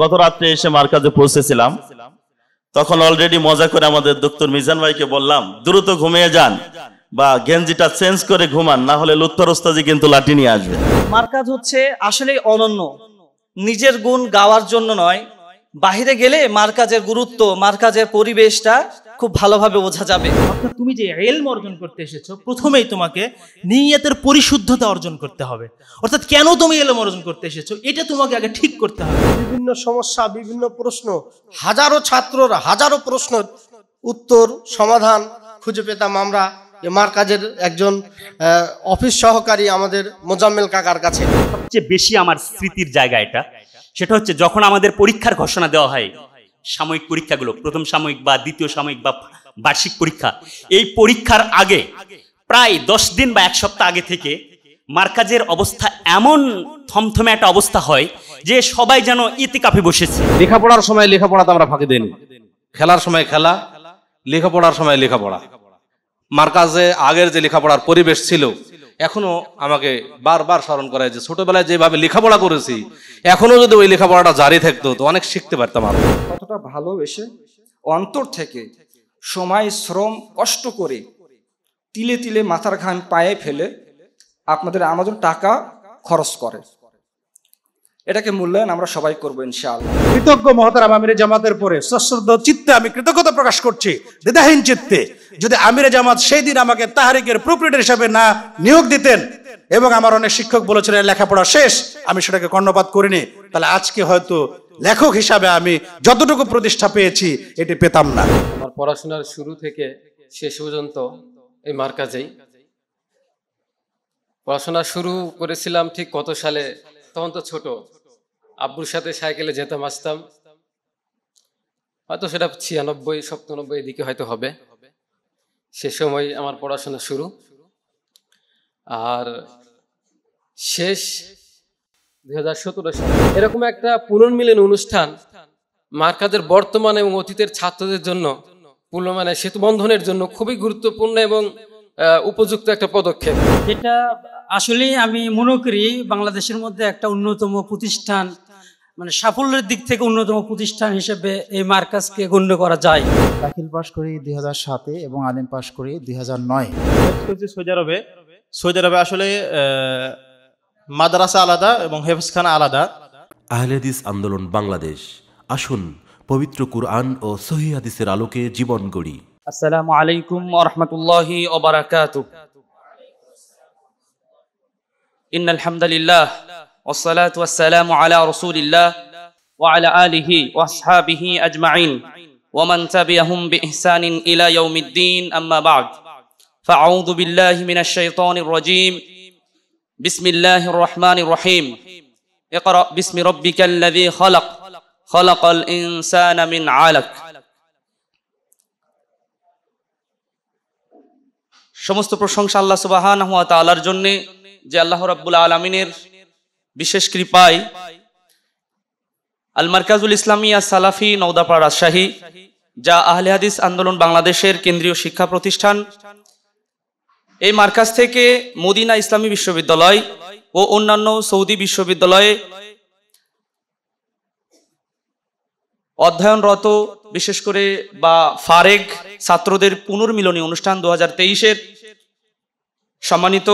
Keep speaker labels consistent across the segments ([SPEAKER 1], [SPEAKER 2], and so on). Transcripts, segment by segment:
[SPEAKER 1] গত রাত্রে এসে মার পৌঁছেছিলাম তখন অলরেডি মজা করে আমাদের ডক্টর মিজান ভাইকে বললাম দ্রুত ঘুমিয়ে যান বা গেঞ্জিটা চেঞ্জ করে ঘুমান না হলে লুত্তর ওস্তাজি কিন্তু লাঠি নিয়ে আসবে
[SPEAKER 2] মার্কাজ কাজ হচ্ছে আসলে অনন্য নিজের গুণ গাওয়ার জন্য নয় বাহিরে গেলে মার্কাজের গুরুত্ব মার্কাজের পরিবেশটা খুব ভালোভাবে
[SPEAKER 3] বোঝা যাবে অর্থাৎ আচ্ছা, তুমি যে এলম অর্জন করতে এসেছো প্রথমেই তোমাকে নিয়তের পরিশুদ্ধতা অর্জন করতে হবে অর্থাৎ কেন তুমি এলম অর্জন করতে এসেছো এটা তোমাকে আগে ঠিক করতে হবে বিভিন্ন
[SPEAKER 4] সমস্যা বিভিন্ন প্রশ্ন হাজারো ছাত্ররা হাজারো প্রশ্ন উত্তর সমাধান খুঁজে পেতাম আমরা মার কাজের একজন অফিস সহকারী আমাদের মোজাম্মেল কাকার কাছে সবচেয়ে
[SPEAKER 5] বেশি আমার স্মৃতির জায়গা এটা
[SPEAKER 4] সেটা হচ্ছে যখন
[SPEAKER 5] আমাদের পরীক্ষার ঘোষণা দেওয়া হয় সাময়িক পরীক্ষাগুলো প্রথম সাময়িক বা দ্বিতীয় সাময়িক বা বার্ষিক পরীক্ষা এই পরীক্ষার আগে প্রায় দশ দিন বা এক সপ্তাহ আগে থেকে মার্কাজের অবস্থা এমন থমথমে একটা অবস্থা হয় যে সবাই যেন ইতি ইতিকাফে
[SPEAKER 6] বসেছে লেখাপড়ার সময় লেখাপড়া তো আমরা ফাঁকি দেয়নি খেলার সময় খেলা লেখাপড়ার সময় লেখাপড়া মার্কাজে আগের যে লেখাপড়ার পরিবেশ ছিল এখনো আমাকে বারবার স্মরণ করায় যে ছোটবেলায় যেভাবে লেখাপড়া করেছি এখনো যদি ওই লেখাপড়াটা জারি থাকতো তো অনেক শিখতে পারতাম আমি
[SPEAKER 7] কতটা ভালোবেসে অন্তর থেকে সময় শ্রম কষ্ট করে তিলে তিলে মাথার ঘাম পায়ে ফেলে আপনাদের আমাদের টাকা খরচ করে এটাকে মূল্যায়ন আমরা সবাই করব ইনশাআল্লাহ কৃতজ্ঞ মহতারাম আমিরে জামাতের পরে সশ্রদ্ধ চিত্তে আমি কৃতজ্ঞতা প্রকাশ করছি দ্বিধাহীন
[SPEAKER 8] চিত্তে যদি আমিরে জামাত সেই দিন আমাকে তাহারিকের প্রোপ্রিয়েটর হিসাবে না নিয়োগ দিতেন এবং আমার অনেক শিক্ষক বলেছিলেন লেখাপড়া শেষ আমি সেটাকে কর্ণপাত করিনি তাহলে আজকে হয়তো লেখক হিসাবে আমি যতটুকু প্রতিষ্ঠা পেয়েছি এটি পেতাম না
[SPEAKER 9] আমার পড়াশোনার শুরু থেকে শেষ পর্যন্ত এই মার্কাজেই পড়াশোনা শুরু করেছিলাম ঠিক কত সালে তখন তো ছোট আব্বুর সাথে সাইকেলে যেতাম আসতাম হয়তো সেটা ছিয়ানব্বই সপ্তানব্বই এদিকে হয়তো হবে সে সময় আমার পড়াশোনা শুরু আর শেষ দুই হাজার সতেরো সালে এরকম একটা পুনর্মিলন অনুষ্ঠান মার্কাদের বর্তমান এবং অতীতের ছাত্রদের জন্য মানে সেতু বন্ধনের জন্য খুবই গুরুত্বপূর্ণ এবং উপযুক্ত একটা পদক্ষেপ এটা আসলে
[SPEAKER 10] আমি মনে করি বাংলাদেশের মধ্যে একটা অন্যতম প্রতিষ্ঠান মানে সাফল্যের দিক থেকে অন্যতম প্রতিষ্ঠান হিসেবে এই মার্কাজকে গণ্য করা যায়
[SPEAKER 11] দাখিল পাস করি দুই হাজার সাতে এবং আলিম পাস করি দুই হাজার নয় সৌদি আরবে সৌদি আরবে আসলে
[SPEAKER 12] মাদ্রাসা আলাদা এবং হেফজখানা আলাদা
[SPEAKER 1] আহলেদিস আন্দোলন বাংলাদেশ আসুন পবিত্র কুরআন ও সহি হাদিসের আলোকে জীবন গড়ি
[SPEAKER 13] আসসালামু আলাইকুম রহমতুল্লাহি ওবারাকাতু ইন্নাল হামদুলিল্লাহ والصلاة والسلام على رسول الله وعلى آله وأصحابه أجمعين ومن تبعهم بإحسان إلى يوم الدين أما بعد فأعوذ بالله من الشيطان الرجيم بسم الله الرحمن الرحيم اقرأ باسم ربك الذي خلق خلق الإنسان من علق সমস্ত প্রশংসা আল্লাহ সুবাহান وتعالى তালার জন্যে যে আল্লাহ রাব্বুল আলমিনের বিশেষ কৃপায় আল মার্কাজুল ইসলামিয়া সালাফি নওদাপাড়া রাজশাহী যা আহলে হাদিস আন্দোলন বাংলাদেশের কেন্দ্রীয় শিক্ষা প্রতিষ্ঠান এই মার্কাজ থেকে মদিনা ইসলামী বিশ্ববিদ্যালয় ও অন্যান্য সৌদি বিশ্ববিদ্যালয়ে অধ্যয়নরত বিশেষ করে বা ফারেক ছাত্রদের পুনর্মিলনী অনুষ্ঠান দু হাজার সম্মানিত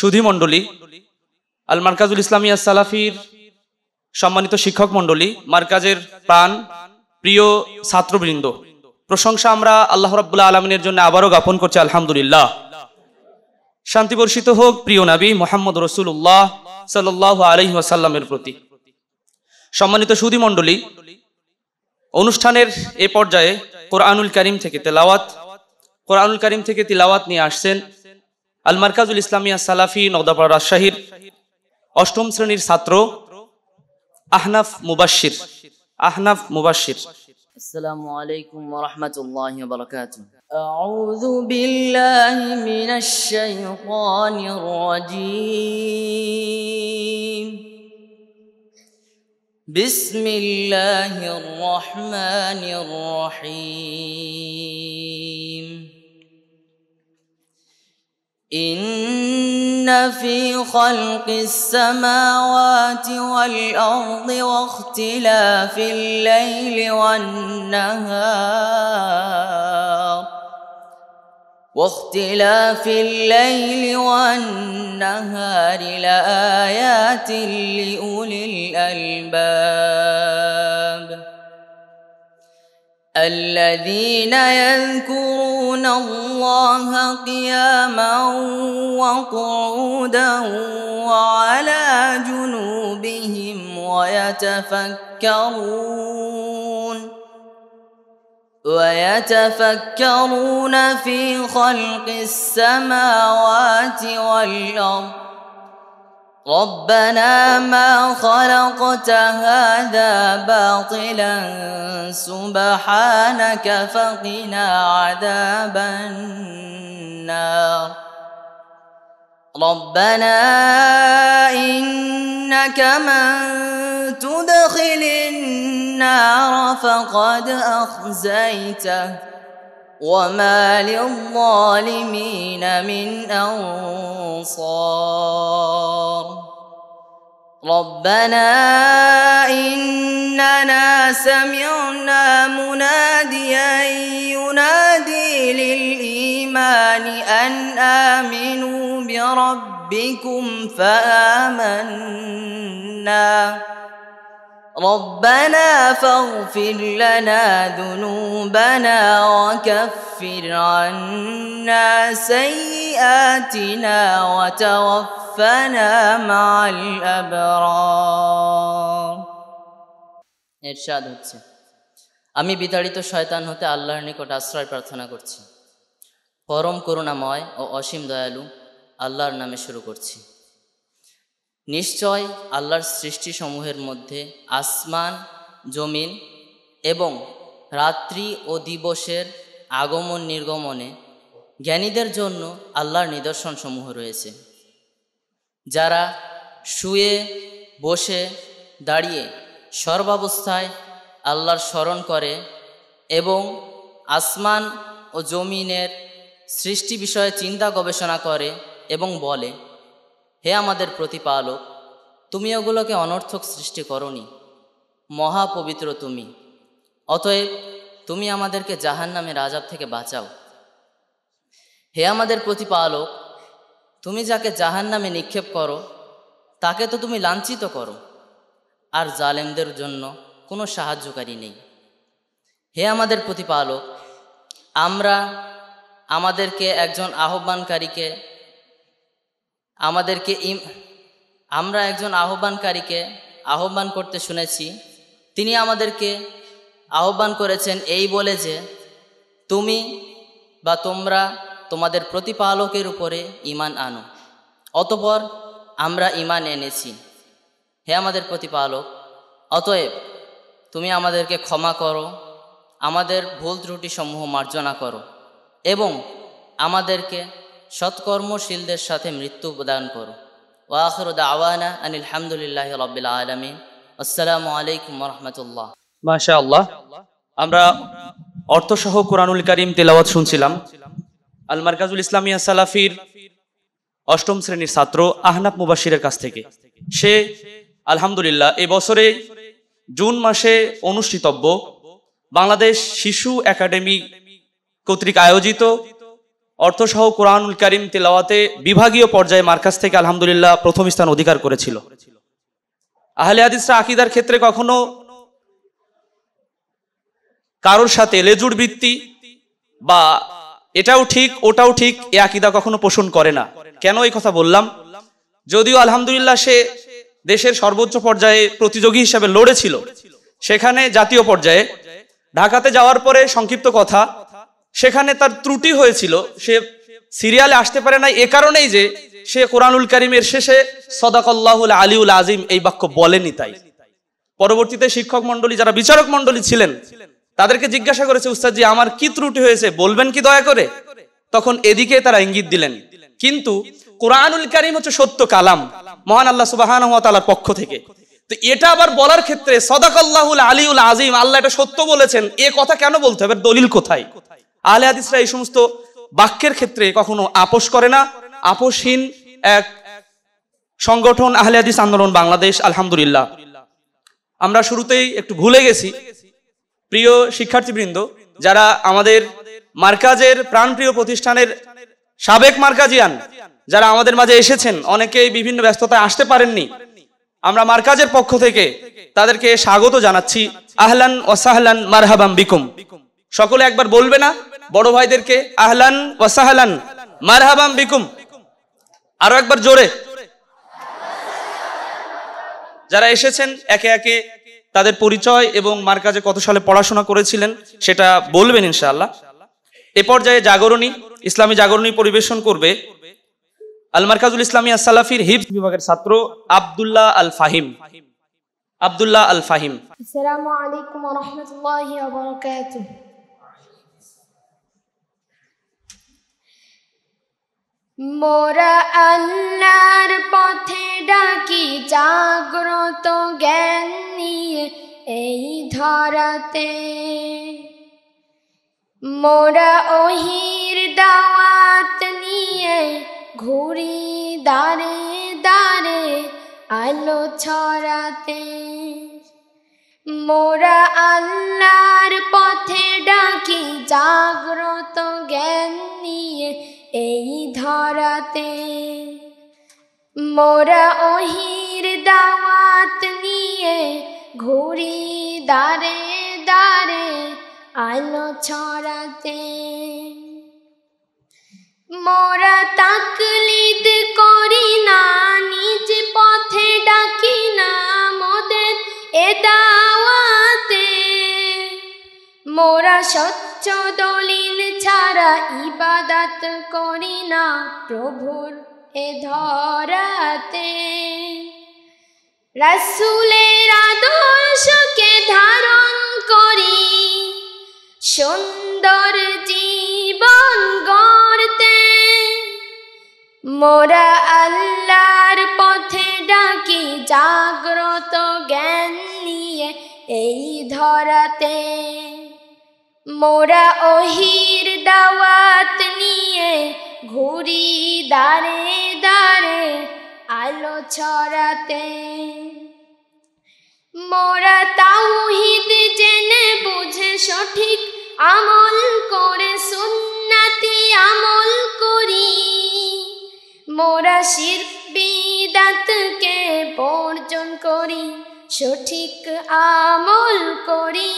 [SPEAKER 13] সুধিমণ্ডলী আল মার্কাজুল ইসলামিয়া সালাফির সম্মানিত শিক্ষক মন্ডলী মার্কাজের প্রাণ প্রিয় ছাত্রবৃন্দ প্রশংসা আমরা আল্লাহ রব্বুল্লা আলমিনের জন্য আবারও জ্ঞাপন করছি আলহামদুলিল্লাহ শান্তিবর্ষিত হোক প্রিয় নাবী মোহাম্মদ রসুল্লাহ সাল্লাহ আলহি প্রতি সম্মানিত সুদী মন্ডলী অনুষ্ঠানের এ পর্যায়ে কোরআনুল করিম থেকে তেলাওয়াত কোরআনুল করিম থেকে তিলাওয়াত নিয়ে আসছেন আল মার্কাজুল ইসলামিয়া সালাফি নদাপাড়া রাজশাহীর অষ্টম শ্রেণীর ছাত্র আহনাফ
[SPEAKER 14] মুবাশির আহনাফ মুবাশির السلام عليكم ورحمة الله وبركاته أعوذ بالله من الشيطان الرجيم بسم الله الرحمن الرحيم إن في خلق السماوات والأرض واختلاف الليل والنهار واختلاف الليل والنهار لآيات لأولي الألباب الذين يذكرون الله قياما وقعودا وعلى جنوبهم ويتفكرون ويتفكرون في خلق السماوات والأرض ربنا ما خلقت هذا باطلا سبحانك فقنا عذاب النار ربنا انك من تدخل النار فقد اخزيته وما للظالمين من انصار ربنا إننا سمعنا مناديا ينادي للإيمان أن آمنوا بربكم فآمنا ربنا فاغفر لنا ذنوبنا وكفر عنا سيئاتنا وتوفنا مع الأبرار এরশাদ হচ্ছে আমি বিতাড়িত শয়তান হতে আল্লাহর নিকট আশ্রয় প্রার্থনা করছি পরম করুণাময় ও অসীম দয়ালু আল্লাহর নামে শুরু করছি নিশ্চয় আল্লাহর সৃষ্টিসমূহের মধ্যে আসমান জমিন এবং রাত্রি ও দিবসের আগমন নির্গমনে জ্ঞানীদের জন্য আল্লাহর নিদর্শনসমূহ রয়েছে যারা শুয়ে বসে দাঁড়িয়ে সর্বাবস্থায় আল্লাহর স্মরণ করে এবং আসমান ও জমিনের সৃষ্টি বিষয়ে চিন্তা গবেষণা করে এবং বলে হে আমাদের প্রতিপালক তুমি ওগুলোকে অনর্থক সৃষ্টি করনি মহাপবিত্র তুমি অতএব তুমি আমাদেরকে জাহান নামে রাজাব থেকে বাঁচাও হে আমাদের প্রতিপালক তুমি যাকে জাহান নামে নিক্ষেপ করো তাকে তো তুমি লাঞ্ছিত করো আর জালেমদের জন্য কোনো সাহায্যকারী নেই হে আমাদের প্রতিপালক আমরা আমাদেরকে একজন আহ্বানকারীকে আমাদেরকে আমরা একজন আহ্বানকারীকে আহ্বান করতে শুনেছি তিনি আমাদেরকে আহ্বান করেছেন এই বলে যে তুমি বা তোমরা তোমাদের প্রতিপালকের উপরে ইমান আনো অতপর আমরা ইমান এনেছি হে আমাদের প্রতিপালক অতএব তুমি আমাদেরকে ক্ষমা করো আমাদের ভুল ত্রুটি সমূহ মার্জনা করো এবং আমাদেরকে সৎকর্মশীলদের সাথে মৃত্যু প্রদান করো ওয়াখর দাওয়ানা আনিল হামদুলিল্লাহ রবিল আলমিন আসসালামু আলাইকুম রহমতুল্লাহ
[SPEAKER 13] মাশা আল্লাহ আমরা অর্থসহ কোরআনুল করিম তেলাওয়াত শুনছিলাম আল মার্কাজুল ইসলামিয়া সালাফির অষ্টম শ্রেণীর ছাত্র আহনাব মুবাসিরের কাছ থেকে সে আলহামদুলিল্লাহ এ বছরে জুন মাসে অনুষ্ঠিতব্য বাংলাদেশ শিশু একাডেমি কর্তৃক আয়োজিত অর্থসহ কোরআনুল করিম তেলাওয়াতে বিভাগীয় পর্যায়ে মার্কাস থেকে আলহামদুলিল্লাহ প্রথম স্থান অধিকার করেছিল আহলে আদিসরা আকিদার ক্ষেত্রে কখনো কারোর সাথে লেজুর বৃত্তি বা এটাও ঠিক ওটাও ঠিক এ আকিদা কখনো পোষণ করে না কেন এই কথা বললাম যদিও আলহামদুলিল্লাহ সে দেশের সর্বোচ্চ পর্যায়ে প্রতিযোগী হিসেবে লড়েছিল সেখানে জাতীয় পর্যায়ে ঢাকাতে যাওয়ার পরে সংক্ষিপ্ত কথা সেখানে তার ত্রুটি হয়েছিল সে সিরিয়ালে আসতে পারে না এ কারণেই যে সে কোরআনুল করিমের শেষে সদাকল্লাহুল আলিউল আজিম এই বাক্য বলেনি তাই পরবর্তীতে শিক্ষক মন্ডলী যারা বিচারক মন্ডলী ছিলেন তাদেরকে জিজ্ঞাসা করেছে জি আমার কি ত্রুটি হয়েছে বলবেন কি দয়া করে তখন এদিকে তারা ইঙ্গিত দিলেন কিন্তু কোরআনুল করিম হচ্ছে সত্য কালাম মহান আল্লাহ সুবাহান তালার পক্ষ থেকে তো এটা আবার বলার ক্ষেত্রে সদাকল্লাহুল আলিউল আজিম আল্লাহ এটা সত্য বলেছেন এ কথা কেন বলতে হবে দলিল কোথায় আহলে হাদিসরা এই সমস্ত বাক্যের ক্ষেত্রে কখনো আপোষ করে না আপোষহীন এক সংগঠন আহলে হাদিস আন্দোলন বাংলাদেশ আলহামদুলিল্লাহ আমরা শুরুতেই একটু ভুলে গেছি প্রিয় শিক্ষার্থীবৃন্দ যারা আমাদের মার্কাজের প্রাণপ্রিয় প্রতিষ্ঠানের সাবেক মার্কাজিয়ান যারা আমাদের মাঝে এসেছেন অনেকেই বিভিন্ন ব্যস্ততায় আসতে পারেননি আমরা মার্কাজের পক্ষ থেকে তাদেরকে স্বাগত জানাচ্ছি আহলান ওয়াসাহলান মারহাবাম বিকুম সকলে একবার বলবে না বড় ভাইদেরকে আহলান ওয়াসাহালান মারহাবাম বিকুম আরো একবার জোরে যারা এসেছেন একে একে তাদের পরিচয় এবং মার কাছে কত সালে পড়াশোনা করেছিলেন সেটা বলবেন ইনশাআল্লাহ এ পর্যায়ে জাগরণী ইসলামী জাগরণী পরিবেশন করবে আল মারকাজুল ইসলামী আসালাফির হিফ বিভাগের ছাত্র আবদুল্লাহ আল ফাহিম আবদুল্লাহ আল ফাহিম
[SPEAKER 15] আসসালামু আলাইকুম ওয়া রাহমাতুল্লাহি ওয়া বারাকাতুহু মোরা আল্লাহর পথে ডাকি জাগ্রত জ্ঞান নিয়ে এই ধরাতে মোরা ওহির দাওয়াত নিয়ে ঘুরি দাঁড়ে দাঁড়ে আলো ছড়াতে মোরা আল্লাহর পথে ডাকি জাগ্রত জ্ঞান নিয়ে এই ধরাতে মোরা অহির দাওয়াত নিয়ে ঘুরি দারে দারে আলো ছড়াতে মোরা তাকলিদ করি না নিজ পথে ডাকি না মোদের এ দাওয়াতে মোরা স্বচ্ছ দলিল ছাড়া ইবাদত করি না প্রভুর এ ধরাতে রসুলের আদর্শকে ধারণ করি সুন্দর জীবন গড়তে মোরা আল্লাহর পথে ডাকি জাগ্রত জ্ঞান নিয়ে এই ধরাতে মোরা অহির দাওয়াত নিয়ে ঘুরি দাঁড়ে দাঁড়ে আলো ছড়াতে মোরা তাওহিদ জেনে বুঝে সঠিক আমল করে সুন্নাতি আমল করি মোরা শিল্পীদাতকে বর্জন করি সঠিক আমল করি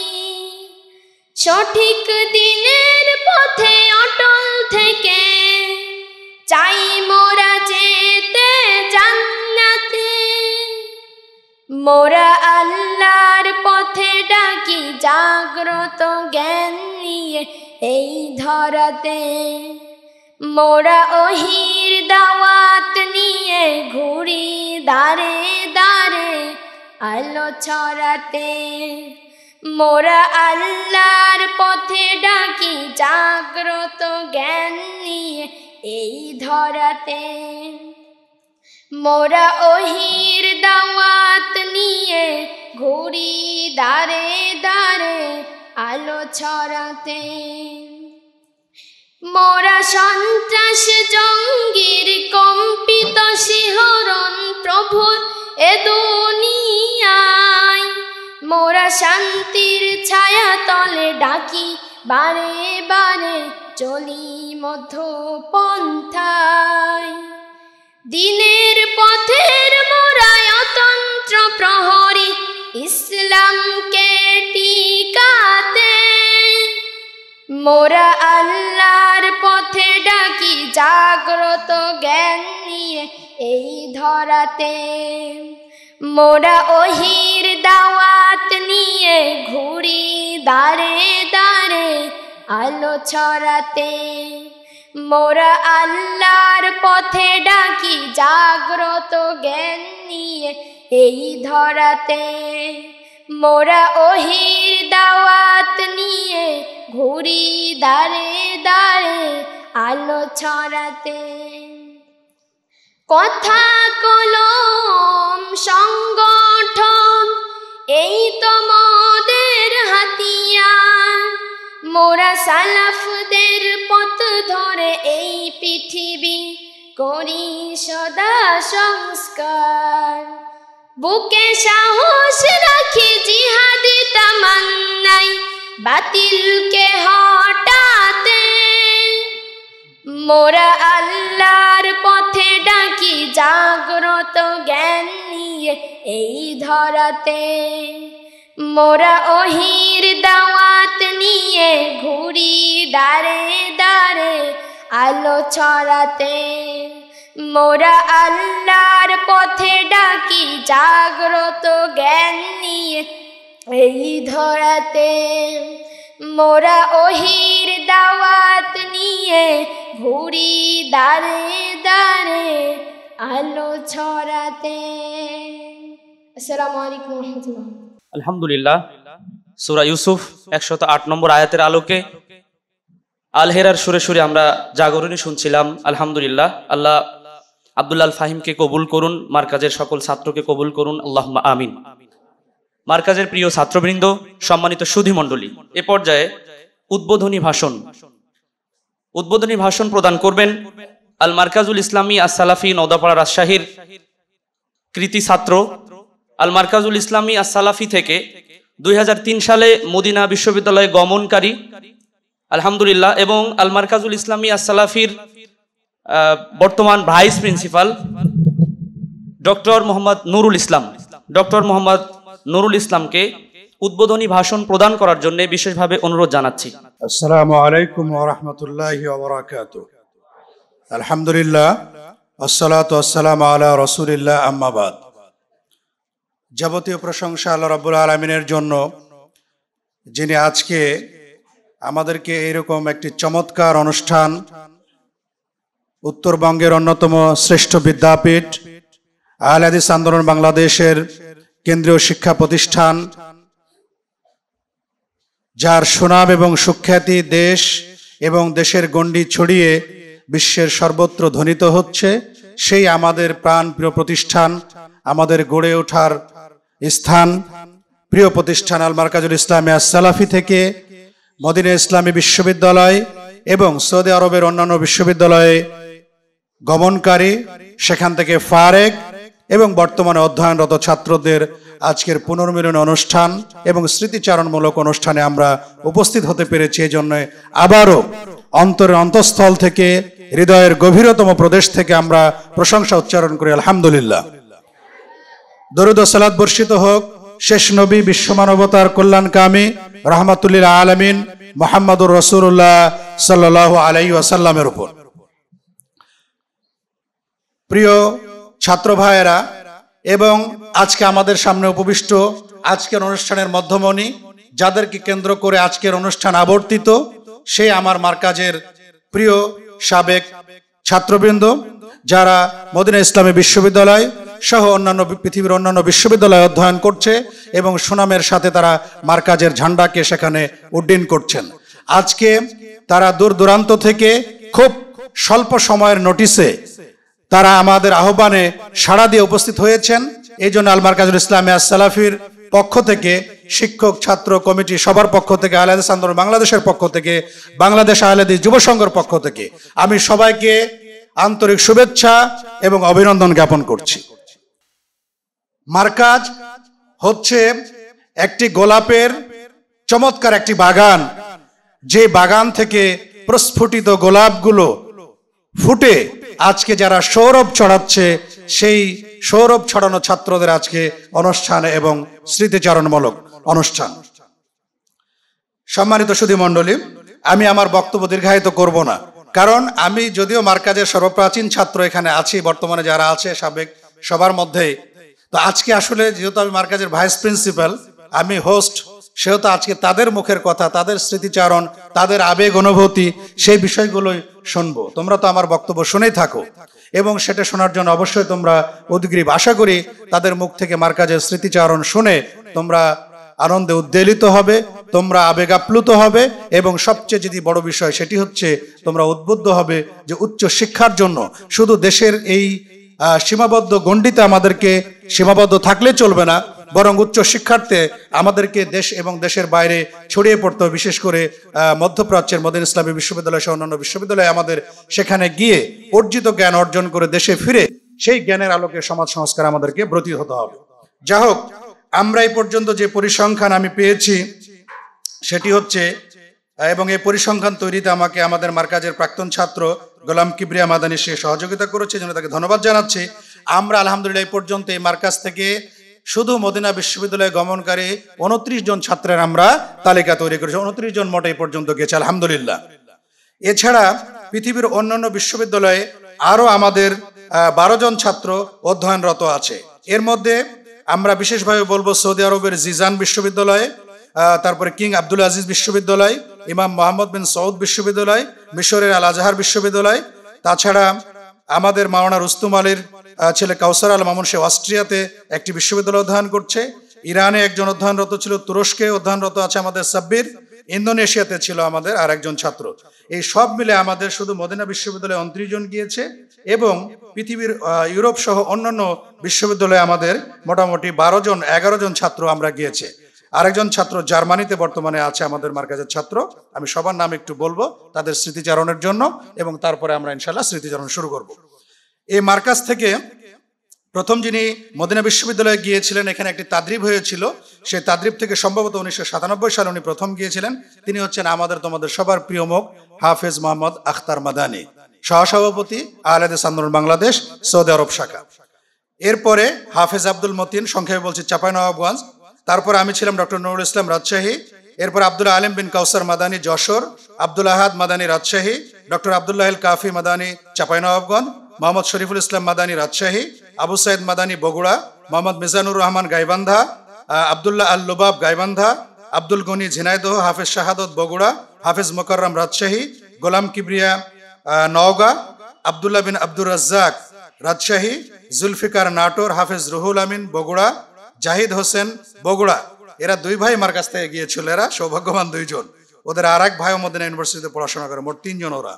[SPEAKER 15] সঠিক দিনের পথে অটল থেকে চাই মোরা যেতে জান্নাতে মোরা আল্লাহর পথে ডাকি জাগ্রত জ্ঞান নিয়ে এই ধরাতে মোরা ওহির দাওয়াত নিয়ে ঘুরি দারে দারে আলো ছড়াতে মোরা আল্লাহর পথে ডাকি জাগ্রত জ্ঞান নিয়ে এই ধরাতে মোরা ওহির দাওয়াত নিয়ে ঘুরি দারে দারে আলো ছড়াতে মোরা সন্ত্রাস জঙ্গির কম্পিত শিহরণ প্রভুর এ দুনিয়া মোরা শান্তির ছায়া তলে ডাকি বারে বারে চলি মধ্য পন্থায় দিনের পথের মোরা অতন্ত্র প্রহরী ইসলামকে টিকাতে মোরা আল্লাহর পথে ডাকি জাগ্রত জ্ঞান নিয়ে এই ধরাতে মোরা ওহির দাওয়াত নিয়ে ঘুরি দারে দারে আলো ছড়াতে মোরা আল্লাহর পথে ডাকি জাগ্রত জ্ঞান নিয়ে এই ধরাতে মোরা ওহির দাওয়াত নিয়ে ঘুরি দারে দারে আলো ছড়াতে কথা কলম সংগঠন এই তো মোদের হাতিয়ার মোরা সালাফদের পথ ধরে এই পৃথিবী করি সদা সংস্কার বুকে সাহস রাখি জিহাদি তামান্নাই বাতিলকে হটাতে মোরা আল্লাহর পথে ডাকি জাগ্রত জ্ঞান নিয়ে এই ধরাতে মোরা অহির দাওয়াত নিয়ে ঘুরি দারে দারে আলো ছড়াতে মোরা আল্লাহর পথে ডাকি জাগ্রত জ্ঞান নিয়ে এই ধরাতে মোরা ওহির দাওয়াত নিয়ে ঘুরি দারে দারে আলো ছড়াতে আসসালামু আলাইকুম
[SPEAKER 13] আলহামদুলিল্লাহ সূরা ইউসুফ 108 আট নম্বর আয়াতের আলোকে আলহেরার সুরে সুরে আমরা জাগরণী শুনছিলাম আলহামদুলিল্লাহ আল্লাহ আবদুল্লাল ফাহিমকে কবুল করুন মার্কাজের সকল ছাত্রকে কবুল করুন আল্লাহ আমিন মার্কাজের প্রিয় ছাত্রবৃন্দ সম্মানিত সুধীমণ্ডলী এ পর্যায়ে উদ্বোধনী ভাষণ উদ্বোধনী ভাষণ প্রদান করবেন আল মার্কাজুল ইসলামী আসালাফি নদাপাড়া রাজশাহীর কৃতি ছাত্র আল মার্কাজুল ইসলামী আসালাফি থেকে দুই সালে মদিনা বিশ্ববিদ্যালয়ে গমনকারী আলহামদুলিল্লাহ এবং আল মার্কাজুল ইসলামী আসালাফির বর্তমান vice principal doctor Mohammad Nurul Islam doctor Mohammad Nurul ইসলামকে উদ্বোধনী ভাষণ প্রদান করার জন্য বিশেষভাবে অনুরোধ জানাচ্ছি
[SPEAKER 8] আসসালামু আলাইকুম ওয়া ওয়া রাহমাতুল্লাহি বারাকাতু আলহামদুলিল্লাহ আসসালাম আলা রাসূলিল্লাহ আম্মা বাদ যাবতীয় প্রশংসা আল্লাহ রাব্বুল আলামিনের জন্য যিনি আজকে আমাদেরকে এরকম একটি চমৎকার অনুষ্ঠান উত্তরবঙ্গের অন্যতম শ্রেষ্ঠ বিদ্যাপীঠ আহলাদিস আন্দোলন বাংলাদেশের কেন্দ্রীয় শিক্ষা প্রতিষ্ঠান যার সুনাম এবং সুখ্যাতি দেশ এবং দেশের গণ্ডি ছড়িয়ে বিশ্বের সর্বত্র ধ্বনিত হচ্ছে সেই আমাদের প্রাণপ্রিয় প্রতিষ্ঠান আমাদের গড়ে ওঠার স্থান প্রিয় প্রতিষ্ঠান আল মার্কাজুল ইসলাম সালাফি থেকে মদিনা ইসলামী বিশ্ববিদ্যালয় এবং সৌদি আরবের অন্যান্য বিশ্ববিদ্যালয়ে গমনকারী সেখান থেকে ফারেক এবং বর্তমানে অধ্যয়নরত ছাত্রদের আজকের পুনর্মিলন অনুষ্ঠান এবং স্মৃতিচারণমূলক অনুষ্ঠানে আমরা উপস্থিত হতে পেরেছি এই জন্য আবারও অন্তরের অন্তঃস্থল থেকে হৃদয়ের গভীরতম প্রদেশ থেকে আমরা প্রশংসা উচ্চারণ করি আলহামদুলিল্লাহ দরুদ সালাদ বর্ষিত হোক শেষ নবী বিশ্বমানবতার কল্যাণকামী রহমাতুল্লিল আলমিন মোহাম্মদুর রসুল্লাহ সাল্লাহ আলাই ওয়াসাল্লামের উপর প্রিয় ছাত্র ভাইয়েরা এবং আজকে আমাদের সামনে উপবিষ্ট আজকের অনুষ্ঠানের মধ্যমণি যাদেরকে কেন্দ্র করে আজকের অনুষ্ঠান আবর্তিত সে আমার মার্কাজের প্রিয় সাবেক ছাত্রবৃন্দ যারা মদিনা ইসলামী বিশ্ববিদ্যালয় সহ অন্যান্য পৃথিবীর অন্যান্য বিশ্ববিদ্যালয়ে অধ্যয়ন করছে এবং সুনামের সাথে তারা মার্কাজের ঝান্ডাকে সেখানে উড্ডীন করছেন আজকে তারা দূর দূরান্ত থেকে খুব স্বল্প সময়ের নোটিসে তারা আমাদের আহ্বানে সাড়া দিয়ে উপস্থিত হয়েছেন এই জন্য আলমার কাজুল ইসলাম সালাফির পক্ষ থেকে শিক্ষক ছাত্র কমিটি সবার পক্ষ থেকে আহলাদিস আন্দোলন বাংলাদেশের পক্ষ থেকে বাংলাদেশ আহলাদিস যুব সংঘের পক্ষ থেকে আমি সবাইকে আন্তরিক শুভেচ্ছা এবং অভিনন্দন জ্ঞাপন করছি মার্কাজ হচ্ছে একটি গোলাপের চমৎকার একটি বাগান যে বাগান থেকে প্রস্ফুটিত গোলাপগুলো ফুটে আজকে যারা সৌরভ ছড়াচ্ছে সেই সৌরভ ছড়ানো ছাত্রদের আজকে অনুষ্ঠান এবং স্মৃতিচারণমূলক অনুষ্ঠান সম্মানিত সুধী মণ্ডলী আমি আমার বক্তব্য দীর্ঘায়িত করব না কারণ আমি যদিও মার্কাজের সর্বপ্রাচীন ছাত্র এখানে আছি বর্তমানে যারা আছে সাবেক সবার মধ্যেই তো আজকে আসলে যেহেতু আমি মার্কাজের ভাইস প্রিন্সিপাল আমি হোস্ট সেহেতু আজকে তাদের মুখের কথা তাদের স্মৃতিচারণ তাদের আবেগ অনুভূতি সেই বিষয়গুলোই শুনব তোমরা তো আমার বক্তব্য শুনেই থাকো এবং সেটা শোনার জন্য অবশ্যই তোমরা উদ্গ্রীব আশা করি তাদের মুখ থেকে মার কাজের স্মৃতিচারণ শুনে তোমরা আনন্দে উদ্বেলিত হবে তোমরা আবেগ আপ্লুত হবে এবং সবচেয়ে যদি বড় বিষয় সেটি হচ্ছে তোমরা উদ্বুদ্ধ হবে যে উচ্চ শিক্ষার জন্য শুধু দেশের এই সীমাবদ্ধ গণ্ডিতে আমাদেরকে সীমাবদ্ধ থাকলে চলবে না বরং উচ্চ শিক্ষার্থে আমাদেরকে দেশ এবং দেশের বাইরে ছড়িয়ে পড়তো বিশেষ করে মধ্যপ্রাচ্যের মদিন ইসলামী বিশ্ববিদ্যালয় সহ অন্যান্য বিশ্ববিদ্যালয়ে আমাদের সেখানে গিয়ে অর্জিত জ্ঞান অর্জন করে দেশে ফিরে সেই জ্ঞানের আলোকে সমাজ সংস্কার আমাদেরকে ব্রতী হতে হবে যা হোক আমরা এই পর্যন্ত যে পরিসংখ্যান আমি পেয়েছি সেটি হচ্ছে এবং এই পরিসংখ্যান তৈরিতে আমাকে আমাদের মার্কাজের প্রাক্তন ছাত্র গোলাম কিবরিয়া মাদানি সে সহযোগিতা করেছে জন্য তাকে ধন্যবাদ জানাচ্ছি আমরা আলহামদুলিল্লাহ এই পর্যন্ত এই মার্কাজ থেকে শুধু মদিনা বিশ্ববিদ্যালয়ে গমনকারী উনত্রিশ জন ছাত্রের আমরা তালিকা তৈরি করেছি উনত্রিশ জন মোটে পর্যন্ত গেছে আলহামদুলিল্লাহ এছাড়া পৃথিবীর অন্যান্য বিশ্ববিদ্যালয়ে আরও আমাদের বারো জন ছাত্র অধ্যয়নরত আছে এর মধ্যে আমরা বিশেষভাবে বলবো সৌদি আরবের জিজান বিশ্ববিদ্যালয়ে তারপরে কিং আব্দুল আজিজ বিশ্ববিদ্যালয় ইমাম মোহাম্মদ বিন সৌদ বিশ্ববিদ্যালয় মিশরের আল আজহার বিশ্ববিদ্যালয় তাছাড়া আমাদের মাওনা রুস্তুম আলীর ছেলে কাউসার আল মামুন সে অস্ট্রিয়াতে একটি বিশ্ববিদ্যালয় অধ্যয়ন করছে ইরানে একজন অধ্যয়নরত ছিল তুরস্কে অধ্যয়নরত আছে আমাদের সাব্বির ইন্দোনেশিয়াতে ছিল আমাদের আর একজন ছাত্র এই সব মিলে আমাদের শুধু মদিনা বিশ্ববিদ্যালয়ে উনত্রিশ জন গিয়েছে এবং পৃথিবীর ইউরোপ সহ অন্যান্য বিশ্ববিদ্যালয়ে আমাদের মোটামুটি বারো জন এগারো জন ছাত্র আমরা গিয়েছে আরেকজন ছাত্র জার্মানিতে বর্তমানে আছে আমাদের মার্কাজের ছাত্র আমি সবার নাম একটু বলবো তাদের স্মৃতিচারণের জন্য এবং তারপরে আমরা ইনশাল্লাহ স্মৃতিচারণ শুরু করব এই মার্কাজ থেকে প্রথম যিনি মদিনা বিশ্ববিদ্যালয়ে গিয়েছিলেন এখানে একটি তাদ্রিব হয়েছিল সেই তাদ্রিব থেকে সম্ভবত উনিশশো সাতানব্বই সালে উনি প্রথম গিয়েছিলেন তিনি হচ্ছেন আমাদের তোমাদের সবার প্রিয় মুখ হাফেজ মোহাম্মদ আখতার মাদানি সহসভাপতি আহলাদেস আন্দোলন বাংলাদেশ সৌদি আরব শাখা এরপরে হাফেজ আব্দুল মতিন সংক্ষেপে বলছি চাঁপাইনবাবগঞ্জ তারপর আমি ছিলাম ডক্টর নুরুল ইসলাম রাজশাহী এরপর আব্দুল আলিম বিন কাউসার মাদানী যশোর আব্দুল আহাদ মাদানী রাজশাহী ডক্টর আবদুল্লাহ কাফি মাদানী চাঁপাইনবাবগঞ্জ মোহাম্মদ শরীফুল ইসলাম মাদানী রাজশাহী আবু সাইদ মাদানী বগুড়া মোহাম্মদ মিজানুর রহমান গাইবান্ধা আবদুল্লাহ আল লুবাব গাইবান্ধা আব্দুল গনি ঝিনাইদহ হাফেজ শাহাদত বগুড়া হাফেজ মোকাররম রাজশাহী গোলাম কিবরিয়া নওগাঁ আবদুল্লাহ বিন আব্দুর রাজ্জাক রাজশাহী জুলফিকার নাটোর হাফেজ রুহুল আমিন বগুড়া জাহিদ হোসেন বগুড়া এরা দুই ভাই আমার কাছ থেকে গিয়েছিল এরা সৌভাগ্যবান দুইজন ওদের আর এক ভাই মদিনা ইউনিভার্সিটিতে পড়াশোনা করে মোট তিনজন ওরা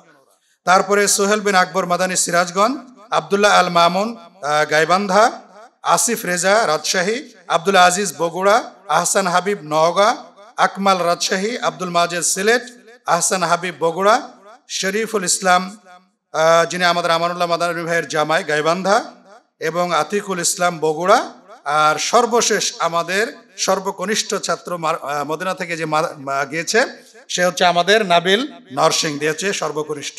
[SPEAKER 8] তারপরে সোহেল বিন আকবর মাদানী সিরাজগঞ্জ আবদুল্লাহ আল মামুন গাইবান্ধা আসিফ রেজা রাজশাহী আব্দুল আজিজ বগুড়া আহসান হাবিব নওগাঁ আকমাল রাজশাহী আব্দুল মাজেদ সিলেট আহসান হাবিব বগুড়া শরীফুল ইসলাম যিনি আমাদের আমানুল্লাহ মাদানী ভাইয়ের জামাই গাইবান্ধা এবং আতিকুল ইসলাম বগুড়া আর সর্বশেষ আমাদের সর্বকনিষ্ঠ ছাত্র মদিনা থেকে যে গিয়েছে সে হচ্ছে আমাদের নাবিল নরসিং দিয়েছে সর্বকনিষ্ঠ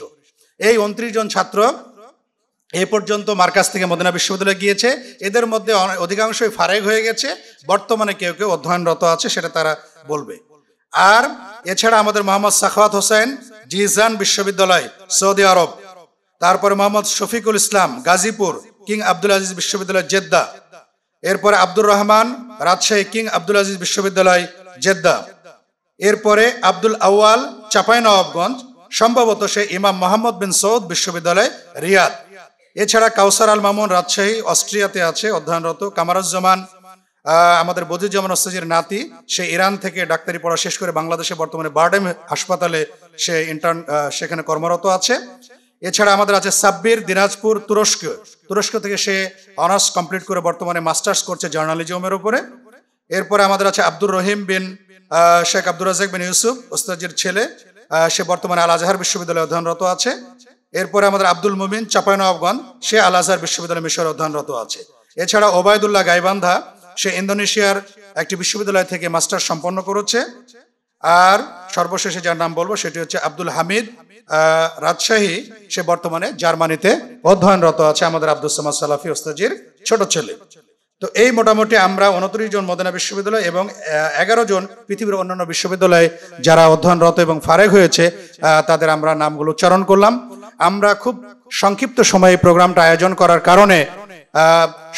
[SPEAKER 8] এই উনত্রিশ জন ছাত্র এ পর্যন্ত মার্কাস থেকে মদিনা বিশ্ববিদ্যালয়ে গিয়েছে এদের মধ্যে অধিকাংশই ফারেক হয়ে গেছে বর্তমানে কেউ কেউ অধ্যয়নরত আছে সেটা তারা বলবে আর এছাড়া আমাদের মোহাম্মদ সাখাওয়াত হোসেন জিজান বিশ্ববিদ্যালয় সৌদি আরব তারপরে Mohammad Shafiqul Islam Gazipur king Abdul Aziz বিশ্ববিদ্যালয় জেদ্দা এরপরে Abdur Rahman Rajshahi king Abdul Aziz বিশ্ববিদ্যালয় জেদ্দা এরপরে আব্দুল আউয়াল চাপাই নবাবগঞ্জ সম্ভবত সে ইমাম মোহাম্মদ বিন সৌদ বিশ্ববিদ্যালয় রিয়াদ এছাড়া কাউসার আল মামুন রাজশাহী অস্ট্রিয়াতে আছে অধ্যয়নরত কামারুজ্জামান আমাদের বদিউজ্জামান ওস্তাজির নাতি সে ইরান থেকে ডাক্তারি পড়া শেষ করে বাংলাদেশে বর্তমানে বার্ডেম হাসপাতালে সে ইন্টার্ন সেখানে কর্মরত আছে এছাড়া আমাদের আছে সাব্বির দিনাজপুর তুরস্ক তুরস্ক থেকে সে অনার্স কমপ্লিট করে বর্তমানে মাস্টার্স করছে জার্নালিজমের উপরে এরপরে আমাদের আছে আব্দুর রহিম বিন শেখ আব্দুর রাজেক বিন ইউসুফ ওস্তাজির ছেলে সে বর্তমানে আল আজহার বিশ্ববিদ্যালয়ে অধ্যয়নরত আছে এরপরে আমাদের আব্দুল মুমিন আফগান সে আল আজহার বিশ্ববিদ্যালয় মিশরে অধ্যয়নরত আছে এছাড়া ওবায়দুল্লাহ গাইবান্ধা সে ইন্দোনেশিয়ার একটি বিশ্ববিদ্যালয় থেকে মাস্টার সম্পন্ন করেছে আর সর্বশেষে যার নাম বলবো সেটি হচ্ছে আব্দুল হামিদ রাজশাহী সে বর্তমানে জার্মানিতে অধ্যয়নরত আছে আমাদের আব্দুল সামাদ সালাফি ওস্তাজির ছোট ছেলে তো এই মোটামুটি আমরা উনত্রিশ জন মদিনা বিশ্ববিদ্যালয় এবং এগারো জন পৃথিবীর অন্যান্য বিশ্ববিদ্যালয়ে যারা অধ্যয়নরত এবং ফারেক হয়েছে তাদের আমরা নামগুলো উচ্চারণ করলাম আমরা খুব সংক্ষিপ্ত সময়ে প্রোগ্রামটা আয়োজন করার কারণে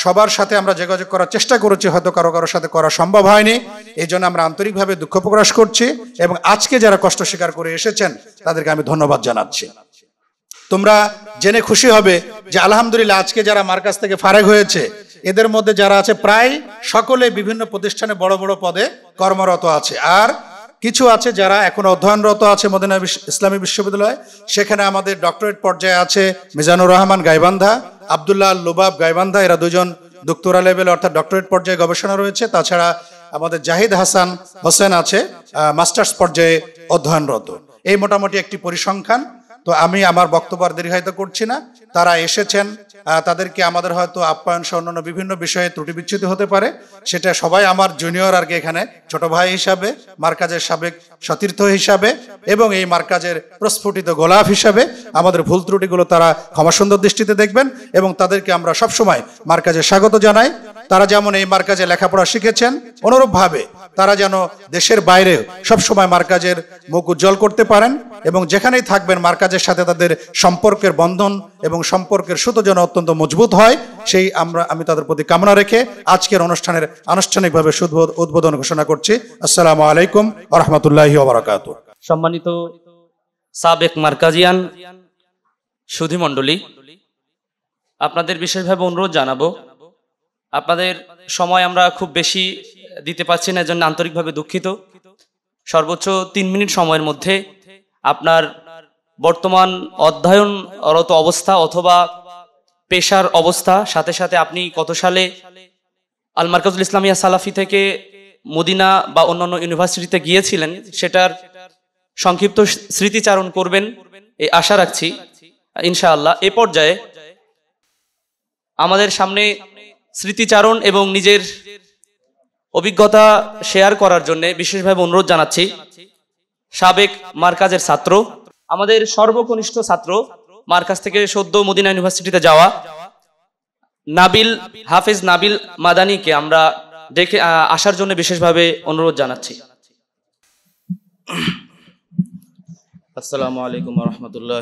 [SPEAKER 8] সবার সাথে আমরা যোগাযোগ করার চেষ্টা করেছি হয়তো কারো কারোর সাথে করা সম্ভব হয়নি এই জন্য আমরা আন্তরিকভাবে দুঃখ প্রকাশ করছি এবং আজকে যারা কষ্ট স্বীকার করে এসেছেন তাদেরকে আমি ধন্যবাদ জানাচ্ছি তোমরা জেনে খুশি হবে যে আলহামদুলিল্লাহ আজকে যারা আমার কাছ থেকে ফারেক হয়েছে এদের মধ্যে যারা আছে প্রায় সকলে বিভিন্ন প্রতিষ্ঠানে বড় বড় পদে কর্মরত আছে আর কিছু আছে যারা এখন অধ্যয়নরত আছে মদিনা ইসলামী বিশ্ববিদ্যালয়ে সেখানে আমাদের ডক্টরেট পর্যায়ে আছে মিজানুর রহমান গাইবান্ধা আবদুল্লাহ লুবাব গাইবান্ধা এরা দুজন ডক্টরা লেভেল অর্থাৎ ডক্টরেট পর্যায়ে গবেষণা রয়েছে তাছাড়া আমাদের জাহিদ হাসান হোসেন আছে মাস্টার্স পর্যায়ে অধ্যয়নরত এই মোটামুটি একটি পরিসংখ্যান তো আমি আমার বক্তব্য আর দীর্ঘায়িত করছি না তারা এসেছেন তাদেরকে আমাদের হয়তো আপ্যায়ন সহ অন্যান্য বিভিন্ন বিষয়ে ত্রুটি বিচ্ছুতি হতে পারে সেটা সবাই আমার জুনিয়র আর কি এখানে ছোট ভাই হিসাবে মার্কাজের সাবেক সতীর্থ হিসাবে এবং এই মার্কাজের প্রস্ফুটিত গোলাপ হিসাবে আমাদের ভুল ত্রুটিগুলো তারা ক্ষমাসুন্দর দৃষ্টিতে দেখবেন এবং তাদেরকে আমরা সবসময় মার্কাজে স্বাগত জানাই তারা যেমন এই মার্কাজে লেখাপড়া শিখেছেন অনুরূপভাবে তারা যেন দেশের বাইরে সবসময় মার্কাজের মুখ উজ্জ্বল করতে পারেন এবং যেখানেই থাকবেন মার্কাজের সাথে তাদের সম্পর্কের বন্ধন এবং সম্পর্কের সুতো যেন অত্যন্ত মজবুত হয় সেই আমরা আমি তাদের প্রতি কামনা রেখে আজকের অনুষ্ঠানের আনুষ্ঠানিকভাবে উদ্বোধন ঘোষণা করছি আসসালামু আলাইকুম আহমতুল্লাহ ওবরাকাত সম্মানিত
[SPEAKER 13] সাবেক মার্কাজিয়ান মন্ডলী আপনাদের বিশেষভাবে অনুরোধ জানাবো আপনাদের সময় আমরা খুব বেশি দিতে পারছি না এজন্য আন্তরিকভাবে দুঃখিত সর্বোচ্চ তিন মিনিট সময়ের মধ্যে আপনার বর্তমান অধ্যয়নরত অবস্থা অথবা পেশার অবস্থা সাথে সাথে আপনি কত সালে আল মার্কাজুল ইসলামিয়া সালাফি থেকে মদিনা বা অন্যান্য ইউনিভার্সিটিতে গিয়েছিলেন সেটার সংক্ষিপ্ত স্মৃতিচারণ করবেন এই আশা রাখছি ইনশাআল্লাহ এ পর্যায়ে আমাদের সামনে স্মৃতিচারণ এবং নিজের অভিজ্ঞতা শেয়ার করার জন্য বিশেষভাবে অনুরোধ জানাচ্ছি সাবেক মার্কাজের ছাত্র আমাদের সর্বকনিষ্ঠ ছাত্র মার্কাজ থেকে সদ্য মদিনা ইউনিভার্সিটিতে যাওয়া নাবিল হাফেজ নাবিল মাদানিকে আমরা ডেকে আসার জন্য বিশেষভাবে অনুরোধ জানাচ্ছি
[SPEAKER 3] আসসালামু আলাইকুম রহমতুল্লাহ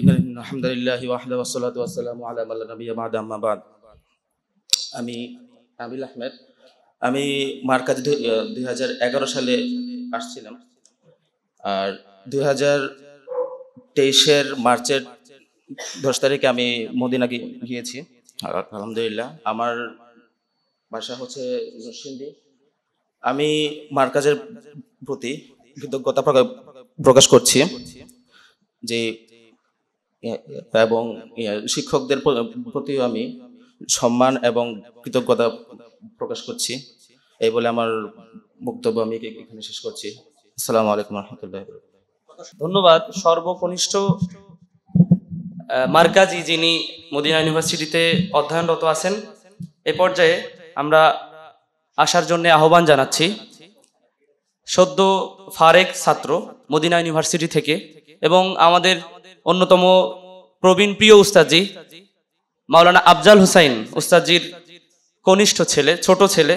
[SPEAKER 3] আলহামদুলিল্লাহ ওয়াহদা ওয়াসসালাত ওয়াসসালামু আলা মান লা নাবিয়্যা বা'দা আম্মা বা'দ আমি আবিল আহমেদ আমি মার্কাজ দুই হাজার এগারো সালে আসছিলাম আর দুই হাজার তেইশের মার্চের দশ তারিখে আমি মদিনা গিয়েছি আলহামদুলিল্লাহ আমার ভাষা হচ্ছে জসিন্দি আমি মার্কাজের প্রতি কৃতজ্ঞতা প্রকাশ করছি যে এবং শিক্ষকদের প্রতিও
[SPEAKER 6] আমি সম্মান এবং কৃতজ্ঞতা প্রকাশ করছি এই বলে আমার বক্তব্য আমি এখানে শেষ করছি
[SPEAKER 11] আসসালাম আলাইকুম রহমতুল্লাহ
[SPEAKER 6] ধন্যবাদ
[SPEAKER 13] সর্বকনিষ্ঠ মার্কাজি যিনি মদিনা ইউনিভার্সিটিতে অধ্যয়নরত আছেন এ পর্যায়ে আমরা আসার জন্য আহ্বান জানাচ্ছি সদ্য ফারেক ছাত্র মদিনা ইউনিভার্সিটি থেকে এবং আমাদের অন্যতম প্রবীণ প্রিয় উস্তাদজি মাওলানা আফজাল হুসাইন উস্তাদজির কনিষ্ঠ ছেলে ছোট ছেলে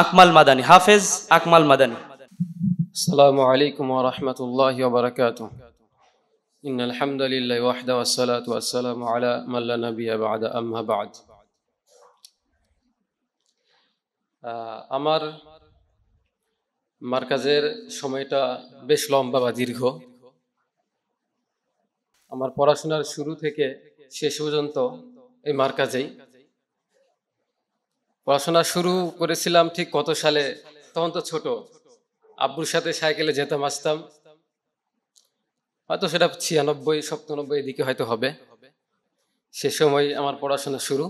[SPEAKER 9] আকমাল মাদানি হাফেজ আকমাল মাদানী আসসালামু আলাইকুম ওয়া রাহমাতুল্লাহি ওয়া বারাকাতুহু ইন্নাল হামদুলিল্লাহি ওয়াহদা ওয়া সালাতু ওয়া আমার মার্কাজের সময়টা বেশ লম্বা বা দীর্ঘ আমার পড়াশোনার শুরু থেকে শেষ পর্যন্ত এই মার্কাজেই পড়াশোনা শুরু করেছিলাম ঠিক কত সালে তখন তো ছোট আব্বুর সাথে সাইকেলে যেতাম আসতাম হয়তো সেটা ছিয়ানব্বই সপ্তানব্বই দিকে হয়তো হবে সে সময় আমার পড়াশোনা শুরু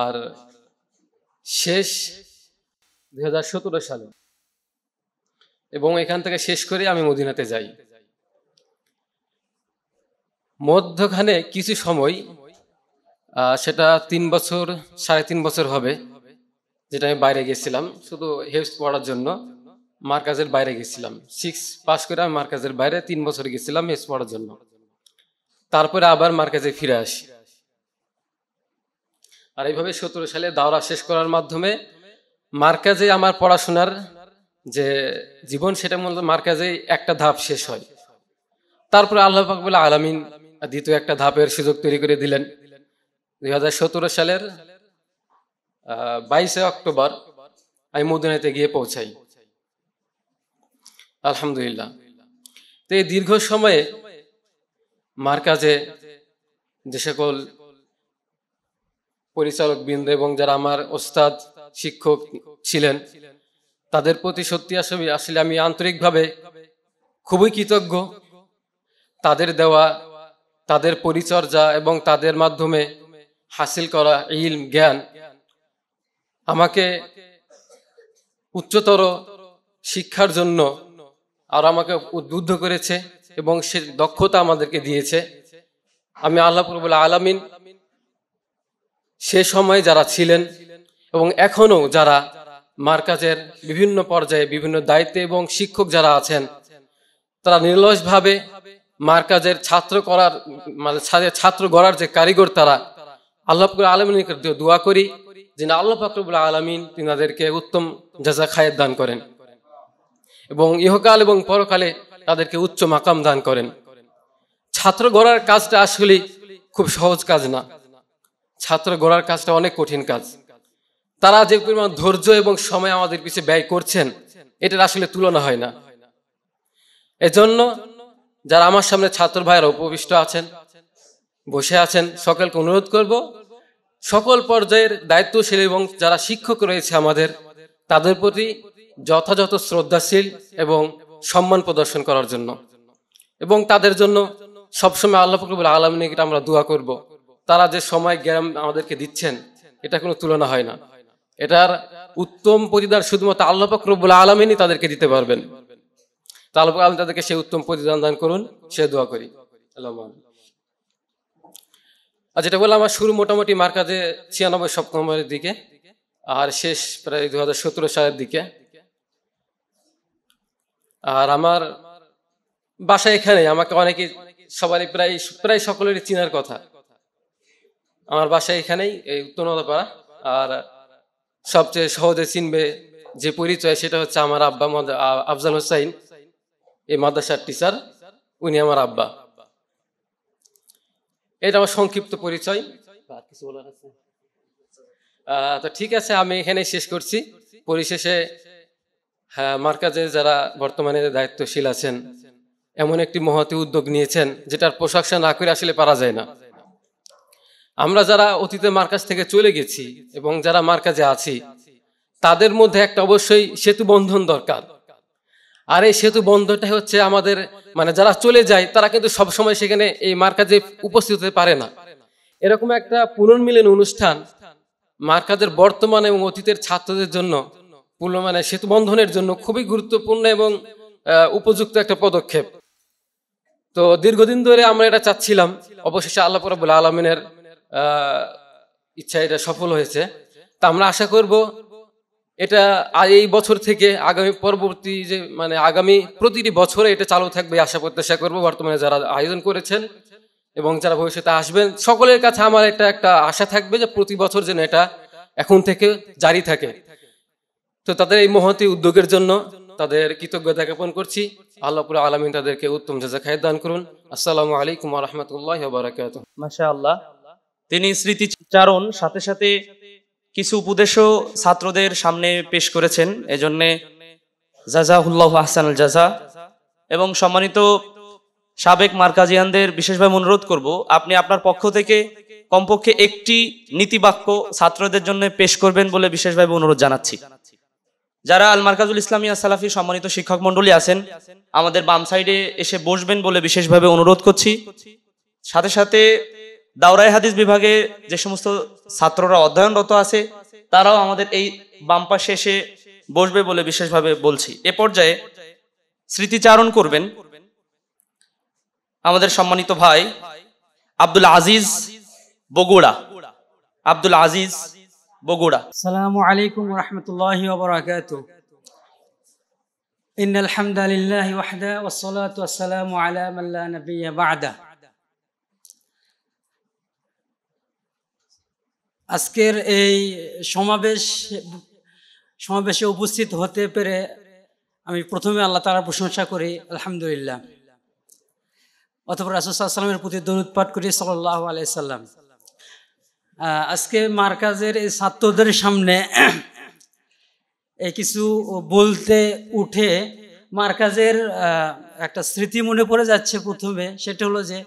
[SPEAKER 9] আর শেষ দুই সালে এবং এখান থেকে শেষ করে আমি মদিনাতে যাই মধ্যখানে কিছু সময় সেটা তিন বছর সাড়ে তিন বছর হবে যেটা আমি বাইরে গেছিলাম শুধু হেফস পড়ার জন্য মার্কাজের বাইরে গেছিলাম সিক্স পাস করে আমি মার্কাজের বাইরে তিন বছর গেছিলাম হেফস পড়ার জন্য তারপরে আবার মার্কাজে ফিরে আসি আর এইভাবে সতেরো সালে দাওরা শেষ করার মাধ্যমে মার্কাজে আমার পড়াশোনার যে জীবন সেটা মূলত মার্কাজে একটা ধাপ শেষ হয় তারপরে আল্লাহ পাক বলে আলামিন দ্বিতীয় একটা ধাপের সুযোগ তৈরি করে দিলেন দুই সালের বাইশে অক্টোবর আমি মদিনাতে গিয়ে পৌঁছাই আলহামদুলিল্লাহ তো এই দীর্ঘ সময়ে মার কাজে যে সকল পরিচালক বৃন্দ এবং যারা আমার ওস্তাদ শিক্ষক ছিলেন তাদের প্রতি সত্যি আসলে আসলে আমি আন্তরিকভাবে খুবই কৃতজ্ঞ তাদের দেওয়া তাদের পরিচর্যা এবং তাদের মাধ্যমে হাসিল করা ইল জ্ঞান আমাকে উচ্চতর শিক্ষার জন্য আর আমাকে উদ্বুদ্ধ করেছে এবং সে দক্ষতা আমাদেরকে দিয়েছে আমি আল্লাহ প্রবুল আলামিন সে সময়ে যারা ছিলেন এবং এখনও যারা মার্কাজের বিভিন্ন পর্যায়ে বিভিন্ন দায়িত্বে এবং শিক্ষক যারা আছেন তারা নির্লসভাবে মার্কাজের ছাত্র করার মানে ছাত্র গড়ার যে কারিগর তারা আল্লাহ ফাকরুল আলমিনের দোয়া করি যিনি আল্লাহ ফাকরুল আলমিন তিনাদেরকে উত্তম জাজা খায়ের দান করেন এবং ইহকাল এবং পরকালে তাদেরকে উচ্চ মাকাম দান করেন ছাত্র গড়ার কাজটা আসলে খুব সহজ কাজ না ছাত্র গড়ার কাজটা অনেক কঠিন কাজ তারা যে পরিমাণ ধৈর্য এবং সময় আমাদের পিছিয়ে ব্যয় করছেন এটার আসলে তুলনা হয় না এজন্য যারা আমার সামনে ছাত্র ভাইয়েরা উপবিষ্ট আছেন বসে আছেন সকলকে অনুরোধ করব সকল পর্যায়ের দায়িত্বশীল এবং যারা শিক্ষক রয়েছে আমাদের তাদের প্রতি যথাযথ শ্রদ্ধাশীল এবং সম্মান প্রদর্শন করার জন্য এবং তাদের জন্য সবসময় আল্লাহ ফকরবুল এটা আমরা দোয়া করব। তারা যে সময় জ্ঞান আমাদেরকে দিচ্ছেন এটা কোনো তুলনা হয় না এটার উত্তম প্রতিদান শুধুমাত্র আল্লাহ ফকরবুল আলমিনই তাদেরকে দিতে পারবেন তাহলে আল্লাহ তাদেরকে সে উত্তম প্রতিদান দান করুন সে দোয়া করি আর যেটা বললাম আমার শুরু মোটামুটি মার্কাজে ছিয়ানব্বই সপ্তম্বরের দিকে আর শেষ প্রায় দু সালের দিকে আর আমার বাসা এখানে আমাকে অনেকে সবারই প্রায় প্রায় সকলেরই চিনার কথা আমার বাসা এখানেই এই উত্তরপাড়া আর সবচেয়ে সহজে চিনবে যে পরিচয় সেটা হচ্ছে আমার আব্বা আফজাল হোসাইন এই মাদ্রাসার টিচার উনি আমার আব্বা এটা আমার সংক্ষিপ্ত পরিচয় তো ঠিক আছে আমি এখানে শেষ করছি পরিশেষে হ্যাঁ, মার্কাজে যারা বর্তমানে দায়িত্বশীল আছেন এমন একটি মহতি উদ্যোগ নিয়েছেন যেটার প্রশাসন না করে আসলে পারা যায় না আমরা যারা অতীতে মার্কাজ থেকে চলে গেছি এবং যারা মার্কাজে আছি তাদের মধ্যে একটা অবশ্যই সেতু বন্ধন দরকার আর এই সেতু বন্ধটাই হচ্ছে আমাদের মানে যারা চলে যায় তারা কিন্তু সবসময় সেখানে এই মার্কাজে উপস্থিত হতে পারে না এরকম একটা পুনর্মিলন অনুষ্ঠান মার্কাজের বর্তমান এবং অতীতের ছাত্রদের জন্য মানে সেতু বন্ধনের জন্য খুবই গুরুত্বপূর্ণ এবং উপযুক্ত একটা পদক্ষেপ তো দীর্ঘদিন ধরে আমরা এটা চাচ্ছিলাম অবশেষে আল্লাহ পরবুল আলমিনের ইচ্ছা এটা সফল হয়েছে তা আমরা আশা করব এটা এই বছর থেকে আগামী পরবর্তী যে মানে আগামী প্রতিটি বছরে এটা চালু থাকবে আশা প্রত্যাশা করবো বর্তমানে যারা আয়োজন করেছেন এবং যারা ভবিষ্যতে আসবেন সকলের কাছে আমার একটা একটা আশা থাকবে যে প্রতি বছর যেন এটা এখন থেকে জারি থাকে তো তাদের এই মহতি উদ্যোগের জন্য তাদের কৃতজ্ঞতা জ্ঞাপন করছি আল্লাহপুর আলমিন তাদেরকে উত্তম জাজা খায় দান করুন আসসালামু আলাইকুম রহমতুল্লাহ বারাকাত মাসা আল্লাহ তিনি স্মৃতিচারণ সাথে সাথে কিছু উপদেশও ছাত্রদের
[SPEAKER 13] সামনে পেশ করেছেন এজন্যে জাজাহুল্লাহ আহসানুল জাজা এবং সম্মানিত সাবেক মার্কাজিয়ানদের বিশেষভাবে অনুরোধ করব আপনি আপনার পক্ষ থেকে কমপক্ষে একটি নীতিবাক্য ছাত্রদের জন্য পেশ করবেন বলে বিশেষভাবে অনুরোধ জানাচ্ছি যারা আল মার্কাজুল ইসলামিয়া সালাফি সম্মানিত শিক্ষক মন্ডলী আছেন আমাদের বাম সাইডে এসে বসবেন বলে বিশেষভাবে অনুরোধ করছি সাথে সাথে দাওরাই হাদিস বিভাগে যে সমস্ত ছাত্ররা অধ্যয়নরত আছে তারাও আমাদের এই বাম্পা শেষে বসবে বলে বিশেষভাবে বলছি এ পর্যায়ে স্মৃতিচারণ করবেন আমাদের সম্মানিত ভাই আব্দুল আজিজ বগুড়া আব্দুল আজিজ বগুড়া
[SPEAKER 10] সালাম আলাইকুম রহমতুল্লাহ ইন আলহামদুলিল্লাহ ওয়াহদা ওয়াসসালাতু ওয়াসসালামু আলা মান লা নাবিয়্যা বা'দা আজকের এই সমাবেশ সমাবেশে উপস্থিত হতে পেরে আমি প্রথমে আল্লাহ তালার প্রশংসা করি আলহামদুলিল্লাহ অথবা রাসুসাল্লামের প্রতি দরুদ পাঠ করি সাল্লাহ আলাইসাল্লাম আজকে মার্কাজের এই ছাত্রদের সামনে এই কিছু বলতে উঠে মার্কাজের একটা স্মৃতি মনে পড়ে যাচ্ছে প্রথমে সেটা হলো যে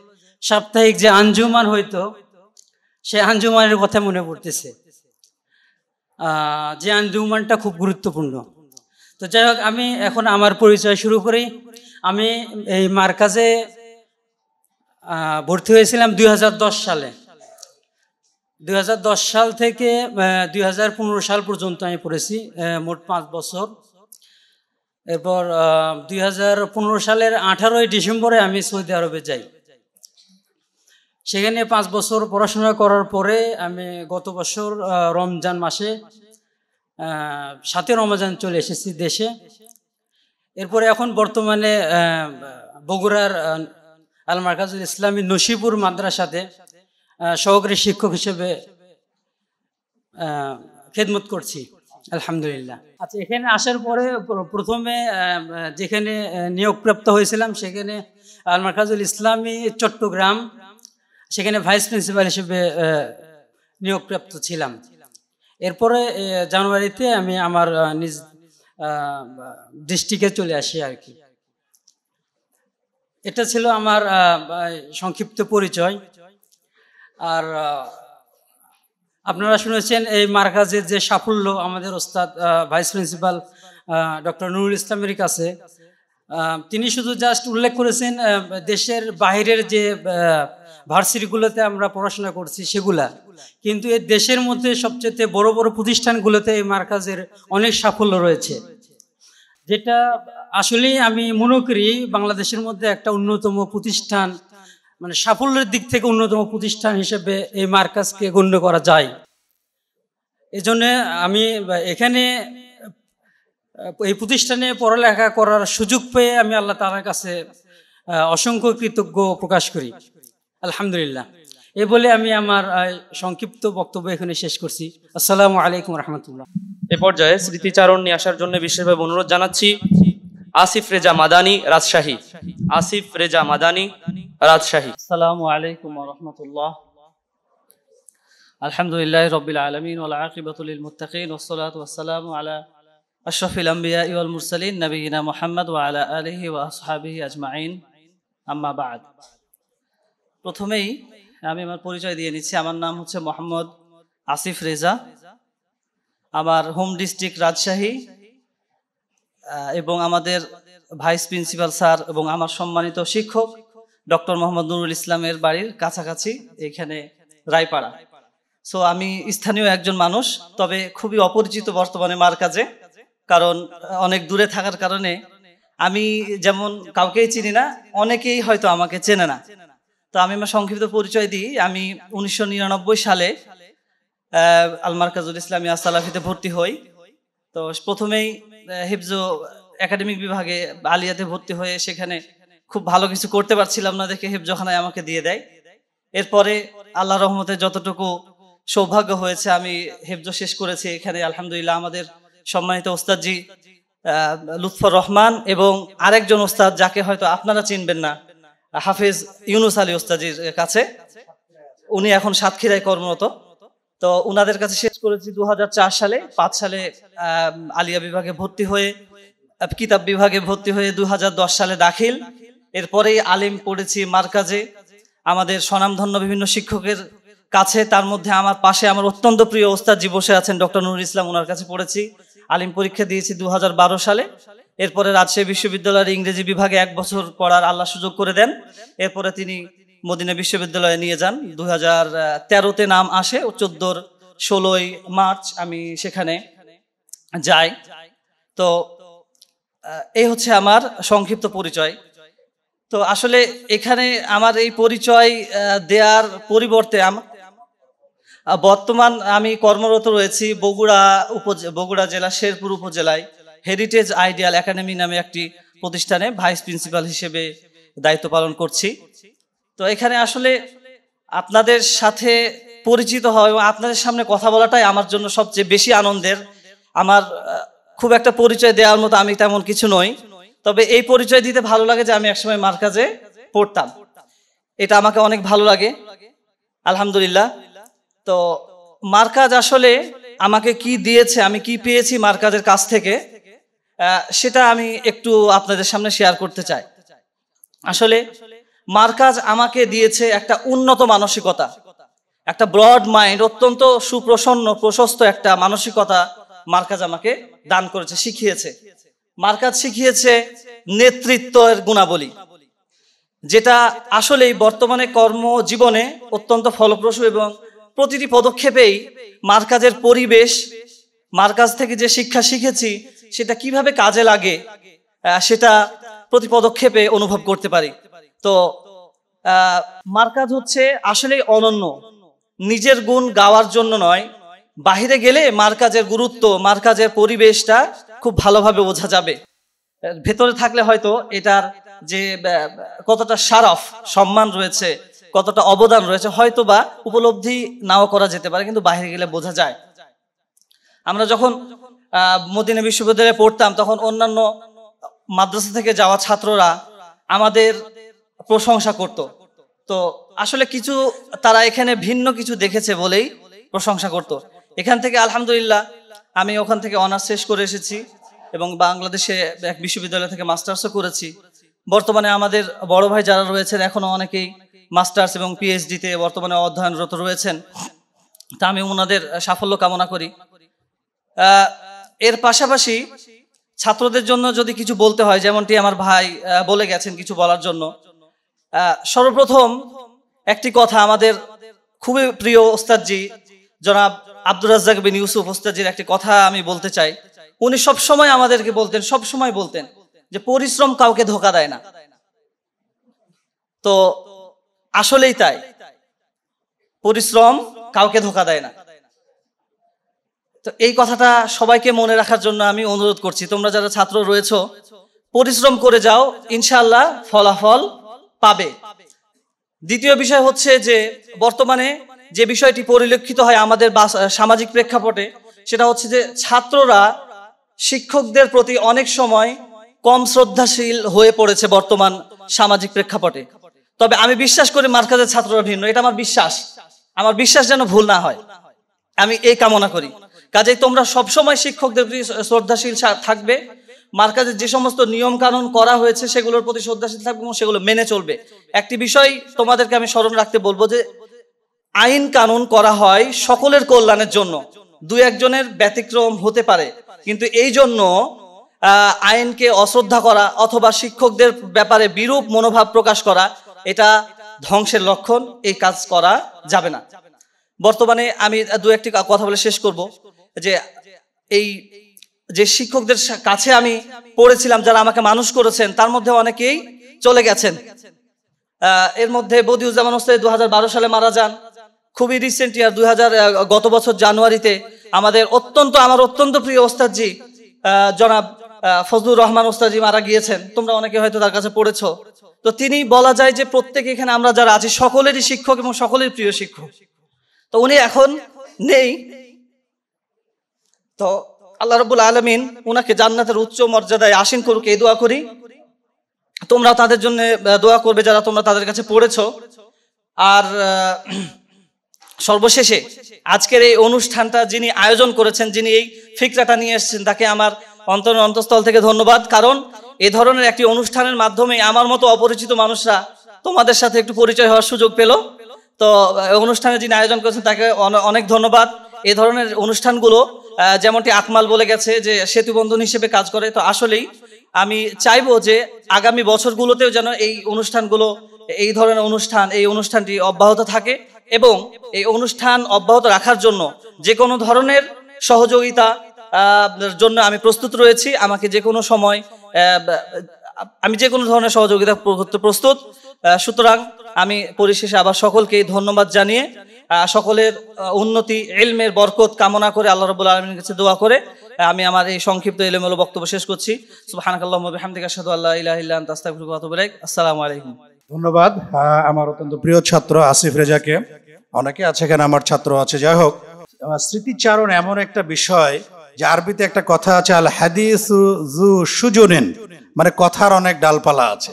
[SPEAKER 10] সাপ্তাহিক যে আঞ্জুমান হইতো সে আঞ্জুমানের কথা মনে পড়তেছে যে আঞ্জুমানটা খুব গুরুত্বপূর্ণ তো যাই হোক আমি এখন আমার পরিচয় শুরু করি আমি এই মার্কাজে ভর্তি হয়েছিলাম দুই সালে দুই সাল থেকে দুই সাল পর্যন্ত আমি পড়েছি মোট পাঁচ বছর এরপর দুই সালের আঠারোই ডিসেম্বরে আমি সৌদি আরবে যাই সেখানে পাঁচ বছর পড়াশোনা করার পরে আমি গত বছর রমজান মাসে সাথে রমজান চলে এসেছি দেশে এরপরে এখন বর্তমানে বগুড়ার আল মার্কাজুল ইসলামী নসিপুর মাদ্রাসাতে সহকারী শিক্ষক হিসেবে খেদমত করছি আলহামদুলিল্লাহ আচ্ছা এখানে আসার পরে প্রথমে যেখানে নিয়োগপ্রাপ্ত হয়েছিলাম সেখানে আল মার্কাজুল ইসলামী চট্টগ্রাম সেখানে ভাইস প্রিন্সিপাল হিসেবে নিয়োগপ্রাপ্ত ছিলাম এরপরে জানুয়ারিতে আমি আমার নিজ ডিস্ট্রিক্টে চলে আসি আর কি এটা ছিল আমার সংক্ষিপ্ত পরিচয় আর আপনারা শুনেছেন এই মার্কাজের যে সাফল্য আমাদের ওস্তাদ ভাইস প্রিন্সিপাল ডক্টর নুরুল ইসলামের কাছে তিনি শুধু জাস্ট উল্লেখ করেছেন দেশের বাহিরের যে ভার্সিটিগুলোতে আমরা পড়াশোনা করছি সেগুলা কিন্তু এ দেশের মধ্যে সবচেয়ে বড় বড় প্রতিষ্ঠানগুলোতে এই মার্কাজের অনেক সাফল্য রয়েছে যেটা আসলে আমি মনে করি বাংলাদেশের মধ্যে একটা অন্যতম প্রতিষ্ঠান মানে সাফল্যের দিক থেকে অন্যতম প্রতিষ্ঠান হিসেবে এই মার্কাজকে গণ্য করা যায় এজন্য আমি এখানে এই প্রতিষ্ঠানে পড়ালেখা করার সুযোগ পেয়ে আমি আল্লাহ তালার কাছে অসংখ্য কৃতজ্ঞ প্রকাশ করি আলহামদুলিল্লাহ এ বলে আমি আমার সংক্ষিপ্ত বক্তব্য এখানে শেষ করছি আসসালামু আলাইকুম রহমতুল্লাহ এ
[SPEAKER 13] পর্যায়ে স্মৃতিচারণ নিয়ে আসার জন্য বিশেষভাবে অনুরোধ জানাচ্ছি আসিফ রেজা মাদানি রাজশাহী আসিফ রেজা মাদানি রাজশাহী
[SPEAKER 2] আসসালামু আলাইকুম রহমতুল্লাহ আলহামদুলিল্লাহ রবিল আলমিন আকিবাতুল মুতাকিন ওসলাত ওসালাম আলা আশরফিল আম্বিয়া ইউল মুরসালিন নবীনা মোহাম্মদ ওয়া আলা আলহি ওয়া আসহাবিহি আজমাইন আম্মা বাদ প্রথমেই আমি আমার পরিচয় দিয়ে নিচ্ছি আমার নাম হচ্ছে মোহাম্মদ আসিফ রেজা আমার হোম ডিস্ট্রিক্ট রাজশাহী এবং আমাদের ভাইস প্রিন্সিপাল স্যার এবং আমার সম্মানিত শিক্ষক ডক্টর মোহাম্মদ নুরুল ইসলামের বাড়ির কাছাকাছি এখানে রায়পাড়া সো আমি স্থানীয় একজন মানুষ তবে খুবই অপরিচিত বর্তমানে মার কাজে কারণ অনেক দূরে থাকার কারণে আমি যেমন কাউকেই চিনি না অনেকেই হয়তো আমাকে চেনে না তো আমি আমার সংক্ষিপ্ত পরিচয় দিই আমি উনিশশো সালে আলমার কাজুল ইসলামী ইয়াসালাফিতে ভর্তি হই তো প্রথমেই হিফজো একাডেমিক বিভাগে আলিয়াতে ভর্তি হয়ে সেখানে খুব ভালো কিছু করতে পারছিলাম না দেখে হেফজোখানায় আমাকে দিয়ে দেয় এরপরে আল্লাহ রহমতে যতটুকু সৌভাগ্য হয়েছে আমি হেফজো শেষ করেছি এখানে আলহামদুলিল্লাহ আমাদের সম্মানিত ওস্তাদজি লুৎফর রহমান এবং আরেকজন ওস্তাদ যাকে হয়তো আপনারা চিনবেন না হাফিজ ইউনুস আলী ওস্তাজির কাছে উনি এখন সাতক্ষীরায় কর্মরত তো উনাদের কাছে শেষ করেছি দু সালে পাঁচ সালে আলিয়া বিভাগে ভর্তি হয়ে কিতাব বিভাগে ভর্তি হয়ে দু সালে দাখিল এরপরেই আলিম পড়েছি মার্কাজে আমাদের স্বনামধন্য বিভিন্ন শিক্ষকের কাছে তার মধ্যে আমার পাশে আমার অত্যন্ত প্রিয় ওস্তাদজি বসে আছেন ডক্টর নুরুল ইসলাম ওনার কাছে পড়েছি আলিম পরীক্ষা দিয়েছি দু সালে এরপরে রাজশাহী বিশ্ববিদ্যালয়ের ইংরেজি বিভাগে এক বছর পড়ার আল্লাহ সুযোগ করে দেন এরপরে তিনি মদিনা বিশ্ববিদ্যালয়ে নিয়ে যান দু হাজার তেরোতে নাম আসে ও চোদ্দোর ষোলোই মার্চ আমি সেখানে যাই তো এই হচ্ছে আমার সংক্ষিপ্ত পরিচয় তো আসলে এখানে আমার এই পরিচয় দেওয়ার পরিবর্তে বর্তমান আমি কর্মরত রয়েছি বগুড়া উপ বগুড়া জেলা শেরপুর উপজেলায় হেরিটেজ আইডিয়াল একাডেমি নামে একটি প্রতিষ্ঠানে ভাইস প্রিন্সিপাল হিসেবে দায়িত্ব পালন করছি তো এখানে আসলে আপনাদের সাথে পরিচিত হওয়া এবং আপনাদের সামনে কথা বলাটাই আমার জন্য সবচেয়ে বেশি আনন্দের আমার খুব একটা পরিচয় দেওয়ার মতো আমি তেমন কিছু নই তবে এই পরিচয় দিতে ভালো লাগে যে আমি একসময় মার্কাজে পড়তাম এটা আমাকে অনেক ভালো লাগে আলহামদুলিল্লাহ তো মার্কাজ আসলে আমাকে কি দিয়েছে আমি কি পেয়েছি মার্কাজের কাছ থেকে সেটা আমি একটু আপনাদের সামনে শেয়ার করতে চাই আসলে মার্কাজ আমাকে দিয়েছে একটা উন্নত মানসিকতা একটা ব্রড মাইন্ড অত্যন্ত সুপ্রসন্ন প্রশস্ত একটা মানসিকতা মার্কাজ আমাকে দান করেছে শিখিয়েছে মার্কাজ শিখিয়েছে নেতৃত্বের গুণাবলী যেটা আসলেই বর্তমানে কর্মজীবনে অত্যন্ত ফলপ্রসূ এবং প্রতিটি পদক্ষেপেই মার্কাজের পরিবেশ মার্কাজ থেকে যে শিক্ষা শিখেছি সেটা কিভাবে কাজে লাগে সেটা প্রতি পদক্ষেপে অনুভব করতে পারি তো মার্কাজ হচ্ছে আসলে অনন্য নিজের গুণ গাওয়ার জন্য নয় বাহিরে গেলে মার্কাজের গুরুত্ব মার্কাজের পরিবেশটা খুব ভালোভাবে বোঝা যাবে ভেতরে থাকলে হয়তো এটার যে কতটা সারফ সম্মান রয়েছে কতটা অবদান রয়েছে হয়তো বা উপলব্ধি নাও করা যেতে পারে কিন্তু বাহিরে গেলে বোঝা যায় আমরা যখন মদিনা বিশ্ববিদ্যালয়ে পড়তাম তখন অন্যান্য মাদ্রাসা থেকে যাওয়া ছাত্ররা আমাদের প্রশংসা করত তো আসলে কিছু তারা এখানে ভিন্ন কিছু দেখেছে বলেই প্রশংসা করত এখান থেকে আলহামদুলিল্লাহ আমি ওখান থেকে অনার্স শেষ করে এসেছি এবং বাংলাদেশে এক বিশ্ববিদ্যালয় থেকে মাস্টার্সও করেছি বর্তমানে আমাদের বড় ভাই যারা রয়েছেন এখনও অনেকেই মাস্টার্স এবং পিএইচডিতে বর্তমানে অধ্যয়নরত রয়েছেন তা আমি ওনাদের সাফল্য কামনা করি এর পাশাপাশি ছাত্রদের জন্য যদি কিছু বলতে হয় যেমনটি আমার ভাই বলে গেছেন কিছু বলার জন্য সর্বপ্রথম একটি কথা আমাদের খুবই প্রিয় ওস্তাদজি জনাব আব্দুর রাজ্জাক বিন ইউসুফ ওস্তাদজির একটি কথা আমি বলতে চাই উনি সব সময় আমাদেরকে বলতেন সব সময় বলতেন যে পরিশ্রম কাউকে ধোকা দেয় না তো আসলেই তাই পরিশ্রম কাউকে ধোকা দেয় না তো এই কথাটা সবাইকে মনে রাখার জন্য আমি অনুরোধ করছি তোমরা যারা ছাত্র রয়েছ পরিশ্রম করে যাও ইনশাল্লাহ ফলাফল পাবে দ্বিতীয় বিষয় হচ্ছে যে বর্তমানে যে বিষয়টি পরিলক্ষিত হয় আমাদের সামাজিক প্রেক্ষাপটে সেটা হচ্ছে যে ছাত্ররা শিক্ষকদের প্রতি অনেক সময় কম শ্রদ্ধাশীল হয়ে পড়েছে বর্তমান সামাজিক প্রেক্ষাপটে তবে আমি বিশ্বাস করি মার্কাজের ছাত্ররা ভিন্ন এটা আমার বিশ্বাস আমার বিশ্বাস যেন ভুল না হয় আমি এই কামনা করি কাজেই তোমরা সবসময় শিক্ষকদের প্রতি শ্রদ্ধাশীল থাকবে মার্কাজের যে সমস্ত নিয়ম কানুন করা হয়েছে সেগুলোর প্রতি শ্রদ্ধাশীল থাকবে এবং সেগুলো মেনে চলবে একটি বিষয় তোমাদেরকে আমি স্মরণ রাখতে বলবো যে আইন কানুন করা হয় সকলের কল্যাণের জন্য দু একজনের ব্যতিক্রম হতে পারে কিন্তু এই জন্য আইনকে অশ্রদ্ধা করা অথবা শিক্ষকদের ব্যাপারে বিরূপ মনোভাব প্রকাশ করা এটা ধ্বংসের লক্ষণ এই কাজ করা যাবে না বর্তমানে আমি দু একটি কথা বলে শেষ করব যে এই যে শিক্ষকদের কাছে আমি পড়েছিলাম যারা আমাকে মানুষ করেছেন তার মধ্যে অনেকেই চলে গেছেন এর মধ্যে বদিউজ্জামান হোসেন দু সালে মারা যান খুবই রিসেন্ট ইয়ার দুই গত বছর জানুয়ারিতে আমাদের অত্যন্ত আমার অত্যন্ত প্রিয় ওস্তাদজি জনাব ফজলুর রহমান ওস্তাদজি মারা গিয়েছেন তোমরা অনেকে হয়তো তার কাছে পড়েছ তো তিনি বলা যায় যে প্রত্যেক এখানে আমরা যারা আছি সকলেরই শিক্ষক এবং সকলের প্রিয় শিক্ষক তো উনি এখন নেই তো আল্লাহ রবুল আলমিন উনাকে জান্নাতের উচ্চ মর্যাদায় আসীন করুক এই দোয়া করি তোমরা তাদের জন্য দোয়া করবে যারা তোমরা তাদের কাছে পড়েছ আর সর্বশেষে আজকের এই অনুষ্ঠানটা যিনি আয়োজন করেছেন যিনি এই ফিকরাটা নিয়ে এসেছেন তাকে আমার অন্তর অন্তঃস্থল থেকে ধন্যবাদ কারণ এ ধরনের একটি অনুষ্ঠানের মাধ্যমে আমার মতো অপরিচিত মানুষরা তোমাদের সাথে একটু পরিচয় হওয়ার সুযোগ পেল তো অনুষ্ঠানে যিনি আয়োজন করেছেন তাকে অনেক ধন্যবাদ এ ধরনের অনুষ্ঠানগুলো যেমনটি আকমাল বলে গেছে যে সেতু বন্ধন হিসেবে কাজ করে তো আসলেই আমি চাইবো যে আগামী বছরগুলোতেও যেন এই অনুষ্ঠানগুলো এই ধরনের অনুষ্ঠান এই অনুষ্ঠানটি অব্যাহত থাকে এবং এই অনুষ্ঠান অব্যাহত রাখার জন্য যে কোনো ধরনের সহযোগিতা জন্য আমি প্রস্তুত রয়েছি আমাকে যে কোনো সময় আমি যে কোনো ধরনের সহযোগিতা প্রস্তুত সুতরাং আমি পরিশেষে আবার সকলকে ধন্যবাদ জানিয়ে সকলের উন্নতি এলমের বরকত কামনা করে আল্লাহ রবুল আলমীর কাছে দোয়া করে আমি আমার এই সংক্ষিপ্ত এলমেলো বক্তব্য শেষ করছি আলাইকুম
[SPEAKER 8] ধন্যবাদ আমার অত্যন্ত প্রিয় ছাত্র আসিফ রেজাকে অনেকে আছে এখানে আমার ছাত্র আছে যাই হোক স্মৃতিচারণ এমন একটা বিষয় যে আরবিতে একটা কথা আছে আল হাদিস সুজনেন মানে কথার অনেক ডালপালা আছে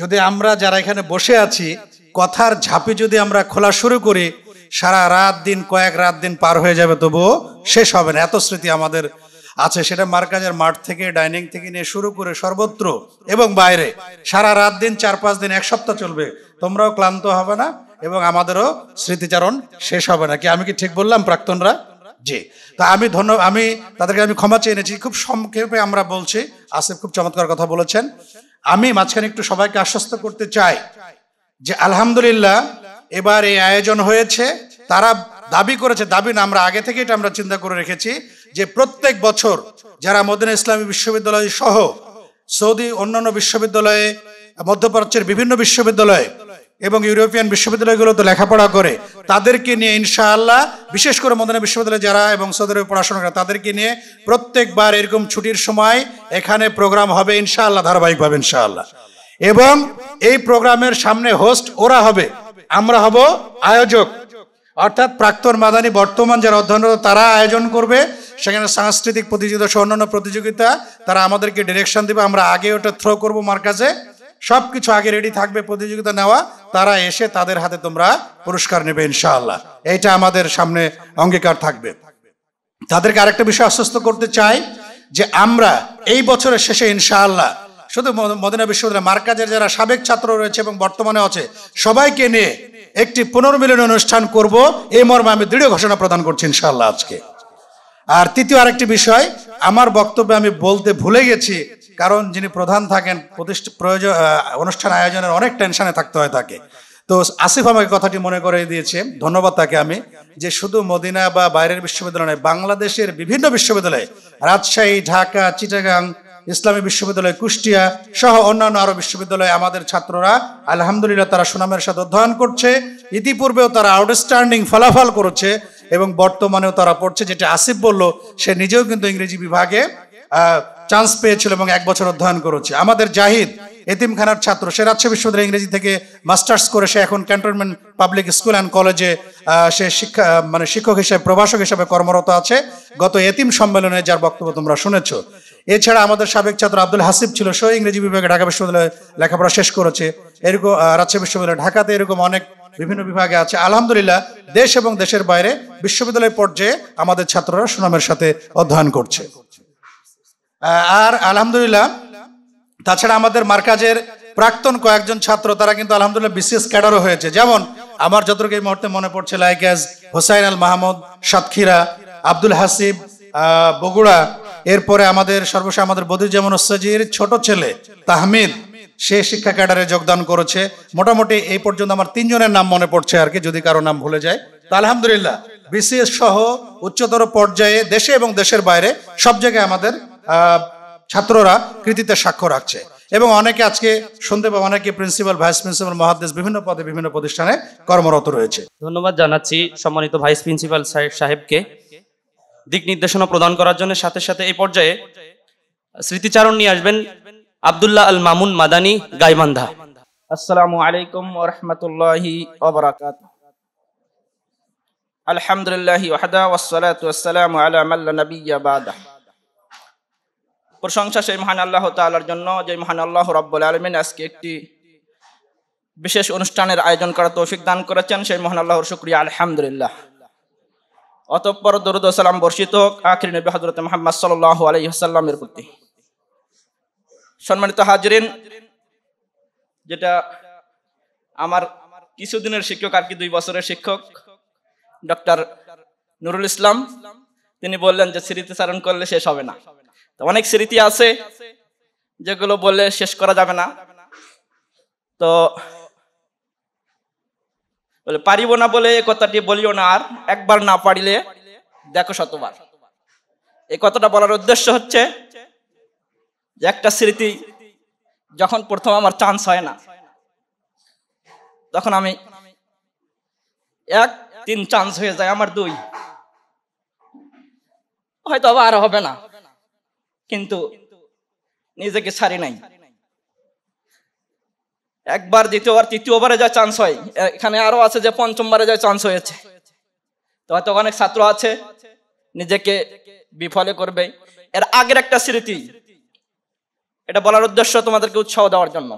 [SPEAKER 8] যদি আমরা যারা এখানে বসে আছি কথার ঝাঁপে যদি আমরা খোলা শুরু করি সারা রাত দিন কয়েক রাত দিন পার হয়ে যাবে তবুও শেষ হবে না এত স্মৃতি আমাদের আছে সেটা মার্কাজের মাঠ থেকে ডাইনিং থেকে নিয়ে শুরু করে সর্বত্র এবং বাইরে সারা রাত দিন চার পাঁচ দিন এক সপ্তাহ চলবে তোমরাও ক্লান্ত হবে না এবং আমাদেরও স্মৃতিচারণ শেষ হবে না কি আমি কি ঠিক বললাম প্রাক্তনরা জি তা আমি ধন্য আমি তাদেরকে আমি ক্ষমা চেয়ে এনেছি খুব সংক্ষেপে আমরা বলছি আসিফ খুব চমৎকার কথা বলেছেন আমি মাঝখানে একটু সবাইকে আশ্বস্ত করতে চাই যে আলহামদুলিল্লাহ এবার এই আয়োজন হয়েছে তারা দাবি করেছে দাবি না আমরা আগে থেকে এটা আমরা চিন্তা করে রেখেছি যে প্রত্যেক বছর যারা মদিনা ইসলামী বিশ্ববিদ্যালয় সহ সৌদি অন্যান্য বিশ্ববিদ্যালয়ে মধ্যপ্রাচ্যের বিভিন্ন বিশ্ববিদ্যালয়ে এবং ইউরোপিয়ান বিশ্ববিদ্যালয়গুলোতে লেখাপড়া করে তাদেরকে নিয়ে ইনশাআল্লাহ বিশেষ করে মদিনা বিশ্ববিদ্যালয়ে যারা এবং সৌদি পড়াশোনা করে তাদেরকে নিয়ে প্রত্যেকবার এরকম ছুটির সময় এখানে প্রোগ্রাম হবে ইনশাআল্লাহ ধারাবাহিকভাবে ইনশাআল্লাহ এবং এই প্রোগ্রামের সামনে হোস্ট ওরা হবে আমরা হব আয়োজক অর্থাৎ প্রাক্তন মাদানী বর্তমান যারা অধ্যয়নরত তারা আয়োজন করবে সেখানে সাংস্কৃতিক প্রতিযোগিতা সহ অন্যান্য প্রতিযোগিতা তারা আমাদেরকে ডিরেকশন দেবে আমরা আগে ওটা থ্রো করবো মার্কাজে সব কিছু আগে রেডি থাকবে প্রতিযোগিতা নেওয়া তারা এসে তাদের হাতে তোমরা পুরস্কার নেবে ইনশাআল্লাহ এইটা আমাদের সামনে অঙ্গীকার থাকবে তাদেরকে আরেকটা বিষয় আশ্বস্ত করতে চাই যে আমরা এই বছরের শেষে ইনশাআল্লাহ শুধু মদিনা বিশ্ববিদ্যালয় মার্কাজের যারা সাবেক ছাত্র রয়েছে এবং বর্তমানে আছে সবাইকে নিয়ে একটি পুনর্মিলন অনুষ্ঠান করব এই মর্মে আমি দৃঢ় ঘোষণা প্রদান করছি ইনশাআল্লাহ আজকে আর তৃতীয় আরেকটি বিষয় আমার বক্তব্যে আমি বলতে ভুলে গেছি কারণ যিনি প্রধান থাকেন প্রতিষ্ঠা প্রয়োজন অনুষ্ঠান আয়োজনের অনেক টেনশনে থাকতে হয় তাকে তো আসিফ আমাকে কথাটি মনে করে দিয়েছে ধন্যবাদ তাকে আমি যে শুধু মদিনা বা বাইরের বিশ্ববিদ্যালয় বাংলাদেশের বিভিন্ন বিশ্ববিদ্যালয়ে রাজশাহী ঢাকা চিটাগাং ইসলামী বিশ্ববিদ্যালয় কুষ্টিয়া সহ অন্যান্য আরও বিশ্ববিদ্যালয়ে আমাদের ছাত্ররা আলহামদুলিল্লাহ তারা সুনামের সাথে অধ্যয়ন করছে ইতিপূর্বেও তারা আউটস্ট্যান্ডিং ফলাফল করেছে এবং বর্তমানেও তারা পড়ছে যেটা আসিফ বলল সে নিজেও কিন্তু ইংরেজি বিভাগে চান্স পেয়েছিল এবং এক বছর অধ্যয়ন করেছে আমাদের জাহিদ এতিমখানার ছাত্র সে রাজশাহী বিশ্ববিদ্যালয় ইংরেজি থেকে মাস্টার্স করে সে এখন ক্যান্টনমেন্ট পাবলিক স্কুল অ্যান্ড কলেজে সে শিক্ষা মানে শিক্ষক হিসেবে প্রভাষক হিসেবে কর্মরত আছে গত এতিম সম্মেলনে যার বক্তব্য তোমরা শুনেছ এছাড়া আমাদের সাবেক ছাত্র আব্দুল হাসিব ছিল সে ইংরেজি বিভাগে ঢাকা বিশ্ববিদ্যালয়ে লেখাপড়া শেষ করেছে এরকম রাজশাহী বিশ্ববিদ্যালয় ঢাকাতে এরকম অনেক বিভিন্ন বিভাগে আছে আলহামদুলিল্লাহ দেশ এবং দেশের বাইরে বিশ্ববিদ্যালয় পর্যায়ে আমাদের ছাত্ররা সুনামের সাথে অধ্যয়ন করছে আর আলহামদুলিল্লাহ তাছাড়া আমাদের মার্কাজের প্রাক্তন কয়েকজন ছাত্র তারা কিন্তু আলহামদুলিল্লাহ বিশেষ ক্যাডারও হয়েছে যেমন আমার যতটুকু এই মুহূর্তে মনে পড়ছে লাইকাজ হোসাইন আল মাহমুদ সাতক্ষীরা আব্দুল হাসিব বগুড়া এরপরে আমাদের সর্বশেষ আমাদের বদিরজামান ওসাজির ছোট ছেলে তাহমিদ সে শিক্ষা ক্যাডারে যোগদান করেছে মোটামুটি এই পর্যন্ত আমার তিনজনের নাম মনে পড়ছে আর কি যদি কারো নাম ভুলে যায় তা আলহামদুলিল্লাহ বিসিএস সহ উচ্চতর পর্যায়ে দেশে এবং দেশের বাইরে সব জায়গায় আমাদের ছাত্ররা কৃতিতে সাক্ষ্য রাখছে এবং অনেকে আজকে শুনতে পাবো অনেকে প্রিন্সিপাল ভাইস প্রিন্সিপাল মহাদেশ বিভিন্ন পদে বিভিন্ন প্রতিষ্ঠানে কর্মরত রয়েছে
[SPEAKER 13] ধন্যবাদ জানাচ্ছি সম্মানিত ভাইস প্রিন্সিপাল সাহেবকে দিক নির্দেশনা প্রদান করার জন্য সাথে সাথে এই পর্যায়ে স্মৃতিচারণ নিয়ে আসবেন আবদুল্লাহ আল মামুন মাদানি গাইবান্ধা
[SPEAKER 16] আসসালামু আলাইকুম আলহামদুলিল্লাহ প্রশংসা সেই মহান আল্লাহ তাআলার জন্য যে মহান আল্লাহ রাব্বুল আজকে একটি বিশেষ অনুষ্ঠানের আয়োজন করা তৌফিক দান করেছেন সেই মহান আল্লাহর শুক্রিয়া আলহামদুলিল্লাহ অতঃপর দরুদ বর্ষিত হোক আখির নবী হজরত মোহাম্মদ সাল আলাইসাল্লামের প্রতি সম্মানিত হাজরিন যেটা আমার কিছুদিনের শিক্ষক আর কি দুই বছরের শিক্ষক ডক্টর নুরুল ইসলাম তিনি বললেন যে স্মৃতিচারণ করলে শেষ হবে না তো অনেক স্মৃতি আছে যেগুলো বললে শেষ করা যাবে না তো বলে পারিব না বলে এ কথাটি বলিও না আর একবার না পারিলে দেখো শতবার এই কথাটা বলার উদ্দেশ্য হচ্ছে যে একটা স্মৃতি যখন প্রথম আমার চান্স হয় না তখন আমি এক তিন চান্স হয়ে যায় আমার দুই হয়তো আবার হবে না কিন্তু নিজেকে সারি নাই একবার দ্বিতীয়বার তৃতীয়বারে যা চান্স হয় এখানে আরও আছে যে পঞ্চমবারে যা চান্স হয়েছে তো হয়তো অনেক ছাত্র আছে নিজেকে বিফলে করবে এর আগের একটা স্মৃতি এটা বলার উদ্দেশ্য তোমাদেরকে উৎসাহ দেওয়ার জন্য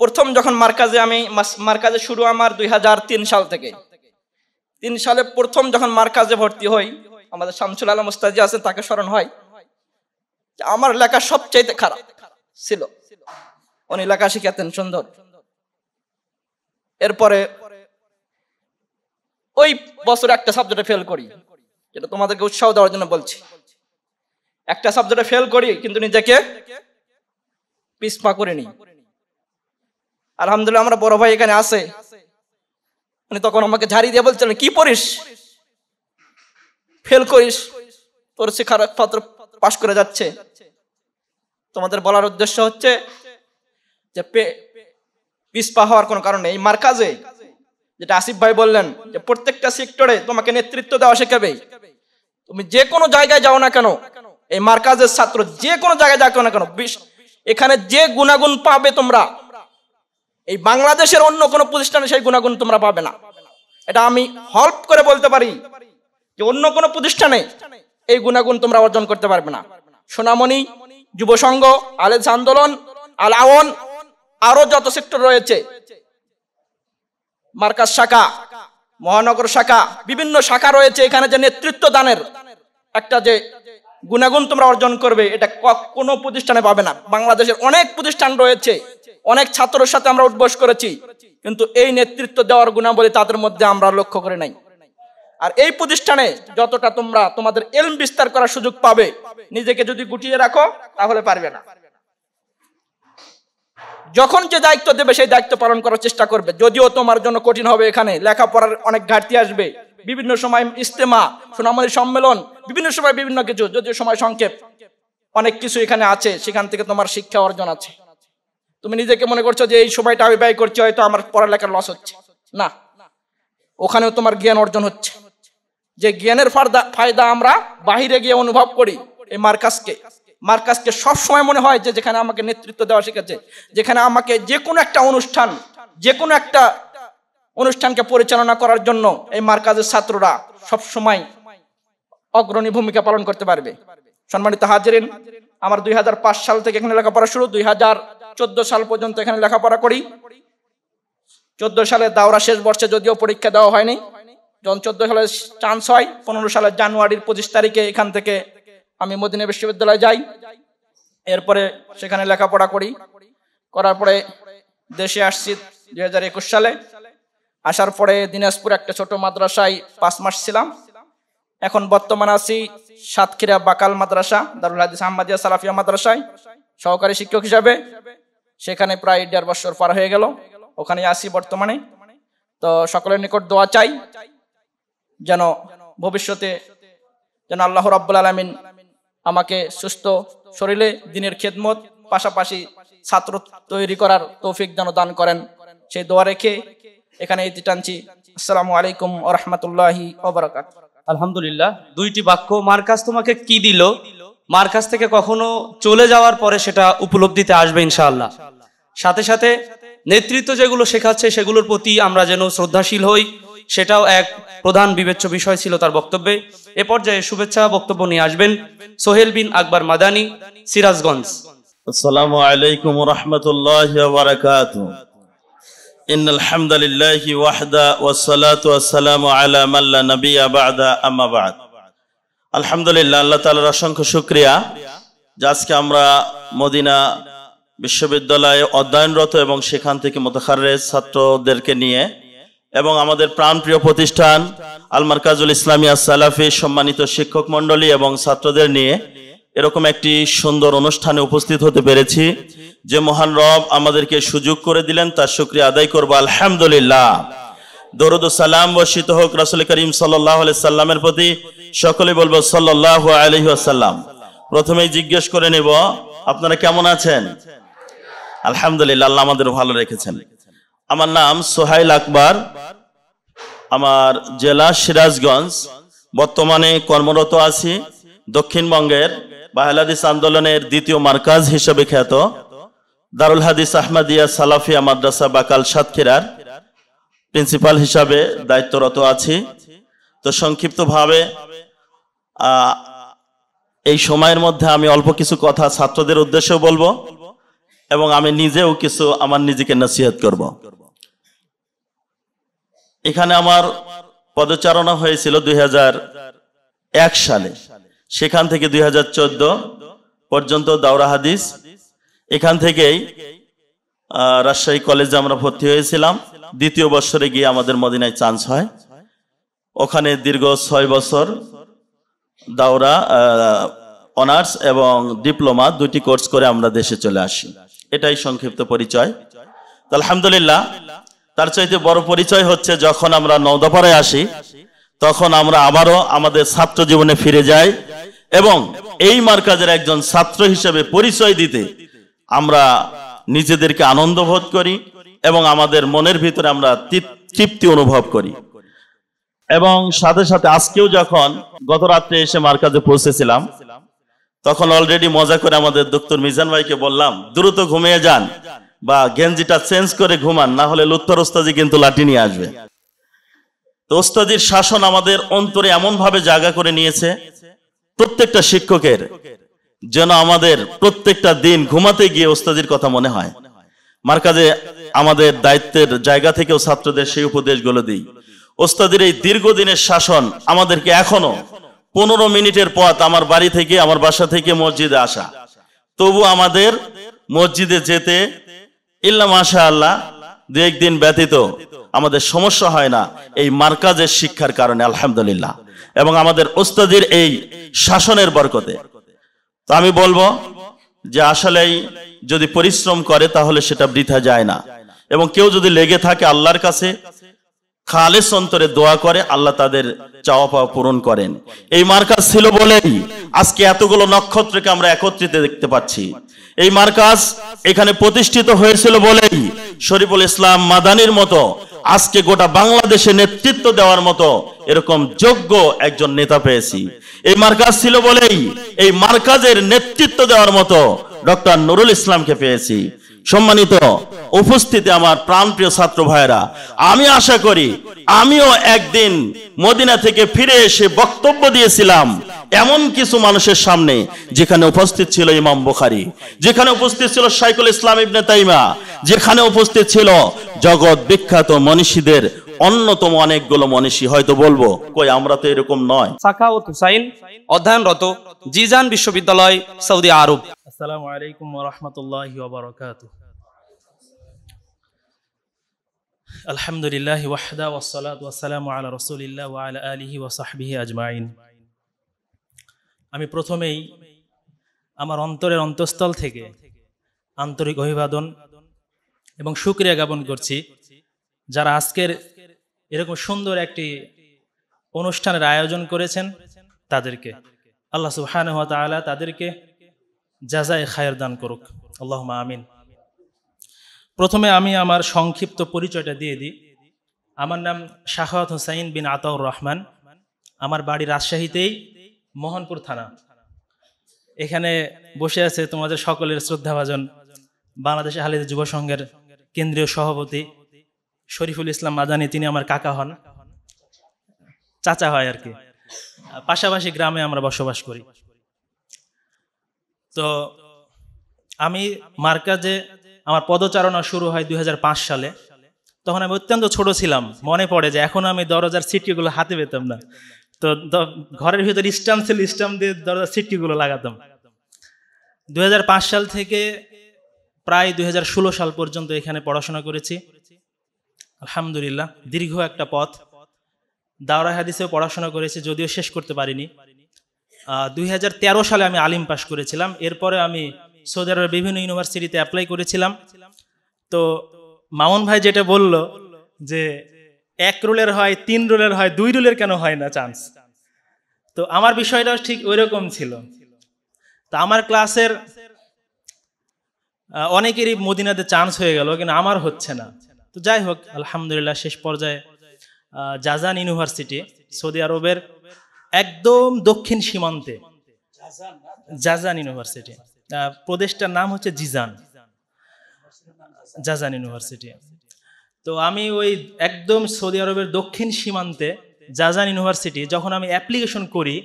[SPEAKER 16] প্রথম যখন মার্কাজে আমি মার্কাজে শুরু আমার দুই সাল থেকে তিন সালে প্রথম যখন মার্কাজে ভর্তি হই আমাদের শামসুল আলম মুস্তাজি আছে তাকে স্মরণ হয় আমার লেখা সবচাইতে খারাপ ছিল উনি লেখা শিখাতেন সুন্দর এরপরে ওই বছর একটা সাবজেক্টে ফেল করি যেটা তোমাদেরকে উৎসাহ দেওয়ার জন্য বলছি একটা সাবজেক্টে ফেল করি কিন্তু নিজেকে পিসপা করিনি আলহামদুলিল্লাহ আমরা বড় ভাই এখানে আছে উনি তখন আমাকে ঝাড়ি দিয়ে বলছিলেন কি পড়িস ফেল করিস তোর শিক্ষার পাত্র পাশ করে যাচ্ছে তোমাদের বলার উদ্দেশ্য হচ্ছে যে পিসপা হওয়ার কোনো কারণ নেই মার্কাজে যেটা আসিফ ভাই বললেন যে প্রত্যেকটা সেক্টরে তোমাকে নেতৃত্ব দেওয়া শেখাবে তুমি যে কোনো জায়গায় যাও না কেন এই মার্কাজের ছাত্র যে কোনো জায়গায় যাও না কেন এখানে যে গুণাগুণ পাবে তোমরা এই বাংলাদেশের অন্য কোনো প্রতিষ্ঠানে সেই গুণাগুণ তোমরা পাবে না এটা আমি হল্প করে বলতে পারি যে অন্য কোনো প্রতিষ্ঠানে এই গুণাগুণ তোমরা অর্জন করতে পারবে না সোনামণি যুব সংঘ আলেজ আন্দোলন আল আওয়ন আরো যত সেক্টর রয়েছে মার্কাজ শাখা মহানগর শাখা বিভিন্ন শাখা রয়েছে এখানে যে নেতৃত্ব দানের একটা যে গুণাগুণ তোমরা অর্জন করবে এটা কোনো প্রতিষ্ঠানে পাবে না বাংলাদেশের অনেক প্রতিষ্ঠান রয়েছে অনেক ছাত্রের সাথে আমরা উদ্বোস করেছি কিন্তু এই নেতৃত্ব দেওয়ার গুণাবলী তাদের মধ্যে আমরা লক্ষ্য করে নাই আর এই প্রতিষ্ঠানে যতটা তোমরা তোমাদের এলম বিস্তার করার সুযোগ পাবে নিজেকে যদি গুটিয়ে রাখো তাহলে পারবে না যখন যে দায়িত্ব দেবে সেই দায়িত্ব পালন করার চেষ্টা করবে যদিও তোমার জন্য কঠিন হবে এখানে লেখাপড়ার অনেক ঘাটতি আসবে বিভিন্ন সময় ইস্তেমা সোনামণি সম্মেলন বিভিন্ন সময় বিভিন্ন কিছু যদিও সময় সংক্ষেপ অনেক কিছু এখানে আছে সেখান থেকে তোমার শিক্ষা অর্জন আছে তুমি নিজেকে মনে করছো যে এই সময়টা আমি ব্যয় করছি হয়তো আমার পড়ালেখার লস হচ্ছে না ওখানেও তোমার জ্ঞান অর্জন হচ্ছে যে জ্ঞানের ফায়দা আমরা বাহিরে গিয়ে অনুভব করি এই মার্কাসকে মার্কাজকে সবসময় মনে হয় যে যেখানে আমাকে নেতৃত্ব দেওয়া শিখেছে যেখানে আমাকে যে কোনো একটা অনুষ্ঠান যে কোনো একটা অনুষ্ঠানকে পরিচালনা করার জন্য এই মার্কাজের ছাত্ররা সবসময় অগ্রণী ভূমিকা পালন করতে পারবে সম্মানিত হাজিরিন আমার দুই সাল থেকে এখানে লেখাপড়া শুরু দুই সাল পর্যন্ত এখানে লেখাপড়া করি চোদ্দ সালে দাওরা শেষ বর্ষে যদিও পরীক্ষা দেওয়া হয়নি যখন চোদ্দ সালে চান্স হয় পনেরো সালের জানুয়ারির পঁচিশ তারিখে এখান থেকে আমি মদিনা বিশ্ববিদ্যালয়ে যাই এরপরে সেখানে লেখাপড়া করি করার পরে দেশে আসছি দুই হাজার একুশ সালে আসার পরে দিনাজপুর একটা ছোট মাদ্রাসায় পাঁচ মাস ছিলাম এখন বর্তমানে আছি সাতক্ষীরা বাকাল মাদ্রাসা দারুল হাদিস আহমদিয়া সালাফিয়া মাদ্রাসায় সহকারী শিক্ষক হিসাবে সেখানে প্রায় দেড় বছর পার হয়ে গেল ওখানে আসি বর্তমানে তো সকলের নিকট দোয়া চাই যেন ভবিষ্যতে যেন আল্লাহ রাব্বুল আলমিন আমাকে সুস্থ শরীরে দিনের খেদমত পাশাপাশি ছাত্র তৈরি করার তৌফিক যেন দান করেন সেই দোয়া রেখে এখানে এটি টানছি আসসালামু আলাইকুম
[SPEAKER 13] রহমতুল্লাহি ওবরাকাত আলহামদুলিল্লাহ দুইটি বাক্য কাছ তোমাকে কি দিল কাছ থেকে কখনো চলে যাওয়ার পরে সেটা উপলব্ধিতে আসবে ইনশাআল্লাহ সাথে সাথে নেতৃত্ব যেগুলো শেখাচ্ছে সেগুলোর প্রতি আমরা যেন শ্রদ্ধাশীল হই সেটাও এক প্রধান বিবেচ্য বিষয় ছিল তার বক্তব্যে এ পর্যায়ে শুভেচ্ছা বক্তব্য নিয়ে আসবেন সোহেল
[SPEAKER 1] বিন আকবর মাদানি সিরাজগঞ্জ আসসালামু আলাইকুম রহমতুল্লাহ বারাকাত ان الحمد لله وحده والصلاه والسلام على من لا نبي بعد اما بعد আলহামদুলিল্লাহ আল্লাহ তাআলার অসংখ্য শুকরিয়া যে আজকে আমরা মদিনা বিশ্ববিদ্যালয়ে অধ্যয়নরত এবং সেখান থেকে মুতাখাররেজ ছাত্রদেরকে নিয়ে এবং আমাদের প্রাণপ্রিয় প্রতিষ্ঠান আল মার্কাজুল ইসলামিয়া সালাফি সম্মানিত শিক্ষক মন্ডলী এবং ছাত্রদের নিয়ে এরকম একটি সুন্দর অনুষ্ঠানে উপস্থিত হতে পেরেছি যে মহান রব আমাদেরকে সুযোগ করে দিলেন তার শুক্রিয়া আদায় করবো আলহামদুলিল্লাহ দরুদ সালাম বর্ষিত হোক রাসুল করিম সাল্লাহ সাল্লামের প্রতি সকলে বলবো সাল্লাহ আলহি প্রথমেই জিজ্ঞেস করে নেব আপনারা কেমন আছেন আলহামদুলিল্লাহ আল্লাহ আমাদের ভালো রেখেছেন আমার নাম সোহাইল আকবর আমার জেলা সিরাজগঞ্জ বর্তমানে কর্মরত আছি দক্ষিণবঙ্গের বাহালাদিস আন্দোলনের দ্বিতীয় মার্কাজ হিসেবে খ্যাত দারুল হাদিস আহমদিয়া সালাফিয়া মাদ্রাসা বাকাল সাতক্ষীরার প্রিন্সিপাল হিসাবে দায়িত্বরত আছি তো সংক্ষিপ্তভাবে এই সময়ের মধ্যে আমি অল্প কিছু কথা ছাত্রদের উদ্দেশ্যে বলবো এবং আমি নিজেও কিছু আমার নিজেকে নসিহত করব এখানে আমার পদচারণা হয়েছিল দুই সালে সেখান থেকে দুই পর্যন্ত দাওরা হাদিস এখান থেকেই রাজশাহী কলেজে আমরা ভর্তি হয়েছিলাম দ্বিতীয় বছরে গিয়ে আমাদের মদিনায় চান্স হয় ওখানে দীর্ঘ ছয় বছর দাওরা অনার্স এবং ডিপ্লোমা দুটি কোর্স করে আমরা দেশে চলে আসি এটাই সংক্ষিপ্ত পরিচয় আলহামদুলিল্লাহ তার চাইতে বড় পরিচয় হচ্ছে যখন আমরা নওদাপাড়ায় আসি তখন আমরা আবারও আমাদের ছাত্র জীবনে ফিরে যাই এবং এই মার্কাজের একজন ছাত্র হিসেবে পরিচয় দিতে আমরা নিজেদেরকে আনন্দ বোধ করি এবং আমাদের মনের ভিতরে আমরা তৃপ্তি অনুভব করি এবং সাথে সাথে আজকেও যখন গত রাত্রে এসে মার্কাজে পৌঁছেছিলাম তখন অলরেডি মজা করে আমাদের ডক্টর মিজান ভাইকে বললাম দ্রুত ঘুমিয়ে যান বা গেঞ্জিটা চেঞ্জ করে ঘুমান না হলে লুৎফর ওস্তাজি কিন্তু লাঠি নিয়ে আসবে তো ওস্তাজির শাসন আমাদের অন্তরে এমন ভাবে জায়গা করে নিয়েছে প্রত্যেকটা শিক্ষকের যেন আমাদের প্রত্যেকটা দিন ঘুমাতে গিয়ে ওস্তাজির কথা মনে হয় মার্কাজে আমাদের দায়িত্বের জায়গা থেকেও ছাত্রদের সেই উপদেশগুলো দিই ওস্তাদের এই দীর্ঘদিনের শাসন আমাদেরকে এখনো পনেরো মিনিটের পথ আমার বাড়ি থেকে আমার বাসা থেকে মসজিদে আসা তবু আমাদের মসজিদে যেতে ইল্লা মাশা আল্লাহ দু একদিন ব্যতীত আমাদের সমস্যা হয় না এই মার্কাজের শিক্ষার কারণে আলহামদুলিল্লাহ এবং আমাদের ওস্তাদির এই শাসনের বরকতে তো আমি বলবো যে আসলেই যদি পরিশ্রম করে তাহলে সেটা বৃথা যায় না এবং কেউ যদি লেগে থাকে আল্লাহর কাছে খালেস অন্তরে দোয়া করে আল্লাহ তাদের চাওয়া পাওয়া পূরণ করেন এই মার্কাজ ছিল বলেই আজকে এতগুলো নক্ষত্রকে আমরা একত্রিত দেখতে পাচ্ছি এই মার্কাজ এখানে প্রতিষ্ঠিত হয়েছিল বলেই শরীফুল ইসলাম মাদানির মতো আজকে গোটা বাংলাদেশে নেতৃত্ব দেওয়ার মতো এরকম যোগ্য একজন নেতা পেয়েছি এই মার্কাজ ছিল বলেই এই মার্কাজের নেতৃত্ব দেওয়ার মতো ডক্টর নুরুল ইসলামকে পেয়েছি সম্মানিত উপস্থিতি আমার প্রাণপ্রিয় ছাত্র ভাইরা আমি আশা করি আমিও একদিন মদিনা থেকে ফিরে এসে বক্তব্য দিয়েছিলাম এমন কিছু মানুষের সামনে যেখানে উপস্থিত ছিল ইমাম বুখারি যেখানে উপস্থিত ছিল সাইকুল ইসলাম ইবনে তাইমা যেখানে উপস্থিত ছিল জগৎ বিখ্যাত মনীষীদের অন্যতম অনেকগুলো মনীষী হয়তো বলবো
[SPEAKER 13] কই আমরা তো এরকম নয় সাকা ও তুসাইন অধ্যয়নরত জিজান বিশ্ববিদ্যালয় সৌদি আরব
[SPEAKER 3] আসসালামু আলাইকুম ওয়া রাহমাতুল্লাহি ওয়া বারাকাতুহু আলহামদুলিল্লাহি ওয়াহদা ওয়াসসালাত সালামু আলা রাসূলিল্লাহ ওয়া আলা আলিহি ওয়া সাহবিহি আজমাইন আমি প্রথমেই আমার অন্তরের অন্তঃস্থল থেকে আন্তরিক অভিবাদন এবং সুক্রিয়া জ্ঞাপন করছি যারা আজকের এরকম সুন্দর একটি অনুষ্ঠানের আয়োজন করেছেন তাদেরকে আল্লাহ সুহান তাদেরকে জাজায় খায়ের দান করুক আল্লাহ আমিন প্রথমে আমি আমার সংক্ষিপ্ত পরিচয়টা দিয়ে দিই আমার নাম শাহাত হুসাইন বিন আতাউর রহমান আমার বাড়ি রাজশাহীতেই মোহনপুর থানা এখানে বসে আছে তোমাদের সকলের শ্রদ্ধাভাজন বাংলাদেশ আহলিদ যুব সংঘের কেন্দ্রীয় সভাপতি শরীফুল ইসলাম মাদানি তিনি আমার কাকা হন চাচা হয় আর কি পাশাপাশি গ্রামে আমরা বসবাস করি তো আমি মার্কাজে আমার পদচারণা শুরু হয় দুই সালে তখন আমি অত্যন্ত ছোট ছিলাম মনে পড়ে যে এখন আমি দরজার সিটিগুলো হাতে পেতাম না তো ঘরের ভিতরে স্টাম ছিল স্টাম দিয়ে দরজার সিটিগুলো লাগাতাম দুই সাল থেকে প্রায় দুই সাল পর্যন্ত এখানে পড়াশোনা করেছি আলহামদুলিল্লাহ দীর্ঘ একটা পথ দাওরা হাদিসেও পড়াশোনা করেছি যদিও শেষ করতে পারিনি দুই সালে আমি আলিম পাশ করেছিলাম এরপরে আমি সৌদি আরবের বিভিন্ন ইউনিভার্সিটিতে অ্যাপ্লাই করেছিলাম তো মামুন ভাই যেটা বলল যে এক রোলের হয় তিন রোলের হয় দুই রোলের কেন হয় না চান্স তো আমার বিষয়টাও ঠিক ওই রকম ছিল তো আমার ক্লাসের অনেকেরই মদিনাতে চান্স হয়ে গেল কিন্তু আমার হচ্ছে না তো যাই হোক আলহামদুলিল্লাহ শেষ পর্যায়ে জাজান ইউনিভার্সিটি সৌদি আরবের একদম দক্ষিণ সীমান্তে জাজান ইউনিভার্সিটি প্রদেশটার নাম হচ্ছে জিজান জাজান ইউনিভার্সিটি তো আমি ওই একদম সৌদি আরবের দক্ষিণ সীমান্তে জাজান ইউনিভার্সিটি যখন আমি অ্যাপ্লিকেশন করি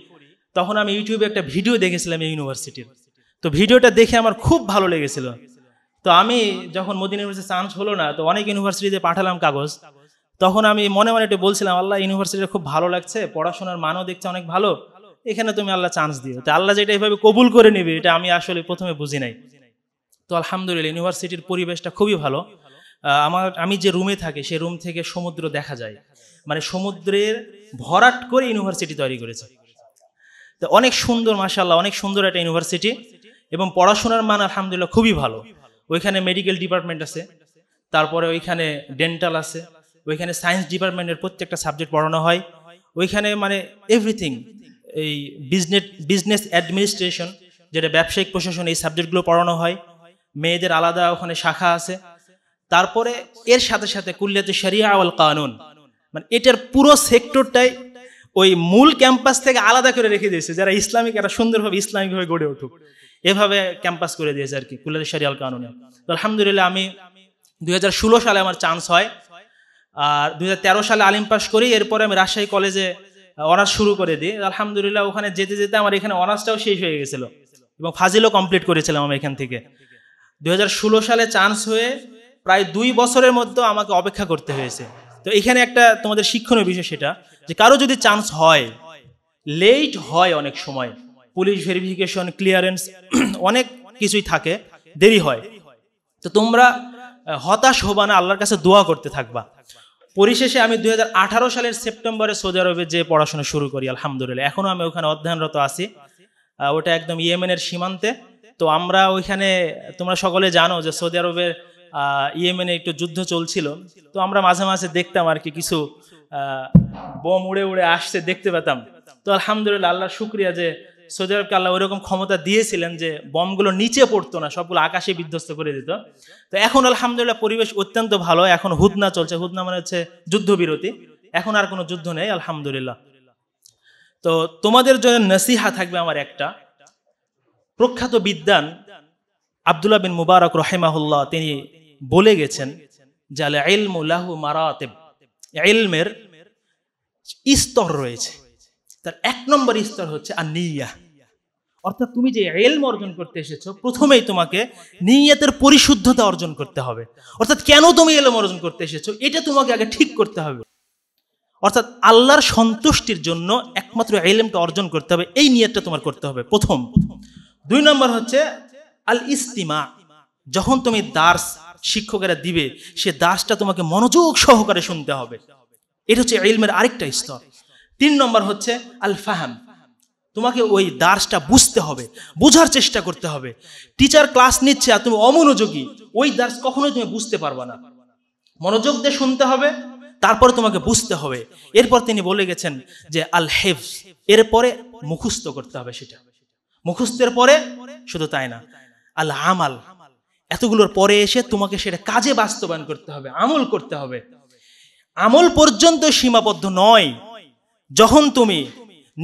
[SPEAKER 3] তখন আমি ইউটিউবে একটা ভিডিও দেখেছিলাম এই ইউনিভার্সিটির তো ভিডিওটা দেখে আমার খুব ভালো লেগেছিল তো আমি যখন মোদিন ইউনিভার্সিটি চান্স হলো না তো অনেক ইউনিভার্সিটিতে পাঠালাম কাগজ তখন আমি মনে মনে একটু বলছিলাম আল্লাহ ইউনিভার্সিটিটা খুব ভালো লাগছে পড়াশোনার মানও দেখছে অনেক ভালো এখানে তুমি আল্লাহ চান্স দিও তো আল্লাহ যেটা এইভাবে কবুল করে নিবে এটা আমি আসলে প্রথমে বুঝি নাই তো আলহামদুলিল্লাহ ইউনিভার্সিটির পরিবেশটা খুবই ভালো আমার আমি যে রুমে থাকি সে রুম থেকে সমুদ্র দেখা যায় মানে সমুদ্রের ভরাট করে ইউনিভার্সিটি তৈরি করেছে তো অনেক সুন্দর মাসাল্লাহ অনেক সুন্দর একটা ইউনিভার্সিটি এবং পড়াশোনার মান আলহামদুলিল্লাহ খুবই ভালো ওইখানে মেডিকেল ডিপার্টমেন্ট আছে তারপরে ওইখানে ডেন্টাল আছে ওইখানে সায়েন্স ডিপার্টমেন্টের প্রত্যেকটা সাবজেক্ট পড়ানো হয় ওইখানে মানে এভরিথিং এই বিজনেস বিজনেস অ্যাডমিনিস্ট্রেশন যেটা ব্যবসায়িক প্রশাসন এই সাবজেক্টগুলো পড়ানো হয় মেয়েদের আলাদা ওখানে শাখা আছে তারপরে এর সাথে সাথে কুল্লিয়াতে শরিয়া আওয়াল কানুন মানে এটার পুরো সেক্টরটাই ওই মূল ক্যাম্পাস থেকে আলাদা করে রেখে দিয়েছে যারা ইসলামিক এরা সুন্দরভাবে ইসলামিকভাবে গড়ে উঠুক এভাবে ক্যাম্পাস করে দিয়েছে আর কি কুল্লার শরিয়াল কানুনে আলহামদুলিল্লাহ আমি দুই সালে আমার চান্স হয় আর দুই সালে আলিম পাস করি এরপরে আমি রাজশাহী কলেজে অনার্স শুরু করে দিই আলহামদুলিল্লাহ ওখানে যেতে যেতে আমার এখানে অনার্সটাও শেষ হয়ে গেছিল এবং ফাজিলও কমপ্লিট করেছিলাম আমি এখান থেকে দুই সালে চান্স হয়ে প্রায় দুই বছরের মধ্যে আমাকে অপেক্ষা করতে হয়েছে তো এখানে একটা তোমাদের শিক্ষণীয় বিষয় সেটা যে কারো যদি চান্স হয় লেট হয় অনেক সময় পুলিশ ভেরিফিকেশন ক্লিয়ারেন্স অনেক কিছুই থাকে দেরি হয় তো তোমরা হতাশ হবা না আল্লাহর কাছে দোয়া করতে থাকবা পরিশেষে আমি দুই সালের সেপ্টেম্বরে সৌদি আরবে যে পড়াশোনা শুরু করি আলহামদুলিল্লাহ এখনও আমি ওখানে অধ্যয়নরত আছি ওটা একদম ইয়েমেনের সীমান্তে তো আমরা ওইখানে তোমরা সকলে জানো যে সৌদি আরবের ইয়েমেনে একটু যুদ্ধ চলছিল তো আমরা মাঝে মাঝে দেখতাম আর কি কিছু বোম উড়ে উড়ে আসতে দেখতে পেতাম তো আলহামদুলিল্লাহ আল্লাহ শুক্রিয়া যে সৌদি আরবকে আল্লাহ ওইরকম ক্ষমতা দিয়েছিলেন যে বমগুলো নিচে পড়তো না সবগুলো আকাশে বিধ্বস্ত করে দিত তো এখন আলহামদুলিল্লাহ পরিবেশ অত্যন্ত ভালো এখন হুদনা চলছে হুদনা মানে হচ্ছে যুদ্ধবিরতি এখন আর কোনো যুদ্ধ নেই আলহামদুলিল্লাহ তো তোমাদের জন্য নসিহা থাকবে আমার একটা প্রখ্যাত বিদ্যান আবদুল্লাহ বিন মুবারক রহেমাহুল্লাহ তিনি বলে গেছেন যে আলে এলমু লাহু মারাতেব এলমের স্তর রয়েছে তার এক নম্বর স্তর হচ্ছে আর নিয়া অর্থাৎ তুমি যে এলম অর্জন করতে এসেছো প্রথমেই তোমাকে নিয়াতের পরিশুদ্ধতা অর্জন করতে হবে অর্থাৎ কেন তুমি এলম অর্জন করতে এসেছো এটা তোমাকে আগে ঠিক করতে হবে অর্থাৎ আল্লাহর সন্তুষ্টির জন্য একমাত্র এলেমটা অর্জন করতে হবে এই নিয়তটা তোমার করতে হবে প্রথম দুই নম্বর হচ্ছে আল ইস্তিমা যখন তুমি দাস শিক্ষকেরা দিবে সে দাসটা তোমাকে মনোযোগ সহকারে শুনতে হবে এটা হচ্ছে এলমের আরেকটা স্তর তিন নম্বর হচ্ছে আল ফাহাম তোমাকে ওই দাসটা বুঝতে হবে বোঝার চেষ্টা করতে হবে টিচার ক্লাস নিচ্ছে আর তুমি অমনোযোগী ওই দাস কখনোই তুমি বুঝতে পারবে না মনোযোগ দিয়ে শুনতে হবে তারপরে তোমাকে বুঝতে হবে এরপর তিনি বলে গেছেন যে আল হেভ এরপরে মুখস্থ করতে হবে সেটা মুখস্থের পরে শুধু তাই না আল আমাল এতগুলোর পরে এসে তোমাকে সেটা কাজে বাস্তবায়ন করতে হবে আমল করতে হবে আমল পর্যন্ত সীমাবদ্ধ নয় যখন তুমি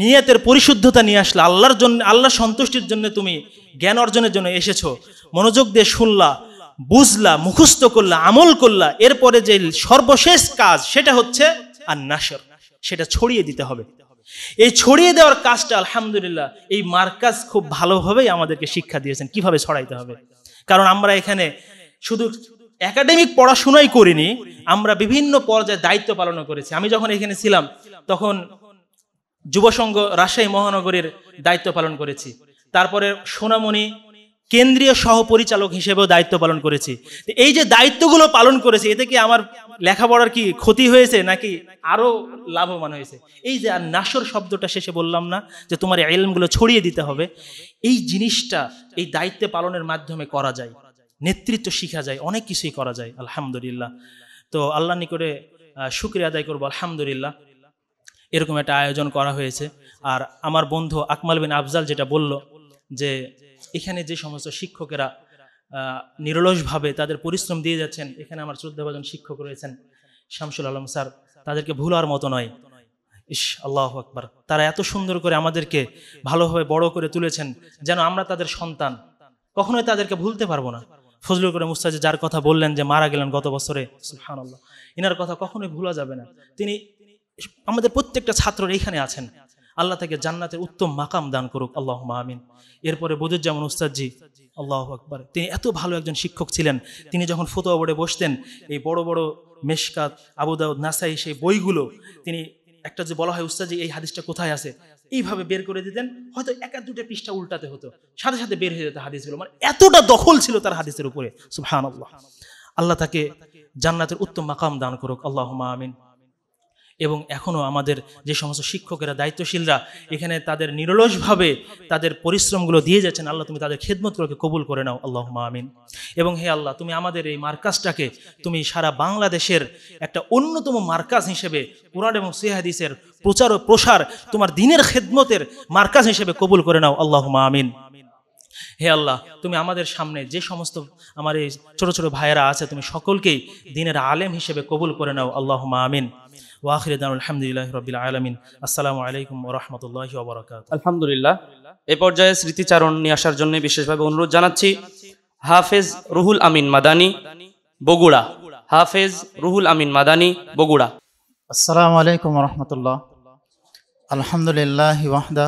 [SPEAKER 3] নিয়তের পরিশুদ্ধতা নিয়ে আসলে আল্লাহর জন্য আল্লাহ সন্তুষ্টির জন্য তুমি জ্ঞান অর্জনের জন্য এসেছো মনোযোগ দিয়ে শুনলা বুঝলা মুখস্থ করলা আমল করলা এরপরে যে সর্বশেষ কাজ সেটা হচ্ছে আর নাসর সেটা ছড়িয়ে দিতে হবে এই ছড়িয়ে দেওয়ার কাজটা আলহামদুলিল্লাহ এই মার্কাজ খুব ভালোভাবেই আমাদেরকে শিক্ষা দিয়েছেন কিভাবে ছড়াইতে হবে কারণ আমরা এখানে শুধু একাডেমিক পড়াশোনাই করিনি আমরা বিভিন্ন পর্যায়ে দায়িত্ব পালন করেছি আমি যখন এখানে ছিলাম তখন যুবসংঘ রাজশাহী মহানগরের দায়িত্ব পালন করেছি তারপরে সোনামণি কেন্দ্রীয় সহপরিচালক হিসেবেও দায়িত্ব পালন করেছি এই যে দায়িত্বগুলো পালন করেছি এতে কি আমার লেখাপড়ার কি ক্ষতি হয়েছে নাকি আরও লাভবান হয়েছে এই যে আর নাসর শব্দটা শেষে বললাম না যে তোমার এলমগুলো ছড়িয়ে দিতে হবে এই জিনিসটা এই দায়িত্ব পালনের মাধ্যমে করা যায় নেতৃত্ব শিখা যায় অনেক কিছুই করা যায় আলহামদুলিল্লাহ তো আল্লাহ নিকটে শুক্রিয়া আদায় করবো আলহামদুলিল্লাহ এরকম একটা আয়োজন করা হয়েছে আর আমার বন্ধু আকমাল বিন আফজাল যেটা বলল যে এখানে যে সমস্ত শিক্ষকেরা নিরলসভাবে তাদের পরিশ্রম দিয়ে যাচ্ছেন এখানে আমার শ্রদ্ধাভাজন শিক্ষক রয়েছেন শামসুল আলম স্যার তাদেরকে ভুলার মতো নয় ইস আল্লাহ আকবর তারা এত সুন্দর করে আমাদেরকে ভালোভাবে বড় করে তুলেছেন যেন আমরা তাদের সন্তান কখনোই তাদেরকে ভুলতে পারবো না ফজলুল করে মুস্তাজি যার কথা বললেন যে মারা গেলেন গত বছরে আল্লাহ ইনার কথা কখনোই ভুলা যাবে না তিনি আমাদের প্রত্যেকটা ছাত্র এইখানে আছেন আল্লাহ থেকে জান্নাতের উত্তম মাকাম দান করুক আল্লাহ মাহমিন এরপরে বদুজ্জামান উস্তাদজি আল্লাহ আকবর তিনি এত ভালো একজন শিক্ষক ছিলেন তিনি যখন ফতোয়া বোর্ডে বসতেন এই বড় বড় মেশকাত আবুদাউদ নাসাই সেই বইগুলো তিনি একটা যে বলা হয় উস্তাজি এই হাদিসটা কোথায় আছে এইভাবে বের করে দিতেন হয়তো এক এক দুটা পৃষ্ঠা উল্টাতে হতো সাথে সাথে বের হয়ে যেত হাদিসগুলো মানে এতটা দখল ছিল তার হাদিসের উপরে সুহান আল্লাহ আল্লাহ তাকে জান্নাতের উত্তম মাকাম দান করুক আল্লাহ আমিন এবং এখনও আমাদের যে সমস্ত শিক্ষকেরা দায়িত্বশীলরা এখানে তাদের নিরলসভাবে তাদের পরিশ্রমগুলো দিয়ে যাচ্ছেন আল্লাহ তুমি তাদের খেদমতগুলোকে কবুল করে নাও আল্লাহ আমিন এবং হে আল্লাহ তুমি আমাদের এই মার্কাজটাকে তুমি সারা বাংলাদেশের একটা অন্যতম মার্কাজ হিসেবে কোরআন এবং সিহাদিসের প্রচার ও প্রসার তোমার দিনের খেদমতের মার্কাজ হিসেবে কবুল করে নাও আল্লাহ আমিন হে আল্লাহ তুমি আমাদের সামনে যে সমস্ত আমার এই ছোটো ছোটো ভাইয়েরা আছে তুমি সকলকেই দিনের আলেম হিসেবে কবুল করে নাও আল্লাহ আমিন ওয়াহিরদান আলহামদুলিল্লাহ রবিল আলমিন
[SPEAKER 13] আসসালামু আলাইকুম রহমতুল্লাহ আলহামদুলিল্লাহ এ পর্যায়ে স্মৃতিচারণ নিয়ে আসার জন্য বিশেষভাবে অনুরোধ জানাচ্ছি হাফেজ রুহুল আমিন মাদানি বগুড়া হাফেজ রুহুল আমিন মাদানি বগুড়া
[SPEAKER 11] আসসালামু আলাইকুম রহমতুল্লাহ আলহামদুলিল্লাহ ওয়াহদা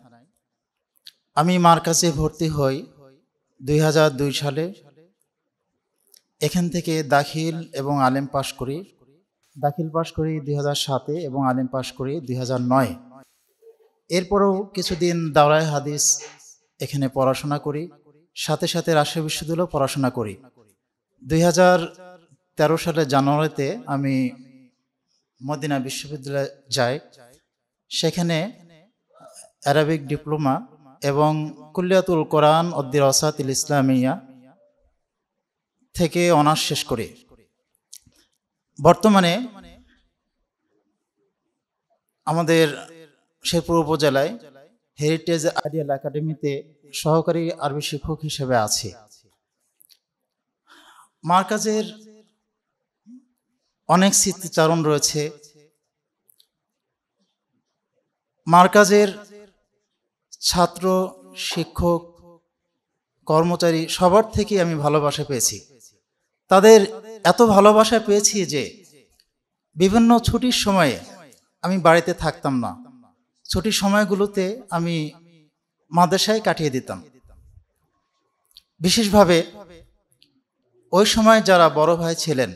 [SPEAKER 11] আমি মার্কাজে ভর্তি হই দুই সালে এখান থেকে দাখিল এবং আলেম পাশ করি দাখিল পাশ করি দুই সাতে এবং আলেম পাশ করি দুই নয় এরপরও কিছুদিন দাওরায় হাদিস এখানে পড়াশোনা করি সাথে সাথে রাজশাহী বিশ্ববিদ্যালয়েও পড়াশোনা করি দুই তেরো সালের জানুয়ারিতে আমি মদিনা বিশ্ববিদ্যালয়ে যাই সেখানে অ্যারাবিক ডিপ্লোমা এবং কুল্লিয়াতুল কোরআন অদ্দিরসাতিল ইসলামিয়া থেকে অনার্স শেষ করে বর্তমানে আমাদের শেরপুর উপজেলায় হেরিটেজ আইডিয়াল একাডেমিতে সহকারী আরবি শিক্ষক হিসেবে আছে মার্কাজের অনেক স্মৃতিচারণ রয়েছে মার্কাজের ছাত্র শিক্ষক কর্মচারী সবার থেকেই আমি ভালোবাসা পেয়েছি তাদের এত ভালোবাসা পেয়েছি যে বিভিন্ন ছুটির সময়ে আমি বাড়িতে থাকতাম না ছুটির সময়গুলোতে আমি মাদ্রাসায় কাটিয়ে দিতাম বিশেষভাবে ওই সময় যারা বড় ভাই ছিলেন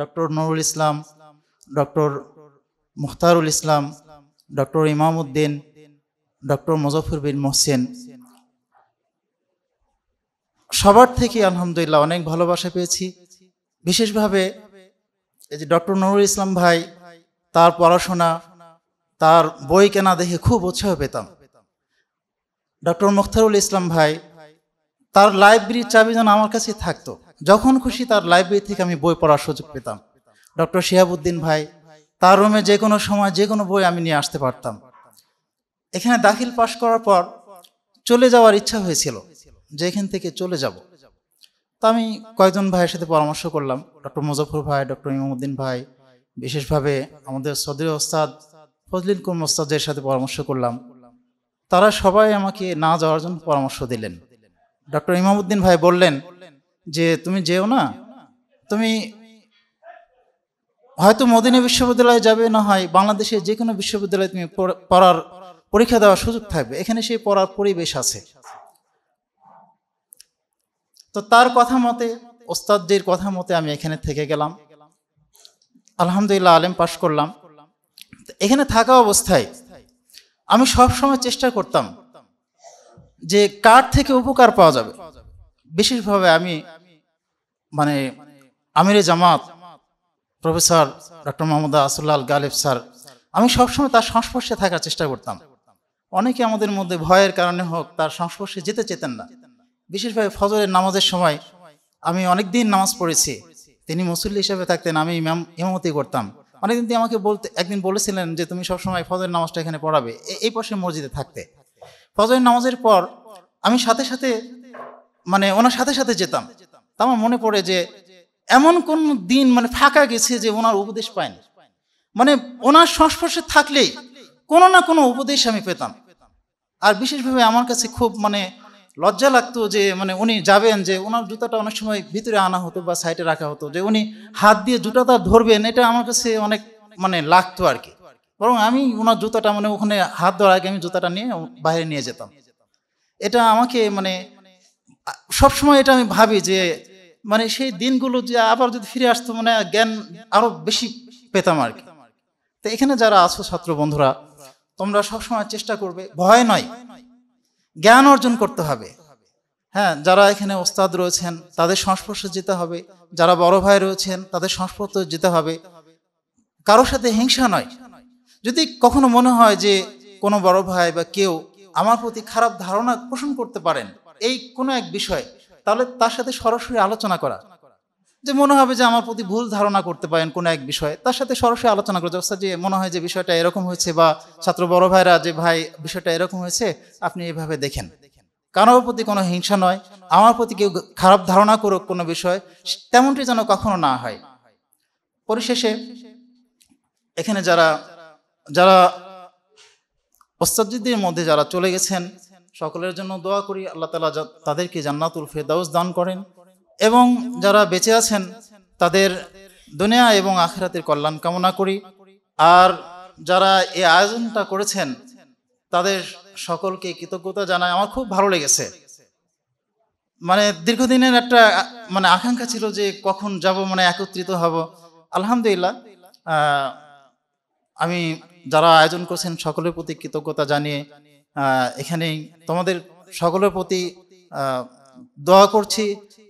[SPEAKER 11] doctor Nurul Islam doctor Mukhtarul Islam doctor Imamuddin doctor Muzaffar bin Mohsen সবার থেকে আলহামদুলিল্লাহ অনেক ভালোবাসা পেয়েছি বিশেষভাবে এই যে ডক্টর নুরুল ইসলাম ভাই তার পড়াশোনা তার বই কেনা দেখে খুব উৎসাহ পেতাম ডক্টর মুখতারুল ইসলাম ভাই তার লাইব্রেরির চাবি যেন আমার কাছে থাকতো যখন খুশি তার লাইব্রেরি থেকে আমি বই পড়ার সুযোগ পেতাম ডক্টর শিহাবুদ্দিন ভাই তার রুমে যে কোনো সময় যে কোনো বই আমি নিয়ে আসতে পারতাম এখানে দাখিল পাশ করার পর চলে যাওয়ার ইচ্ছা হয়েছিল যে এখান থেকে চলে যাব তো আমি কয়েকজন ভাইয়ের সাথে পরামর্শ করলাম ডক্টর মুজফর ভাই ডক্টর ইমামুদ্দিন ভাই বিশেষভাবে আমাদের সদর ওস্তাদ ফজলিন কুম ওস্তাদের সাথে পরামর্শ করলাম তারা সবাই আমাকে না যাওয়ার জন্য পরামর্শ দিলেন ডক্টর ইমামুদ্দিন ভাই বললেন যে তুমি যেও না তুমি হয়তো মদিনা বিশ্ববিদ্যালয়ে যাবে না হয় বাংলাদেশে যে কোনো বিশ্ববিদ্যালয়ে তুমি পড়ার পরীক্ষা দেওয়ার সুযোগ থাকবে এখানে সেই পড়ার পরিবেশ আছে তো তার কথা মতে ওস্তাদের কথা মতে আমি এখানে থেকে গেলাম আলহামদুলিল্লাহ আলেম পাশ করলাম এখানে থাকা অবস্থায় আমি সব সময় চেষ্টা করতাম যে কার থেকে উপকার পাওয়া যাবে বিশেষভাবে আমি মানে আমিরে জামাত প্রফেসর ডক্টর মোহাম্মদ আসুল্লাল গালেব স্যার আমি সবসময় তার সংস্পর্শে থাকার চেষ্টা করতাম অনেকে আমাদের মধ্যে ভয়ের কারণে হোক তার সংস্পর্শে যেতে চেতেন না বিশেষভাবে ফজরের নামাজের সময় আমি অনেক দিন নামাজ পড়েছি তিনি মুসল্লি হিসেবে থাকতেন আমি ইমাম ইমামতি করতাম অনেকদিন তিনি আমাকে বলতে একদিন বলেছিলেন যে তুমি সবসময় ফজরের নামাজটা এখানে পড়াবে এই পাশে মসজিদে থাকতে ফজরের নামাজের পর আমি সাথে সাথে মানে ওনার সাথে সাথে যেতাম তা আমার মনে পড়ে যে এমন কোন দিন মানে ফাঁকা গেছে যে ওনার উপদেশ পায়নি মানে ওনার সংস্পর্শে থাকলেই কোনো না কোনো উপদেশ আমি পেতাম আর বিশেষভাবে আমার কাছে খুব মানে লজ্জা লাগতো যে মানে উনি যাবেন যে ওনার জুতাটা অনেক সময় ভিতরে আনা হতো বা সাইডে রাখা হতো যে উনি হাত দিয়ে জুতাটা ধরবেন এটা আমার কাছে অনেক মানে লাগতো আর কি বরং আমি ওনার জুতাটা মানে ওখানে হাত ধরার আগে আমি জুতাটা নিয়ে বাইরে নিয়ে যেতাম এটা আমাকে মানে সবসময় এটা আমি ভাবি যে মানে সেই দিনগুলো যে আবার যদি ফিরে আসতো মানে জ্ঞান আরও বেশি পেতাম আর কি তো এখানে যারা আছো ছাত্র বন্ধুরা তোমরা সবসময় চেষ্টা করবে ভয় নয় জ্ঞান অর্জন করতে হবে হ্যাঁ যারা এখানে ওস্তাদ রয়েছেন তাদের সংস্পর্শে যেতে হবে যারা বড় ভাই রয়েছেন তাদের সংস্পর্শে যেতে হবে কারোর সাথে হিংসা নয় যদি কখনো মনে হয় যে কোনো বড় ভাই বা কেউ আমার প্রতি খারাপ ধারণা পোষণ করতে পারেন এই কোনো এক বিষয় তাহলে তার সাথে সরাসরি আলোচনা করা যে মনে হবে যে আমার প্রতি ভুল ধারণা করতে পারেন কোনো এক বিষয়ে তার সাথে সরাসরি আলোচনা করে যাচ্ছে যে মনে হয় যে বিষয়টা এরকম হয়েছে বা ছাত্র বড় ভাইরা যে ভাই বিষয়টা এরকম হয়েছে আপনি এভাবে দেখেন কারোর প্রতি কোনো হিংসা নয় আমার প্রতি কেউ খারাপ ধারণা করুক কোনো বিষয় তেমনটি যেন কখনো না হয় পরিশেষে এখানে যারা যারা ওস্তাদজিদের মধ্যে যারা চলে গেছেন সকলের জন্য দোয়া করি আল্লাহ তালা তাদেরকে জান্নাতুল ফেদাউস দান করেন এবং যারা বেঁচে আছেন তাদের দুনিয়া এবং আখেরাতের কল্যাণ কামনা করি আর যারা এই আয়োজনটা করেছেন তাদের সকলকে কৃতজ্ঞতা জানায় আমার খুব ভালো লেগেছে মানে দীর্ঘদিনের একটা মানে আকাঙ্ক্ষা ছিল যে কখন যাব মানে একত্রিত হব আলহামদুলিল্লাহ আমি যারা আয়োজন করছেন সকলের প্রতি কৃতজ্ঞতা জানিয়ে এখানেই তোমাদের সকলের প্রতি দোয়া করছি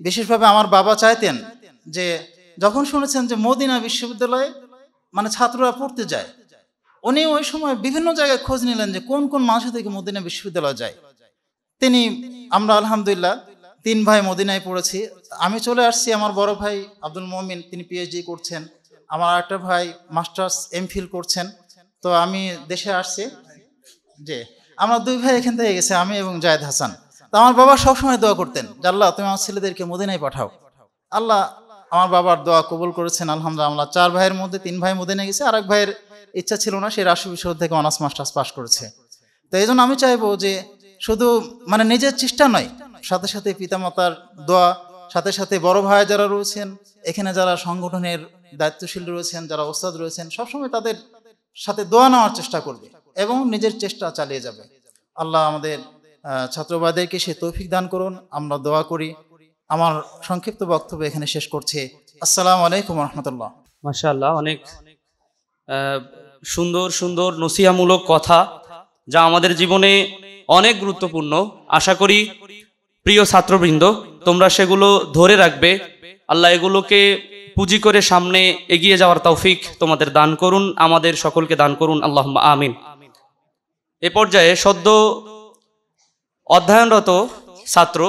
[SPEAKER 11] বিশেষভাবে আমার বাবা চাইতেন যে যখন শুনেছেন যে মদিনা বিশ্ববিদ্যালয়ে মানে ছাত্ররা পড়তে যায় উনি ওই সময় বিভিন্ন জায়গায় খোঁজ নিলেন যে কোন কোন মাসে থেকে মদিনা বিশ্ববিদ্যালয়ে যায় তিনি আমরা আলহামদুলিল্লাহ তিন ভাই মদিনায় পড়েছি আমি চলে আসছি আমার বড় ভাই আব্দুল মমিন তিনি পিএইচডি করছেন আমার একটা ভাই মাস্টার্স এমফিল করছেন তো আমি দেশে আসছি যে আমরা দুই ভাই এখান থেকে গেছে আমি এবং জায়দ হাসান তা আমার বাবা সবসময় দোয়া করতেন যে আল্লাহ তুমি আমার ছেলেদেরকে মদিনায় পাঠাও আল্লাহ আমার বাবার দোয়া কবুল করেছেন আলহামদুলিল্লাহ চার ভাইয়ের মধ্যে তিন ভাই মোদিনে গেছে আর এক ভাইয়ের ইচ্ছা ছিল না সে রাশি বিশ্ব থেকে অনার্স মাস্টার্স পাশ করেছে তো এই জন্য আমি চাইবো যে শুধু মানে নিজের চেষ্টা নয় সাথে সাথে পিতামাতার দোয়া সাথে সাথে বড় ভাই যারা রয়েছেন এখানে যারা সংগঠনের দায়িত্বশীল রয়েছেন যারা ওস্তাদ রয়েছেন সবসময় তাদের সাথে দোয়া নেওয়ার চেষ্টা করবে এবং নিজের চেষ্টা চালিয়ে যাবে আল্লাহ আমাদের ছাত্রবাদেরকে সে তৌফিক দান করুন আমরা দোয়া করি আমার সংক্ষিপ্ত বক্তব্য এখানে শেষ করছি আসসালাম আলাইকুম রহমতুল্লাহ মাশাল্লাহ অনেক
[SPEAKER 13] সুন্দর সুন্দর নসিয়ামূলক কথা যা আমাদের জীবনে অনেক গুরুত্বপূর্ণ আশা করি প্রিয় ছাত্রবৃন্দ তোমরা সেগুলো ধরে রাখবে আল্লাহ এগুলোকে পুঁজি করে সামনে এগিয়ে যাওয়ার তৌফিক তোমাদের দান করুন আমাদের সকলকে দান করুন আল্লাহ আমিন এ পর্যায়ে সদ্য অধ্যয়নরত ছাত্র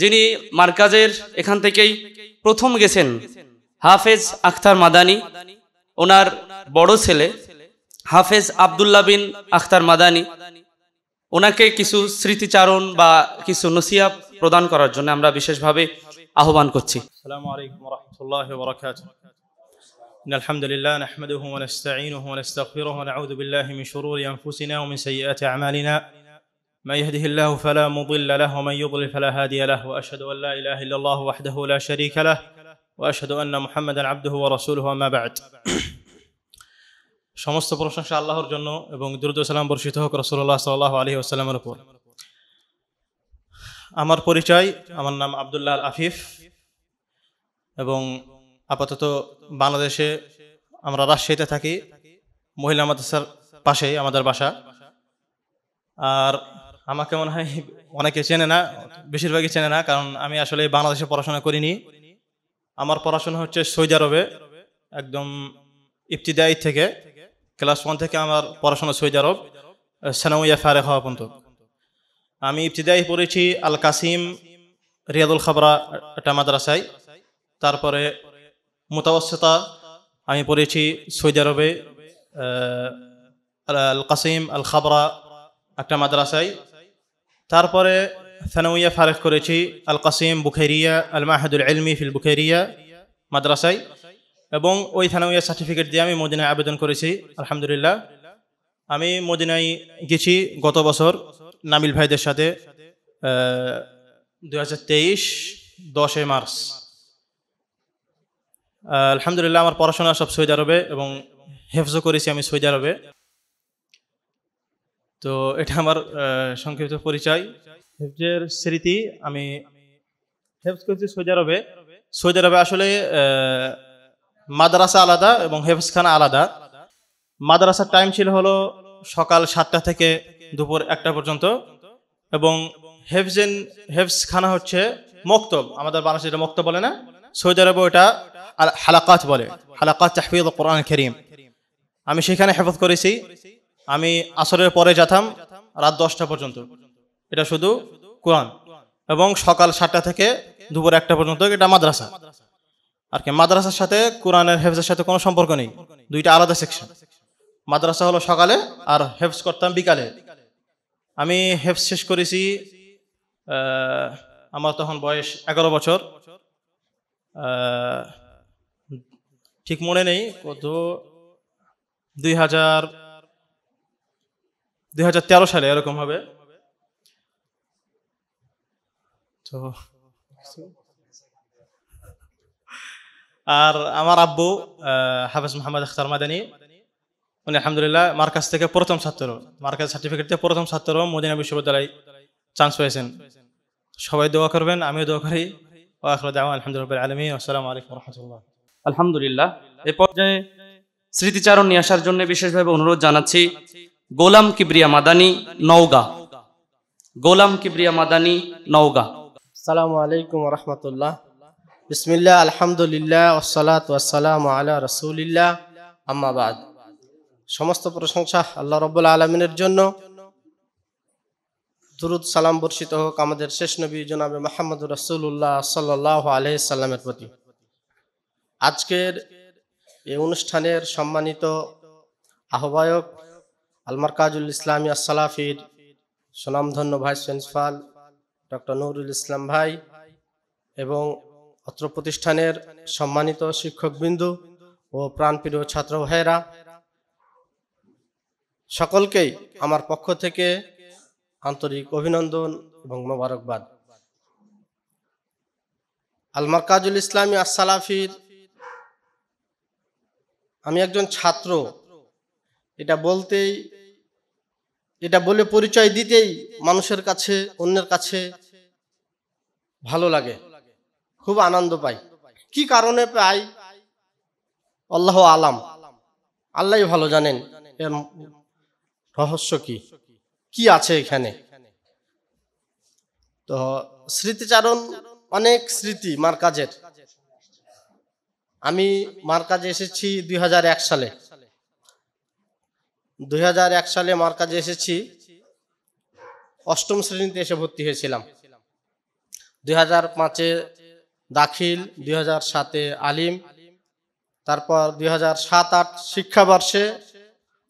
[SPEAKER 13] যিনি মার্কাজের এখান থেকেই প্রথম গেছেন হাফেজ আখতার মাদানি ওনার বড় ছেলে হাফেজ আবদুল্লা বিন আখতার মাদানি ওনাকে কিছু স্মৃতিচারণ বা কিছু নসিয়া প্রদান করার জন্য আমরা বিশেষভাবে আহ্বান করছি
[SPEAKER 12] إن الحمد لله نحمده ونستعينه ونستغفره ونعوذ بالله من شرور أنفسنا ومن سيئات أعمالنا من يهده الله فلا مضل له ومن يضلل فلا هادي له واشهد ان لا اله الا الله وحده لا شريك له واشهد ان محمدا عبده ورسوله اما بعد সমস্ত প্রশংসা আল্লাহর জন্য এবং দুরুদ সালাম বর্ষিত হোক রসুল্লাহ সাল্লাহ আলহি আসসালামের উপর আমার পরিচয় আমার নাম আবদুল্লাহ আফিফ এবং আপাতত বাংলাদেশে আমরা রাজশাহীতে থাকি মহিলা মাদ্রাসার পাশেই আমাদের বাসা আর আমাকে মনে হয় অনেকে চেনে না বেশিরভাগই চেনে না কারণ আমি আসলে বাংলাদেশে পড়াশোনা করিনি আমার পড়াশোনা হচ্ছে সৌদি আরবে একদম ইফতিদাই থেকে ক্লাস ওয়ান থেকে আমার পড়াশোনা সৌদি আরব সানাউয়া ফারে হওয়া পর্যন্ত আমি ইফতিদাই পড়েছি আল কাসিম রিয়াদুল খাবরা একটা মাদ্রাসায় তারপরে মোতাবস্যতা আমি পড়েছি সৌদি আরবে আল কাসিম আল খাবরা একটা মাদ্রাসায় তারপরে সানাউইয়া ফারেক করেছি আল কাসিম বুখেরিয়া আল মাহাদুল এলমি ফিল বুখেরিয়া মাদ্রাসাই এবং ওই থানাউইয়া সার্টিফিকেট দিয়ে আমি মদিনায় আবেদন করেছি আলহামদুলিল্লাহ আমি মদিনায় গেছি গত বছর নামিল ভাইদের সাথে দু হাজার তেইশ দশে মার্চ আলহামদুলিল্লাহ আমার পড়াশোনা সব সৌদি আরবে এবং হেফজো করেছি আমি সৌদি আরবে তো এটা আমার সংক্ষিপ্ত পরিচয় হেফজের স্মৃতি আমি হেফজ করছি সৌদি আরবে সৌদি আরবে আসলে মাদ্রাসা আলাদা এবং হেফজখানা আলাদা মাদ্রাসার টাইম ছিল হলো সকাল সাতটা থেকে দুপুর একটা পর্যন্ত এবং হেফজেন হেফজখানা হচ্ছে মক্তব আমাদের বাংলাদেশে এটা মক্তব বলে না সৌদি আরবে ওটা হালাকাত বলে হালাকাত তাহফিদ কোরআন করিম আমি সেখানে হেফজ করেছি আমি আসরের পরে যেতাম রাত দশটা পর্যন্ত এটা শুধু কোরআন এবং সকাল সাতটা থেকে দুপুর একটা পর্যন্ত এটা মাদ্রাসা আর কি মাদ্রাসার সাথে কোরআনের হেফজের সাথে কোনো সম্পর্ক নেই দুইটা আলাদা সেকশন মাদ্রাসা হলো সকালে আর হেফজ করতাম বিকালে আমি হেফজ শেষ করেছি আমার তখন বয়স এগারো বছর ঠিক মনে নেই কত দুই হাজার দুই সালে এরকম হবে তো আর আমার আব্বু হাফেজ মোহাম্মদ আখতার মাদানী উনি আলহামদুলিল্লাহ মার কাছ থেকে প্রথম ছাত্র মার কাছে সার্টিফিকেট থেকে প্রথম ছাত্র মদিনা বিশ্ববিদ্যালয় চান্স পেয়েছেন সবাই দোয়া করবেন আমিও দোয়া করি
[SPEAKER 13] আলহামদুলিল্লাহ আলমী আসসালামু আলাইকুম রহমতুল্লাহ আলহামদুলিল্লাহ এ পর্যায়ে স্মৃতিচারণ নিয়ে আসার জন্য বিশেষভাবে অনুরোধ জানাচ্ছি গোলাম কিবরিয়া মাদানি নওগা গোলাম কিবরিয়া মাদানি নওগা
[SPEAKER 4] সালাম আলাইকুম রহমতুল্লাহ বিসমিল্লা আলহামদুলিল্লাহ ওসালাত ওয়াসালাম আলা রসুলিল্লাহ আম্মাবাদ সমস্ত প্রশংসা আল্লাহ রব্বুল আলমিনের জন্য দুরুদ সালাম বর্ষিত হোক আমাদের শেষ নবী জনাবে মাহমুদ রসুল্লাহ সাল্লাহ আলহি সাল্লামের প্রতি আজকের এই অনুষ্ঠানের সম্মানিত আহ্বায়ক আলমার কাজুল ইসলামী আসসালাফির সুনামধন্য vice principal doctor Nurul Islam ভাই এবং অত্র প্রতিষ্ঠানের সম্মানিত শিক্ষকবৃন্দ ও প্রাণপ্রিয় ছাত্র ভাইয়েরা সকলকেই আমার পক্ষ থেকে আন্তরিক অভিনন্দন এবং মোবারকবাদ আল মার্কাজুল ইসলামী আসালাফির আমি একজন ছাত্র এটা বলতেই এটা বলে পরিচয় দিতেই মানুষের কাছে অন্যের কাছে ভালো লাগে খুব আনন্দ পাই কি কারণে পাই আল্লাহ আলাম আল্লাহ ভালো জানেন এর রহস্য কি কি আছে এখানে তো স্মৃতিচারণ অনেক স্মৃতি মার কাজের আমি মার কাজে এসেছি দুই সালে দুই সালে মার্কাজে এসেছি অষ্টম শ্রেণীতে এসে ভর্তি হয়েছিলাম দুই হাজার পাঁচে দাখিল দুই হাজার সাতে আলিম তারপর দুই হাজার সাত আট শিক্ষাবর্ষে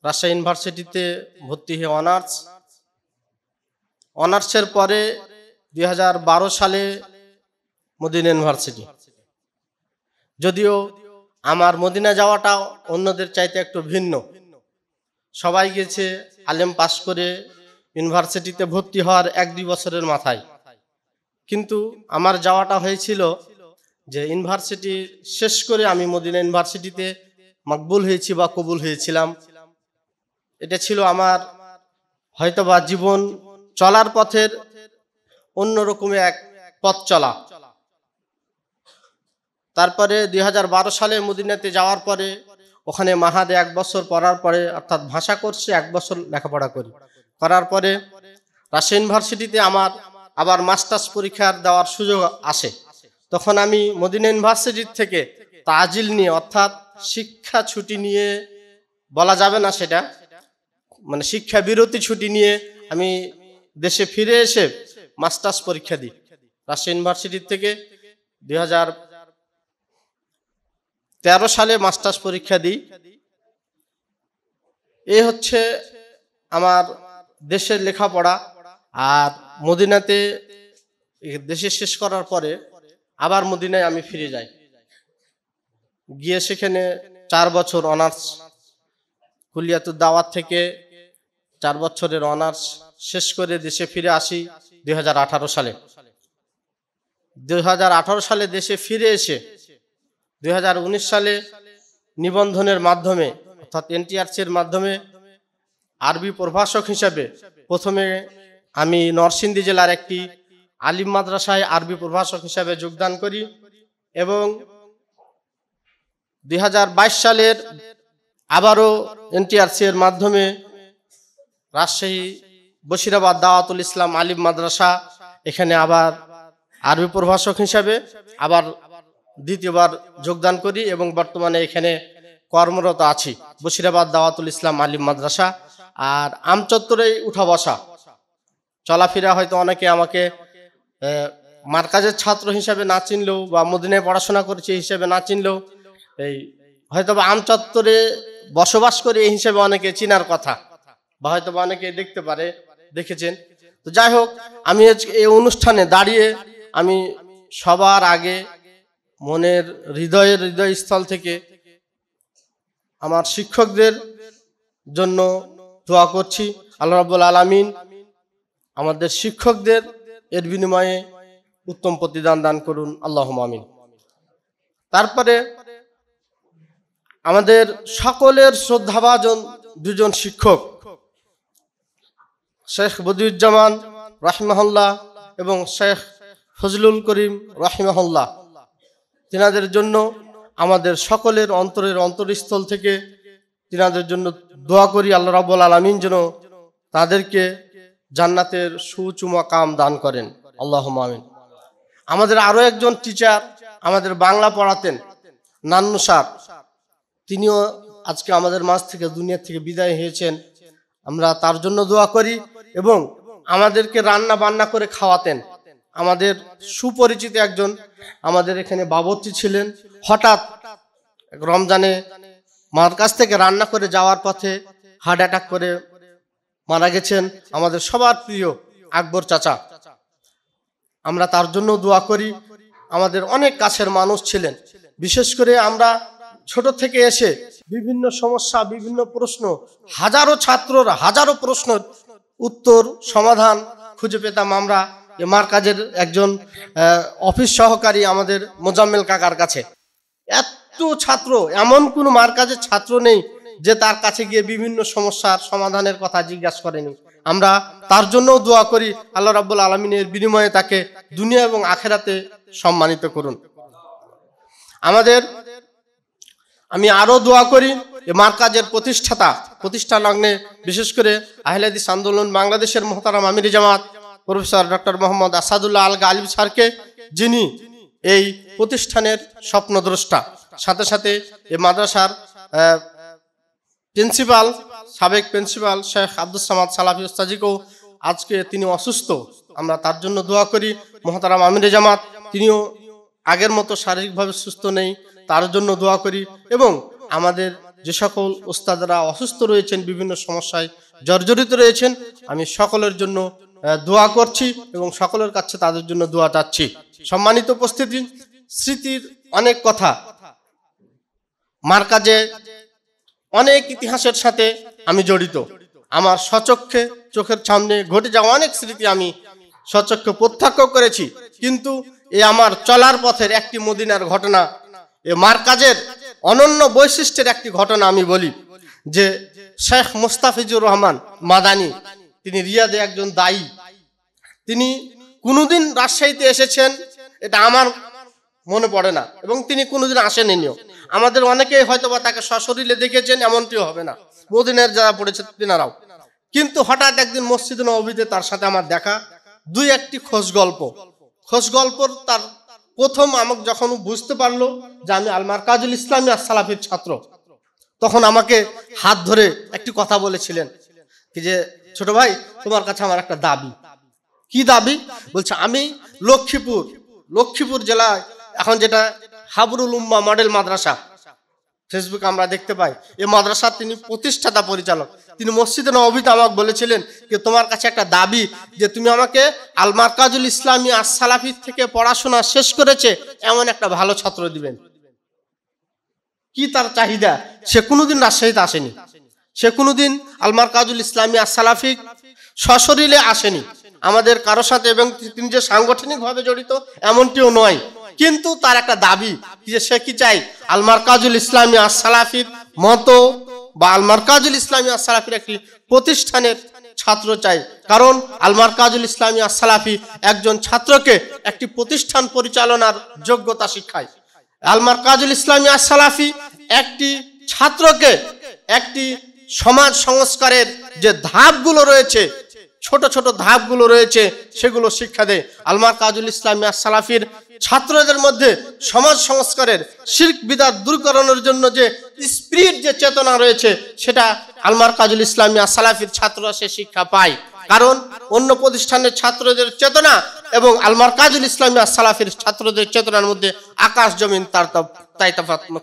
[SPEAKER 4] রাজশাহী ইউনিভার্সিটিতে ভর্তি হয়ে অনার্স অনার্সের পরে দুই সালে মদিনা ইউনিভার্সিটি যদিও আমার মদিনা যাওয়াটা অন্যদের চাইতে একটু ভিন্ন সবাই গেছে আলেম পাশ করে ইউনিভার্সিটিতে ভর্তি হওয়ার এক দুই বছরের মাথায় কিন্তু আমার যাওয়াটা হয়েছিল যে ইউনিভার্সিটি শেষ করে আমি মদিনা ইউনিভার্সিটিতে মকবুল হয়েছি বা কবুল হয়েছিলাম এটা ছিল আমার হয়তোবা জীবন চলার পথের অন্যরকম এক পথ চলা তারপরে দুই সালে মদিনাতে যাওয়ার পরে ওখানে মাহাদে এক বছর পড়ার পরে অর্থাৎ ভাষা কোর্সে এক বছর লেখাপড়া করি করার পরে রাজশাহী ইউনিভার্সিটিতে আমার আবার মাস্টার্স পরীক্ষার দেওয়ার সুযোগ আসে তখন আমি মদিনা ইউনিভার্সিটির থেকে তাজিল নিয়ে অর্থাৎ শিক্ষা ছুটি নিয়ে বলা যাবে না সেটা মানে শিক্ষা বিরতি ছুটি নিয়ে আমি দেশে ফিরে এসে মাস্টার্স পরীক্ষা দিই রাশিয়ান ইউনিভার্সিটির থেকে দুই তেরো সালে মাস্টার্স পরীক্ষা দিই এই হচ্ছে আমার দেশের লেখাপড়া আর মদিনাতে দেশে শেষ করার পরে আবার মদিনায় আমি ফিরে যাই গিয়ে সেখানে চার বছর অনার্স কুলিয়াতুর দাওয়াত থেকে চার বছরের অনার্স শেষ করে দেশে ফিরে আসি দুই সালে দুই সালে দেশে ফিরে এসে দুই সালে নিবন্ধনের মাধ্যমে অর্থাৎ এনটিআরসির মাধ্যমে আরবি প্রভাষক হিসাবে প্রথমে আমি নরসিংদী জেলার একটি আলিম মাদ্রাসায় আরবি প্রভাষক হিসাবে যোগদান করি এবং দুই সালের আবারও এনটিআরসির এর মাধ্যমে রাজশাহী বসিরাবাদ দাওয়াতুল ইসলাম আলিম মাদ্রাসা এখানে আবার আরবি প্রভাষক হিসাবে আবার দ্বিতীয়বার যোগদান করি এবং বর্তমানে এখানে কর্মরত আছি বসিরাবাদ দাওয়াতুল ইসলাম আলিম মাদ্রাসা আর আমচত্বরেই উঠা বসা চলাফেরা হয়তো অনেকে আমাকে মার্কাজের ছাত্র হিসাবে না চিনলেও বা মদিনায় পড়াশোনা করেছে হিসেবে না চিনলেও এই হয়তো বা আমচত্বরে বসবাস করে এই হিসেবে অনেকে চিনার কথা বা হয়তো বা অনেকে দেখতে পারে দেখেছেন তো যাই হোক আমি এই অনুষ্ঠানে দাঁড়িয়ে আমি সবার আগে মনের হৃদয়ের হৃদয়স্থল থেকে আমার শিক্ষকদের জন্য দোয়া করছি আল্লাহ রাবুল আলমিন আমাদের শিক্ষকদের এর বিনিময়ে উত্তম প্রতিদান দান করুন আল্লাহ মামিন তারপরে আমাদের সকলের শ্রদ্ধাভাজন দুজন শিক্ষক শেখ বদিউজ্জামান রাহিমহল্লা এবং শেখ ফজলুল করিম রাহিমহল্লা তিনাদের জন্য আমাদের সকলের অন্তরের অন্তরস্থল থেকে তিনাদের জন্য দোয়া করি আল্লাহ রাবুল আলমিন যেন তাদেরকে জান্নাতের সুচুমা কাম দান করেন আল্লাহ আমিন আমাদের আরও একজন টিচার আমাদের বাংলা পড়াতেন নান্নু সাহ তিনিও আজকে আমাদের মাঝ থেকে দুনিয়া থেকে বিদায় হয়েছেন আমরা তার জন্য দোয়া করি এবং আমাদেরকে রান্না বান্না করে খাওয়াতেন আমাদের সুপরিচিত একজন আমাদের এখানে বাবরচি ছিলেন হঠাৎ রমজানে মার কাছ থেকে রান্না করে যাওয়ার পথে হার্ট অ্যাটাক করে মারা গেছেন আমাদের সবার প্রিয় আকবর চাচা আমরা তার জন্য দোয়া করি আমাদের অনেক কাছের মানুষ ছিলেন বিশেষ করে আমরা ছোট থেকে এসে বিভিন্ন সমস্যা বিভিন্ন প্রশ্ন হাজারো ছাত্রর হাজারো প্রশ্ন উত্তর সমাধান খুঁজে পেতাম আমরা মার কাজের একজন অফিস সহকারী আমাদের মোজাম্মেল কাকার কাছে এত ছাত্র এমন কোনো মার কাজের ছাত্র নেই যে তার কাছে গিয়ে বিভিন্ন সমস্যার সমাধানের কথা জিজ্ঞাসা করেনি আমরা তার জন্যও দোয়া করি আল্লাহ রাব্বুল আলমিনের বিনিময়ে তাকে দুনিয়া এবং আখেরাতে সম্মানিত করুন আমাদের আমি আরও দোয়া করি কাজের প্রতিষ্ঠাতা প্রতিষ্ঠা লগ্নে বিশেষ করে আহলাদিস আন্দোলন বাংলাদেশের মোহতারাম আমির জামাত প্রফেসর ডক্টর মোহাম্মদ আসাদুল্লাহ আল গালিব স্যারকে যিনি এই প্রতিষ্ঠানের স্বপ্নদ্রষ্টা সাথে সাথে এই মাদ্রাসার প্রিন্সিপাল সাবেক প্রিন্সিপাল শেখ আব্দুল সামাদ সালাফি ওস্তাজিকেও আজকে তিনি অসুস্থ আমরা তার জন্য দোয়া করি মহতারাম আমিরে জামাত তিনিও আগের মতো শারীরিকভাবে সুস্থ নেই তার জন্য দোয়া করি এবং আমাদের যে সকল ওস্তাদরা অসুস্থ রয়েছেন বিভিন্ন সমস্যায় জর্জরিত রয়েছেন আমি সকলের জন্য দোয়া করছি এবং সকলের কাছে তাদের জন্য দোয়া চাচ্ছি সম্মানিত উপস্থিতি স্মৃতির অনেক কথা মার্কাজে অনেক ইতিহাসের সাথে আমি জড়িত আমার সচক্ষে চোখের সামনে ঘটে যাওয়া অনেক স্মৃতি আমি সচক্ষে প্রত্যক্ষ করেছি কিন্তু এ আমার চলার পথের একটি মদিনার ঘটনা এ মার্কাজের অনন্য বৈশিষ্ট্যের একটি ঘটনা আমি বলি যে শেখ মুস্তাফিজুর রহমান মাদানি তিনি রিয়াদে একজন দায়ী তিনি কোনোদিন রাজশাহীতে এসেছেন এটা আমার মনে পড়ে না এবং তিনি কোনোদিন আসেনিও আমাদের অনেকেই হয়তো বা তাকে সশরীরে দেখেছেন এমনটিও হবে না মদিনের যারা পড়েছে তিনারাও কিন্তু হঠাৎ একদিন মসজিদ নবীতে তার সাথে আমার দেখা দুই একটি খোঁজ গল্প খোঁজ গল্পর তার প্রথম আমাকে যখন বুঝতে পারলো যে আমি আলমার কাজুল ইসলামী আর সালাফির ছাত্র তখন আমাকে হাত ধরে একটি কথা বলেছিলেন যে ছোট ভাই তোমার কাছে আমার একটা দাবি কি দাবি বলছে আমি লক্ষ্মীপুর লক্ষ্মীপুর জেলায় এখন যেটা হাবরুল উম্মা মডেল মাদ্রাসা ফেসবুকে আমরা দেখতে পাই এই মাদ্রাসার তিনি প্রতিষ্ঠাতা পরিচালক তিনি মসজিদে নবীতে আমাকে বলেছিলেন যে তোমার কাছে একটা দাবি যে তুমি আমাকে আল কাজুল ইসলামী সালাফির থেকে পড়াশোনা শেষ করেছে এমন একটা ভালো ছাত্র দিবেন কি তার চাহিদা সে কোনোদিন রাজশাহীতে আসেনি সে কোনোদিন আলমার কাজুল ইসলামী আসালাফিক সশরীরে আসেনি আমাদের কারো সাথে এবং তিনি যে সাংগঠনিকভাবে জড়িত এমনটিও নয় কিন্তু তার একটা দাবি যে সে কি চাই আলমার কাজুল ইসলামী আসালাফির মতো বা আলমার কাজুল ইসলামী আসালাফির একটি প্রতিষ্ঠানের ছাত্র চাই কারণ আলমার কাজুল ইসলামী আসালাফি একজন ছাত্রকে একটি প্রতিষ্ঠান পরিচালনার যোগ্যতা শিক্ষায় আলমার কাজুল ইসলামী আসালাফি একটি ছাত্রকে একটি সমাজ সংস্কারের যে ধাপগুলো রয়েছে ছোট ছোট ধাপগুলো রয়েছে সেগুলো শিক্ষা দেয় আলমার কাজুল ইসলাম সালাফির ছাত্রদের মধ্যে সমাজ সংস্কারের শিল্প বিদা দূরকরণের জন্য যে স্পিরিট যে চেতনা রয়েছে সেটা আলমার কাজুল ইসলাম সালাফির ছাত্ররা সে শিক্ষা পায় কারণ অন্য প্রতিষ্ঠানের ছাত্রদের চেতনা এবং আলমার কাজুল ইসলাম সালাফির ছাত্রদের চেতনার মধ্যে আকাশ জমিন তার তাই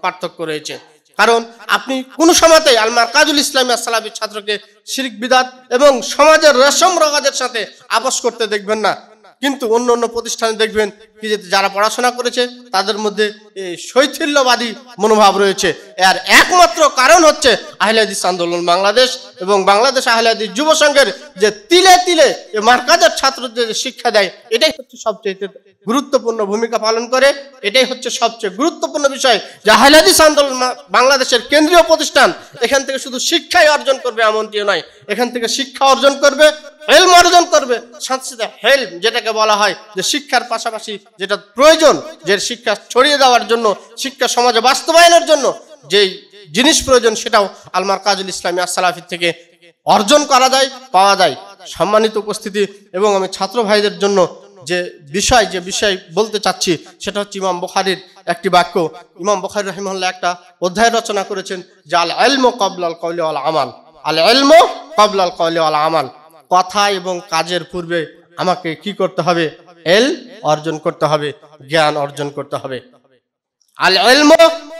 [SPEAKER 4] পার্থক্য রয়েছে কারণ আপনি কোনো সময়তে আলমার কাজুল ইসলামী আসসালামের ছাত্রকে শিরিক বিদাত এবং সমাজের রেশম রগাজের সাথে আপোষ করতে দেখবেন না কিন্তু অন্য অন্য প্রতিষ্ঠানে দেখবেন কি যে যারা পড়াশোনা করেছে তাদের মধ্যে শৈথিল্যবাদী মনোভাব রয়েছে এর একমাত্র কারণ হচ্ছে আহলেদিস আন্দোলন বাংলাদেশ এবং বাংলাদেশ আহলেদিস যুব সংঘের যে তিলে তিলে মার্কাজের ছাত্রদের শিক্ষা দেয় এটাই হচ্ছে সবচেয়ে গুরুত্বপূর্ণ ভূমিকা পালন করে এটাই হচ্ছে সবচেয়ে গুরুত্বপূর্ণ বিষয় যে আহলেদিস আন্দোলন বাংলাদেশের কেন্দ্রীয় প্রতিষ্ঠান এখান থেকে শুধু শিক্ষাই অর্জন করবে এমনটিও নয় এখান থেকে শিক্ষা অর্জন করবে হেল্ম অর্জন করবে সংস্কৃতে হেল্ম যেটাকে বলা হয় যে শিক্ষার পাশাপাশি যেটা প্রয়োজন যে শিক্ষা ছড়িয়ে দেওয়ার জন্য শিক্ষা সমাজে বাস্তবায়নের জন্য যেই জিনিস প্রয়োজন সেটাও আলমার কাজুল ইসলামী আসালাফির থেকে অর্জন করা যায় পাওয়া যায় সম্মানিত উপস্থিতি এবং আমি ছাত্র ভাইদের জন্য যে বিষয় যে বিষয় বলতে চাচ্ছি সেটা হচ্ছে ইমাম বোখারির একটি বাক্য ইমাম বুখারি রহিমহল্লা একটা অধ্যায় রচনা করেছেন যে আল আলম কবলাল কৌলি আমাল আল আলম কবলাল কৌলি আমাল কথা এবং কাজের পূর্বে আমাকে কি করতে হবে এল অর্জন করতে হবে জ্ঞান অর্জন করতে হবে আল এলম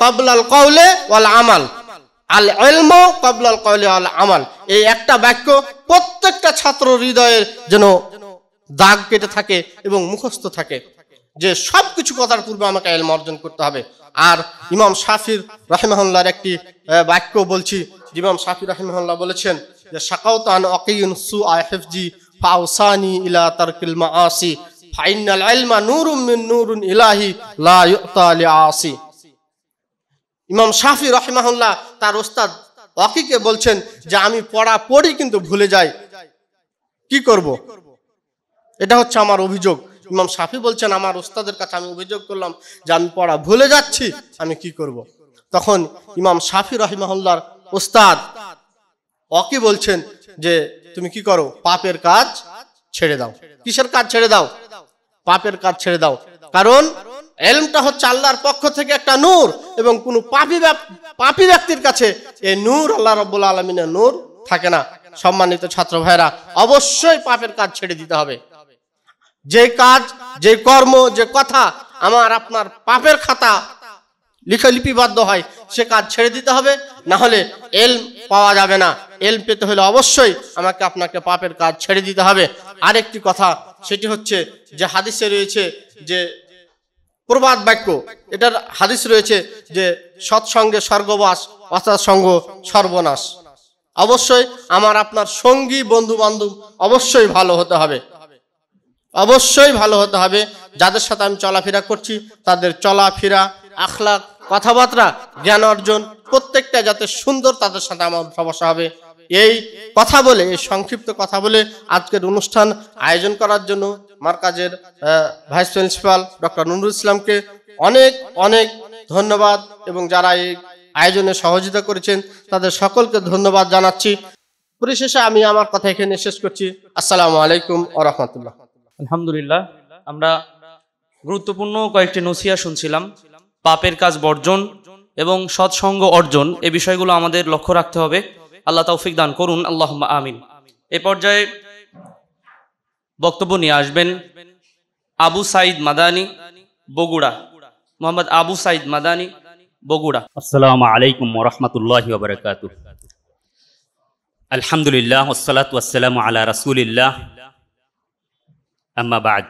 [SPEAKER 4] কবলাল কৌলে ওয়াল আমাল আল এলম কবলাল কৌলে আল আমাল এই একটা বাক্য প্রত্যেকটা ছাত্র হৃদয়ের যেন দাগ কেটে থাকে এবং মুখস্থ থাকে যে সব কিছু কথার পূর্বে আমাকে এলম অর্জন করতে হবে আর ইমাম শাফির রাহিমাহুল্লাহর একটি বাক্য বলছি ইমাম শাফির রাহিমাহুল্লাহ বলেছেন যে শাকাউতান অকিউন সু আহেফজি ফাউসানি ইলা তারকিল মাআসি ফাইনাল আলমা নুরুম মিন নূরুন ইলাহি লা ইউতা লিআসি ইমাম শাফি রহিমাহুল্লাহ তার ওস্তাদ অকিকে বলছেন যে আমি পড়া পড়ি কিন্তু ভুলে যাই কি করব। এটা হচ্ছে আমার অভিযোগ ইমাম শাফি বলছেন আমার ওস্তাদের কাছে আমি অভিযোগ করলাম যে আমি পড়া ভুলে যাচ্ছি আমি কি করব। তখন ইমাম শাফি রহিমাহুল্লার ওস্তাদ অকি বলছেন যে তুমি কি করো পাপের কাজ ছেড়ে দাও কিসের কাজ ছেড়ে দাও পাপের কাজ ছেড়ে দাও কারণ এলমটা হচ্ছে আল্লাহর পক্ষ থেকে একটা নূর এবং কোনো পাপি পাপি ব্যক্তির কাছে এই নূর আল্লাহ রব্বুল আলমিনের নূর থাকে না সম্মানিত ছাত্র ভাইরা অবশ্যই পাপের কাজ ছেড়ে দিতে হবে যে কাজ যে কর্ম যে কথা আমার আপনার পাপের খাতা লিখা লিপিবদ্ধ হয় সে কাজ ছেড়ে দিতে হবে না হলে এল পাওয়া যাবে না এল পেতে হলে অবশ্যই আমাকে আপনাকে পাপের কাজ ছেড়ে দিতে হবে আরেকটি কথা সেটি হচ্ছে যে হাদিসে রয়েছে যে প্রবাদ বাক্য এটার হাদিস রয়েছে যে সৎসঙ্গে স্বর্গবাস অর্থাৎ সঙ্গ সর্বনাশ অবশ্যই আমার আপনার সঙ্গী বন্ধু বান্ধব অবশ্যই ভালো হতে হবে অবশ্যই ভালো হতে হবে যাদের সাথে আমি চলাফেরা করছি তাদের চলাফেরা আখলাখ কথাবার্তা জ্ঞান অর্জন প্রত্যেকটা যাতে সুন্দর তাদের সাথে আমার সমস্যা হবে এই কথা বলে এই সংক্ষিপ্ত কথা বলে আজকের অনুষ্ঠান আয়োজন করার জন্য মার্কাজের ভাইস প্রিন্সিপাল ডক্টর নুরুল ইসলামকে অনেক অনেক ধন্যবাদ এবং যারা এই আয়োজনে সহযোগিতা করেছেন তাদের সকলকে ধন্যবাদ জানাচ্ছি পরিশেষে আমি আমার কথা এখানে শেষ করছি আসসালামু আলাইকুম ও
[SPEAKER 13] আলহামদুলিল্লাহ আমরা গুরুত্বপূর্ণ কয়েকটি নসিয়া শুনছিলাম পাপের কাজ বর্জন এবং সৎসঙ্গ অর্জন এ বিষয়গুলো আমাদের লক্ষ্য রাখতে হবে আল্লাহ তৌফিক দান করুন আল্লাহ আমিন এ পর্যায়ে বক্তব্য নিয়ে আসবেন আবু সাইদ মাদানি বগুড়া মোহাম্মদ আবু সাইদ মাদানি বগুড়া
[SPEAKER 5] আসসালাম আলাইকুম রহমতুল্লাহ আলহামদুলিল্লাহ ওসালাত আলা রাসুলিল্লাহ আম্মাবাদ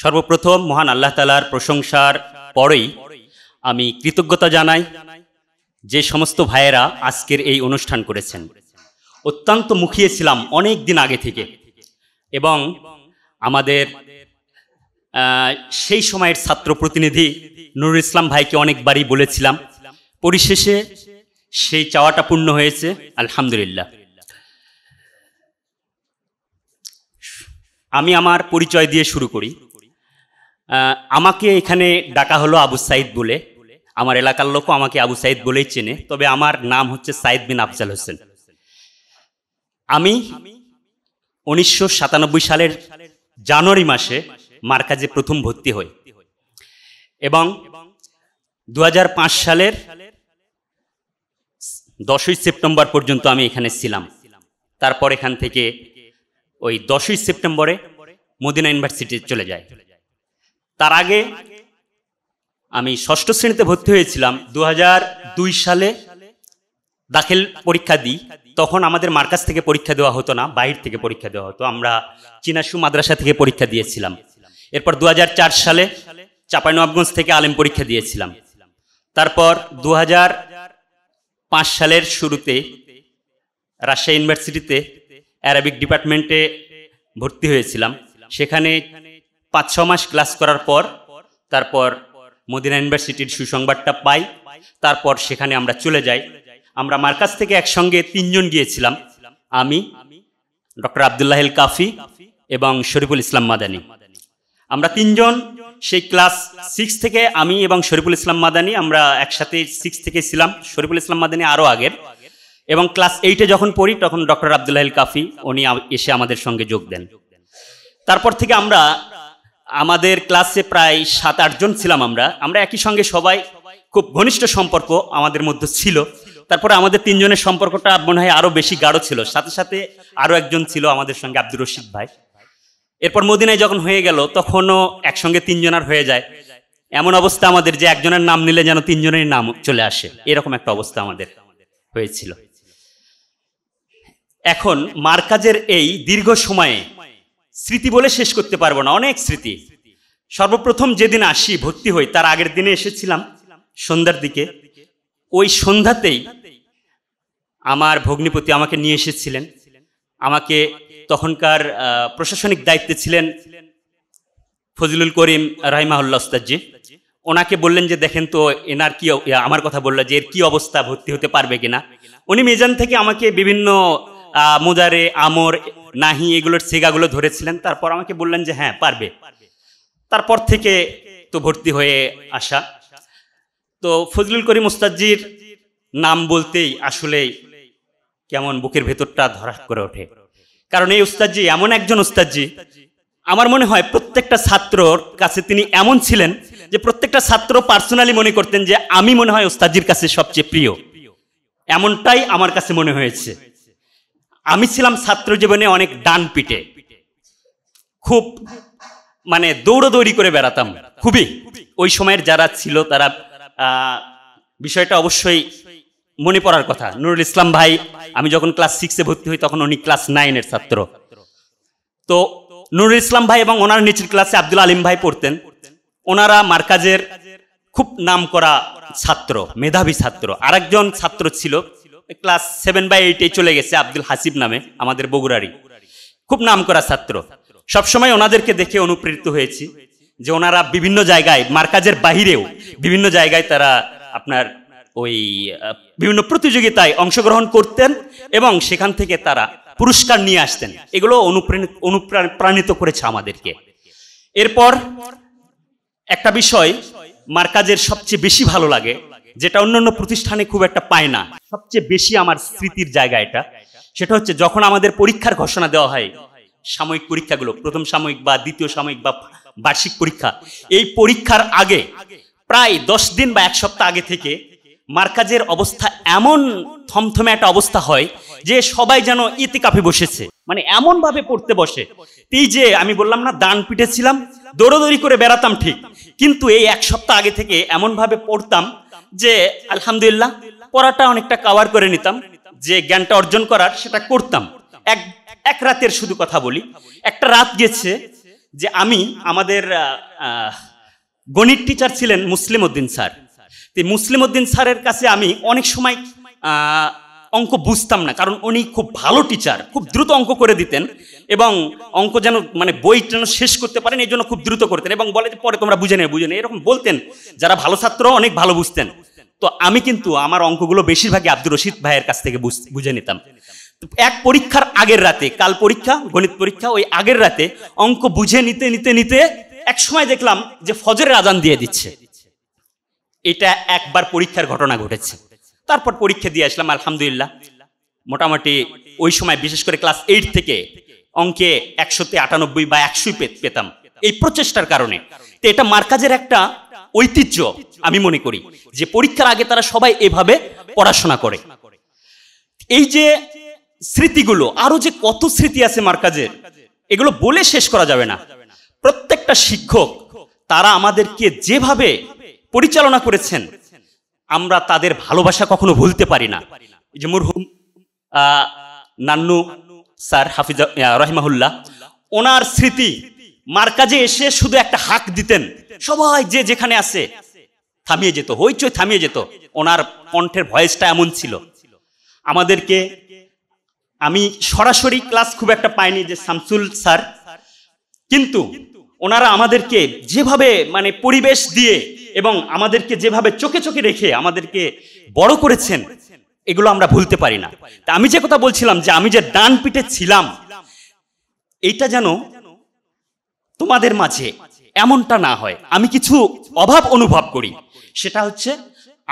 [SPEAKER 5] সর্বপ্রথম মহান আল্লাহ তালার প্রশংসার পরেই আমি কৃতজ্ঞতা জানাই যে সমস্ত ভাইয়েরা আজকের এই অনুষ্ঠান করেছেন অত্যন্ত মুখিয়েছিলাম অনেক দিন আগে থেকে এবং আমাদের সেই সময়ের ছাত্র প্রতিনিধি নুরুল ইসলাম ভাইকে অনেকবারই বলেছিলাম পরিশেষে সেই চাওয়াটা পূর্ণ হয়েছে আলহামদুলিল্লাহ আমি আমার পরিচয় দিয়ে শুরু করি আমাকে এখানে ডাকা হলো আবু সাইদ বলে আমার এলাকার লোকও আমাকে আবু সাইদ বলেই চেনে তবে আমার নাম হচ্ছে সাইদ বিন আফজাল হোসেন আমি উনিশশো সালের জানুয়ারি মাসে মার্কাজে প্রথম ভর্তি হই এবং দু সালের দশই সেপ্টেম্বর পর্যন্ত আমি এখানে ছিলাম তারপর এখান থেকে ওই দশই সেপ্টেম্বরে মদিনা ইউনিভার্সিটি চলে যায় তার আগে আমি ষষ্ঠ শ্রেণীতে ভর্তি হয়েছিলাম দু দুই সালে দাখিল পরীক্ষা দিই তখন আমাদের মার্কাস থেকে পরীক্ষা দেওয়া হতো না বাহির থেকে পরীক্ষা দেওয়া হতো আমরা চীনাসু মাদ্রাসা থেকে পরীক্ষা দিয়েছিলাম এরপর দু সালে চাঁপাইনবাবগঞ্জ থেকে আলেম পরীক্ষা দিয়েছিলাম তারপর দু সালের শুরুতে রাজশাহী ইউনিভার্সিটিতে অ্যারাবিক ডিপার্টমেন্টে ভর্তি হয়েছিলাম সেখানে পাঁচ ছ মাস ক্লাস করার পর তারপর মদিনা ইউনিভার্সিটির সুসংবাদটা পাই তারপর সেখানে আমরা চলে যাই আমরা মার্কাজ থেকে একসঙ্গে তিনজন গিয়েছিলাম আমি ডক্টর আবদুল্লাহ কাফি এবং শরীফুল ইসলাম মাদানী আমরা তিনজন সেই ক্লাস সিক্স থেকে আমি এবং শরীফুল ইসলাম মাদানী আমরা একসাথে সিক্স থেকে ছিলাম শরীফুল ইসলাম মাদানী আরও আগের এবং ক্লাস এইটে যখন পড়ি তখন ডক্টর আবদুল্লাহিল কাফি উনি এসে আমাদের সঙ্গে যোগ দেন তারপর থেকে আমরা আমাদের ক্লাসে প্রায় সাত আটজন ছিলাম আমরা আমরা একই সঙ্গে সবাই খুব ঘনিষ্ঠ সম্পর্ক আমাদের মধ্যে ছিল তারপরে আমাদের তিনজনের সম্পর্কটা মনে হয় আরও বেশি গাঢ় ছিল সাথে সাথে আরও একজন ছিল আমাদের সঙ্গে আব্দুর রশিদ ভাই এরপর মদিনায় যখন হয়ে গেল তখনও একসঙ্গে তিনজনের হয়ে যায় এমন অবস্থা আমাদের যে একজনের নাম নিলে যেন তিনজনের নাম চলে আসে এরকম একটা অবস্থা আমাদের হয়েছিল এখন মার্কাজের এই দীর্ঘ সময়ে স্মৃতি বলে শেষ করতে পারবো না অনেক স্মৃতি সর্বপ্রথম যেদিন আসি ভর্তি হই তার আগের দিনে এসেছিলাম সন্ধ্যার দিকে ওই সন্ধ্যাতেই আমার ভগ্নিপতি আমাকে নিয়ে এসেছিলেন আমাকে তখনকার প্রশাসনিক দায়িত্বে ছিলেন ফজলুল করিম রাহিমাহুল্লা ওস্তাদজি ওনাকে বললেন যে দেখেন তো এনার কি আমার কথা বললো যে এর কি অবস্থা ভর্তি হতে পারবে কিনা উনি মেজান থেকে আমাকে বিভিন্ন মুজারে আমর নাহি এগুলোর সেগাগুলো ধরেছিলেন তারপর আমাকে বললেন যে হ্যাঁ পারবে তারপর থেকে তো ভর্তি হয়ে আসা তো ফজলুল করিম মুস্তাজির নাম বলতেই আসলে কেমন বুকের ভেতরটা ধরা করে ওঠে কারণ এই উস্তাদজি এমন একজন উস্তাদজি আমার মনে হয় প্রত্যেকটা ছাত্রর কাছে তিনি এমন ছিলেন যে প্রত্যেকটা ছাত্র পার্সোনালি মনে করতেন যে আমি মনে হয় উস্তাদজির কাছে সবচেয়ে প্রিয় এমনটাই আমার কাছে মনে হয়েছে আমি ছিলাম ছাত্র জীবনে অনেক ডান পিটে খুব মানে দৌড়দৌড়ি করে বেড়াতাম খুবই ওই সময়ের যারা ছিল তারা বিষয়টা অবশ্যই মনে পড়ার কথা নুরুল ইসলাম ভাই আমি যখন ক্লাস সিক্সে ভর্তি হই তখন উনি ক্লাস নাইনের ছাত্র তো নুরুল ইসলাম ভাই এবং ওনার নিচের ক্লাসে আব্দুল আলিম ভাই পড়তেন ওনারা মার্কাজের খুব নাম করা ছাত্র মেধাবী ছাত্র আরেকজন ছাত্র ছিল ক্লাস সেভেন বাই এইটে চলে গেছে আব্দুল হাসিব নামে আমাদের বগুড়ারই খুব নাম করা ছাত্র সবসময় ওনাদেরকে দেখে অনুপ্রেরিত হয়েছি যে ওনারা বিভিন্ন জায়গায় মার্কাজের বাহিরেও বিভিন্ন জায়গায় তারা আপনার ওই বিভিন্ন প্রতিযোগিতায় অংশগ্রহণ করতেন এবং সেখান থেকে তারা পুরস্কার নিয়ে আসতেন এগুলো অনুপ্রাণিত অনুপ্রাণিত করেছে আমাদেরকে এরপর একটা বিষয় মার্কাজের সবচেয়ে বেশি ভালো লাগে যেটা অন্যান্য প্রতিষ্ঠানে খুব একটা পায় না সবচেয়ে বেশি আমার স্মৃতির জায়গা এটা সেটা হচ্ছে যখন আমাদের পরীক্ষার ঘোষণা দেওয়া হয় সাময়িক পরীক্ষাগুলো প্রথম সাময়িক বা দ্বিতীয় সাময়িক বা বার্ষিক পরীক্ষা এই পরীক্ষার আগে প্রায় দশ দিন বা এক সপ্তাহ আগে থেকে মার্কাজের অবস্থা এমন থমথমে একটা অবস্থা হয় যে সবাই যেন ইতি কাপে বসেছে মানে এমনভাবে পড়তে বসে এই যে আমি বললাম না দান পিটেছিলাম দৌড়োদৌড়ি করে বেড়াতাম ঠিক কিন্তু এই এক সপ্তাহ আগে থেকে এমনভাবে পড়তাম যে আলহামদুলিল্লাহ পড়াটা অনেকটা কাভার করে নিতাম যে জ্ঞানটা অর্জন করার সেটা করতাম এক এক রাতের শুধু কথা বলি একটা রাত গেছে যে আমি আমাদের গণিত টিচার ছিলেন মুসলিম উদ্দিন স্যার মুসলিম উদ্দিন স্যারের কাছে আমি অনেক সময় অঙ্ক বুঝতাম না কারণ উনি খুব ভালো টিচার খুব দ্রুত অঙ্ক করে দিতেন এবং অঙ্ক যেন মানে বই যেন শেষ করতে পারেন এই জন্য খুব দ্রুত করতেন এবং বলে যে পরে তোমরা বুঝে নেই বুঝে নেই এরকম বলতেন যারা ভালো ছাত্র অনেক ভালো বুঝতেন তো আমি কিন্তু আমার অঙ্কগুলো বেশিরভাগই আব্দুর রশিদ ভাইয়ের কাছ থেকে বুঝে নিতাম এক পরীক্ষার আগের রাতে কাল পরীক্ষা গণিত পরীক্ষা ওই আগের রাতে অঙ্ক বুঝে নিতে নিতে নিতে এক সময় দেখলাম যে ফজরের আজান দিয়ে দিচ্ছে এটা একবার পরীক্ষার ঘটনা ঘটেছে তারপর পরীক্ষা দিয়ে আসলাম আলহামদুলিল্লাহ মোটামুটি ওই সময় বিশেষ করে ক্লাস এইট থেকে অঙ্কে একশোতে আটানব্বই বা একশোই পেতাম এই প্রচেষ্টার কারণে তো এটা মার্কাজের একটা ঐতিহ্য আমি মনে করি যে পরীক্ষার আগে তারা সবাই এভাবে পড়াশোনা করে এই যে স্মৃতিগুলো আরো যে কত স্মৃতি আছে মার্কাজের এগুলো বলে শেষ করা যাবে না প্রত্যেকটা শিক্ষক তারা আমাদেরকে যেভাবে পরিচালনা করেছেন আমরা তাদের ভালোবাসা কখনো ভুলতে পারি না যে মরহুম নান্নু স্যার হাফিজা রহিমাহুল্লাহ ওনার স্মৃতি মার্কাজে এসে শুধু একটা হাক দিতেন সবাই যে যেখানে আছে থামিয়ে যেত হইচই থামিয়ে যেত ওনার কণ্ঠের ভয়েসটা এমন ছিল আমাদেরকে আমি সরাসরি ক্লাস খুব একটা পাইনি যে শামসুল স্যার কিন্তু ওনারা আমাদেরকে যেভাবে মানে পরিবেশ দিয়ে এবং আমাদেরকে যেভাবে চোখে চোখে রেখে আমাদেরকে বড় করেছেন এগুলো আমরা ভুলতে পারি না তা আমি যে কথা বলছিলাম যে আমি যে ডান পিঠে ছিলাম এইটা যেন তোমাদের মাঝে এমনটা না হয় আমি কিছু অভাব অনুভব করি সেটা হচ্ছে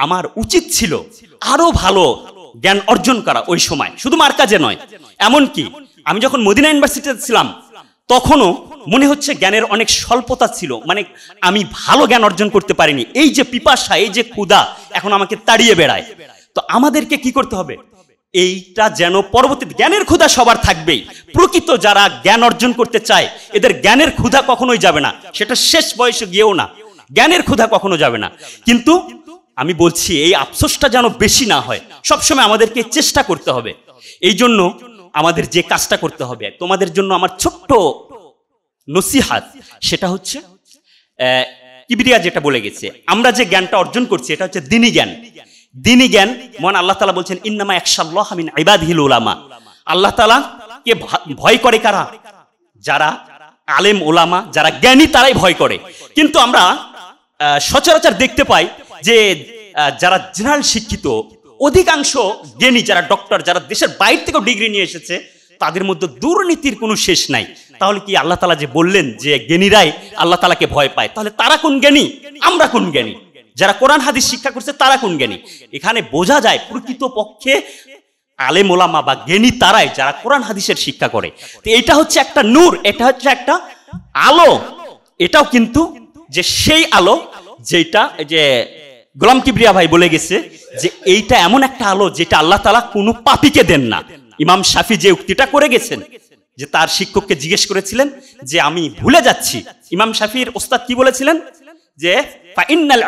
[SPEAKER 5] আমার উচিত ছিল আরো ভালো জ্ঞান অর্জন করা ওই সময় শুধু মার কাজে নয় এমনকি আমি যখন মদিনা ইউনিভার্সিটিতে ছিলাম তখনও মনে হচ্ছে জ্ঞানের অনেক স্বল্পতা ছিল মানে আমি ভালো জ্ঞান অর্জন করতে পারিনি এই যে পিপাসা এই যে ক্ষুদা এখন আমাকে তাড়িয়ে বেড়ায় তো আমাদেরকে কি করতে হবে এইটা যেন পরবর্তী জ্ঞানের ক্ষুধা সবার থাকবেই প্রকৃত যারা জ্ঞান অর্জন করতে চায় এদের জ্ঞানের ক্ষুধা কখনোই যাবে না সেটা শেষ বয়সে গিয়েও না জ্ঞানের ক্ষুধা কখনো যাবে না কিন্তু আমি বলছি এই আফসোসটা যেন বেশি না হয় সবসময় আমাদেরকে চেষ্টা করতে হবে এই জন্য আমাদের যে কাজটা করতে হবে তোমাদের জন্য আমার ছোট্ট নসিহাত সেটা হচ্ছে কিবরিয়া যেটা বলে গেছে আমরা যে জ্ঞানটা অর্জন করছি এটা হচ্ছে দিনী জ্ঞান দিনী জ্ঞান মহান আল্লাহ তালা বলছেন ইন্নামা একশাল্লাহ আমিন হিল ওলামা আল্লাহ তালা কে ভয় করে কারা যারা আলেম ওলামা যারা জ্ঞানী তারাই ভয় করে কিন্তু আমরা সচরাচর দেখতে পাই যে যারা জেনারেল শিক্ষিত অধিকাংশ জ্ঞানী যারা ডক্টর যারা দেশের বাইরে থেকেও ডিগ্রি নিয়ে এসেছে তাদের মধ্যে দুর্নীতির কোনো শেষ নাই তাহলে কি আল্লাহ তালা যে বললেন যে জ্ঞানীরাই আল্লাহ তালাকে ভয় পায় তাহলে তারা কোন জ্ঞানী আমরা কোন জ্ঞানী যারা কোরআন হাদিস শিক্ষা করছে তারা কোন জ্ঞানী এখানে বোঝা যায় প্রকৃত পক্ষে আলেম বা জ্ঞানী তারাই যারা কোরআন হাদিসের শিক্ষা করে তো এটা হচ্ছে একটা নূর এটা হচ্ছে একটা আলো এটাও কিন্তু যে সেই আলো যেটা যে গোলাম কিবরিয়া ভাই বলে গেছে যে এইটা এমন একটা আলো যেটা আল্লাহ তালা কোনো পাপিকে দেন না ইমাম শাফি যে উক্তিটা করে গেছেন যে তার শিক্ষককে জিজ্ঞেস করেছিলেন যে আমি ভুলে যাচ্ছি ইমাম শাফির ওস্তাদ কি বলেছিলেন যে ফাইনাল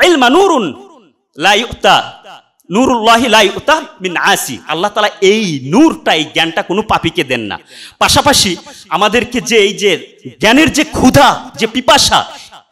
[SPEAKER 5] আসি আল্লাহ এই এই জ্ঞানটা কোনো পাপীকে দেন না পাশাপাশি আমাদেরকে যে এই যে জ্ঞানের যে ক্ষুধা যে পিপাসা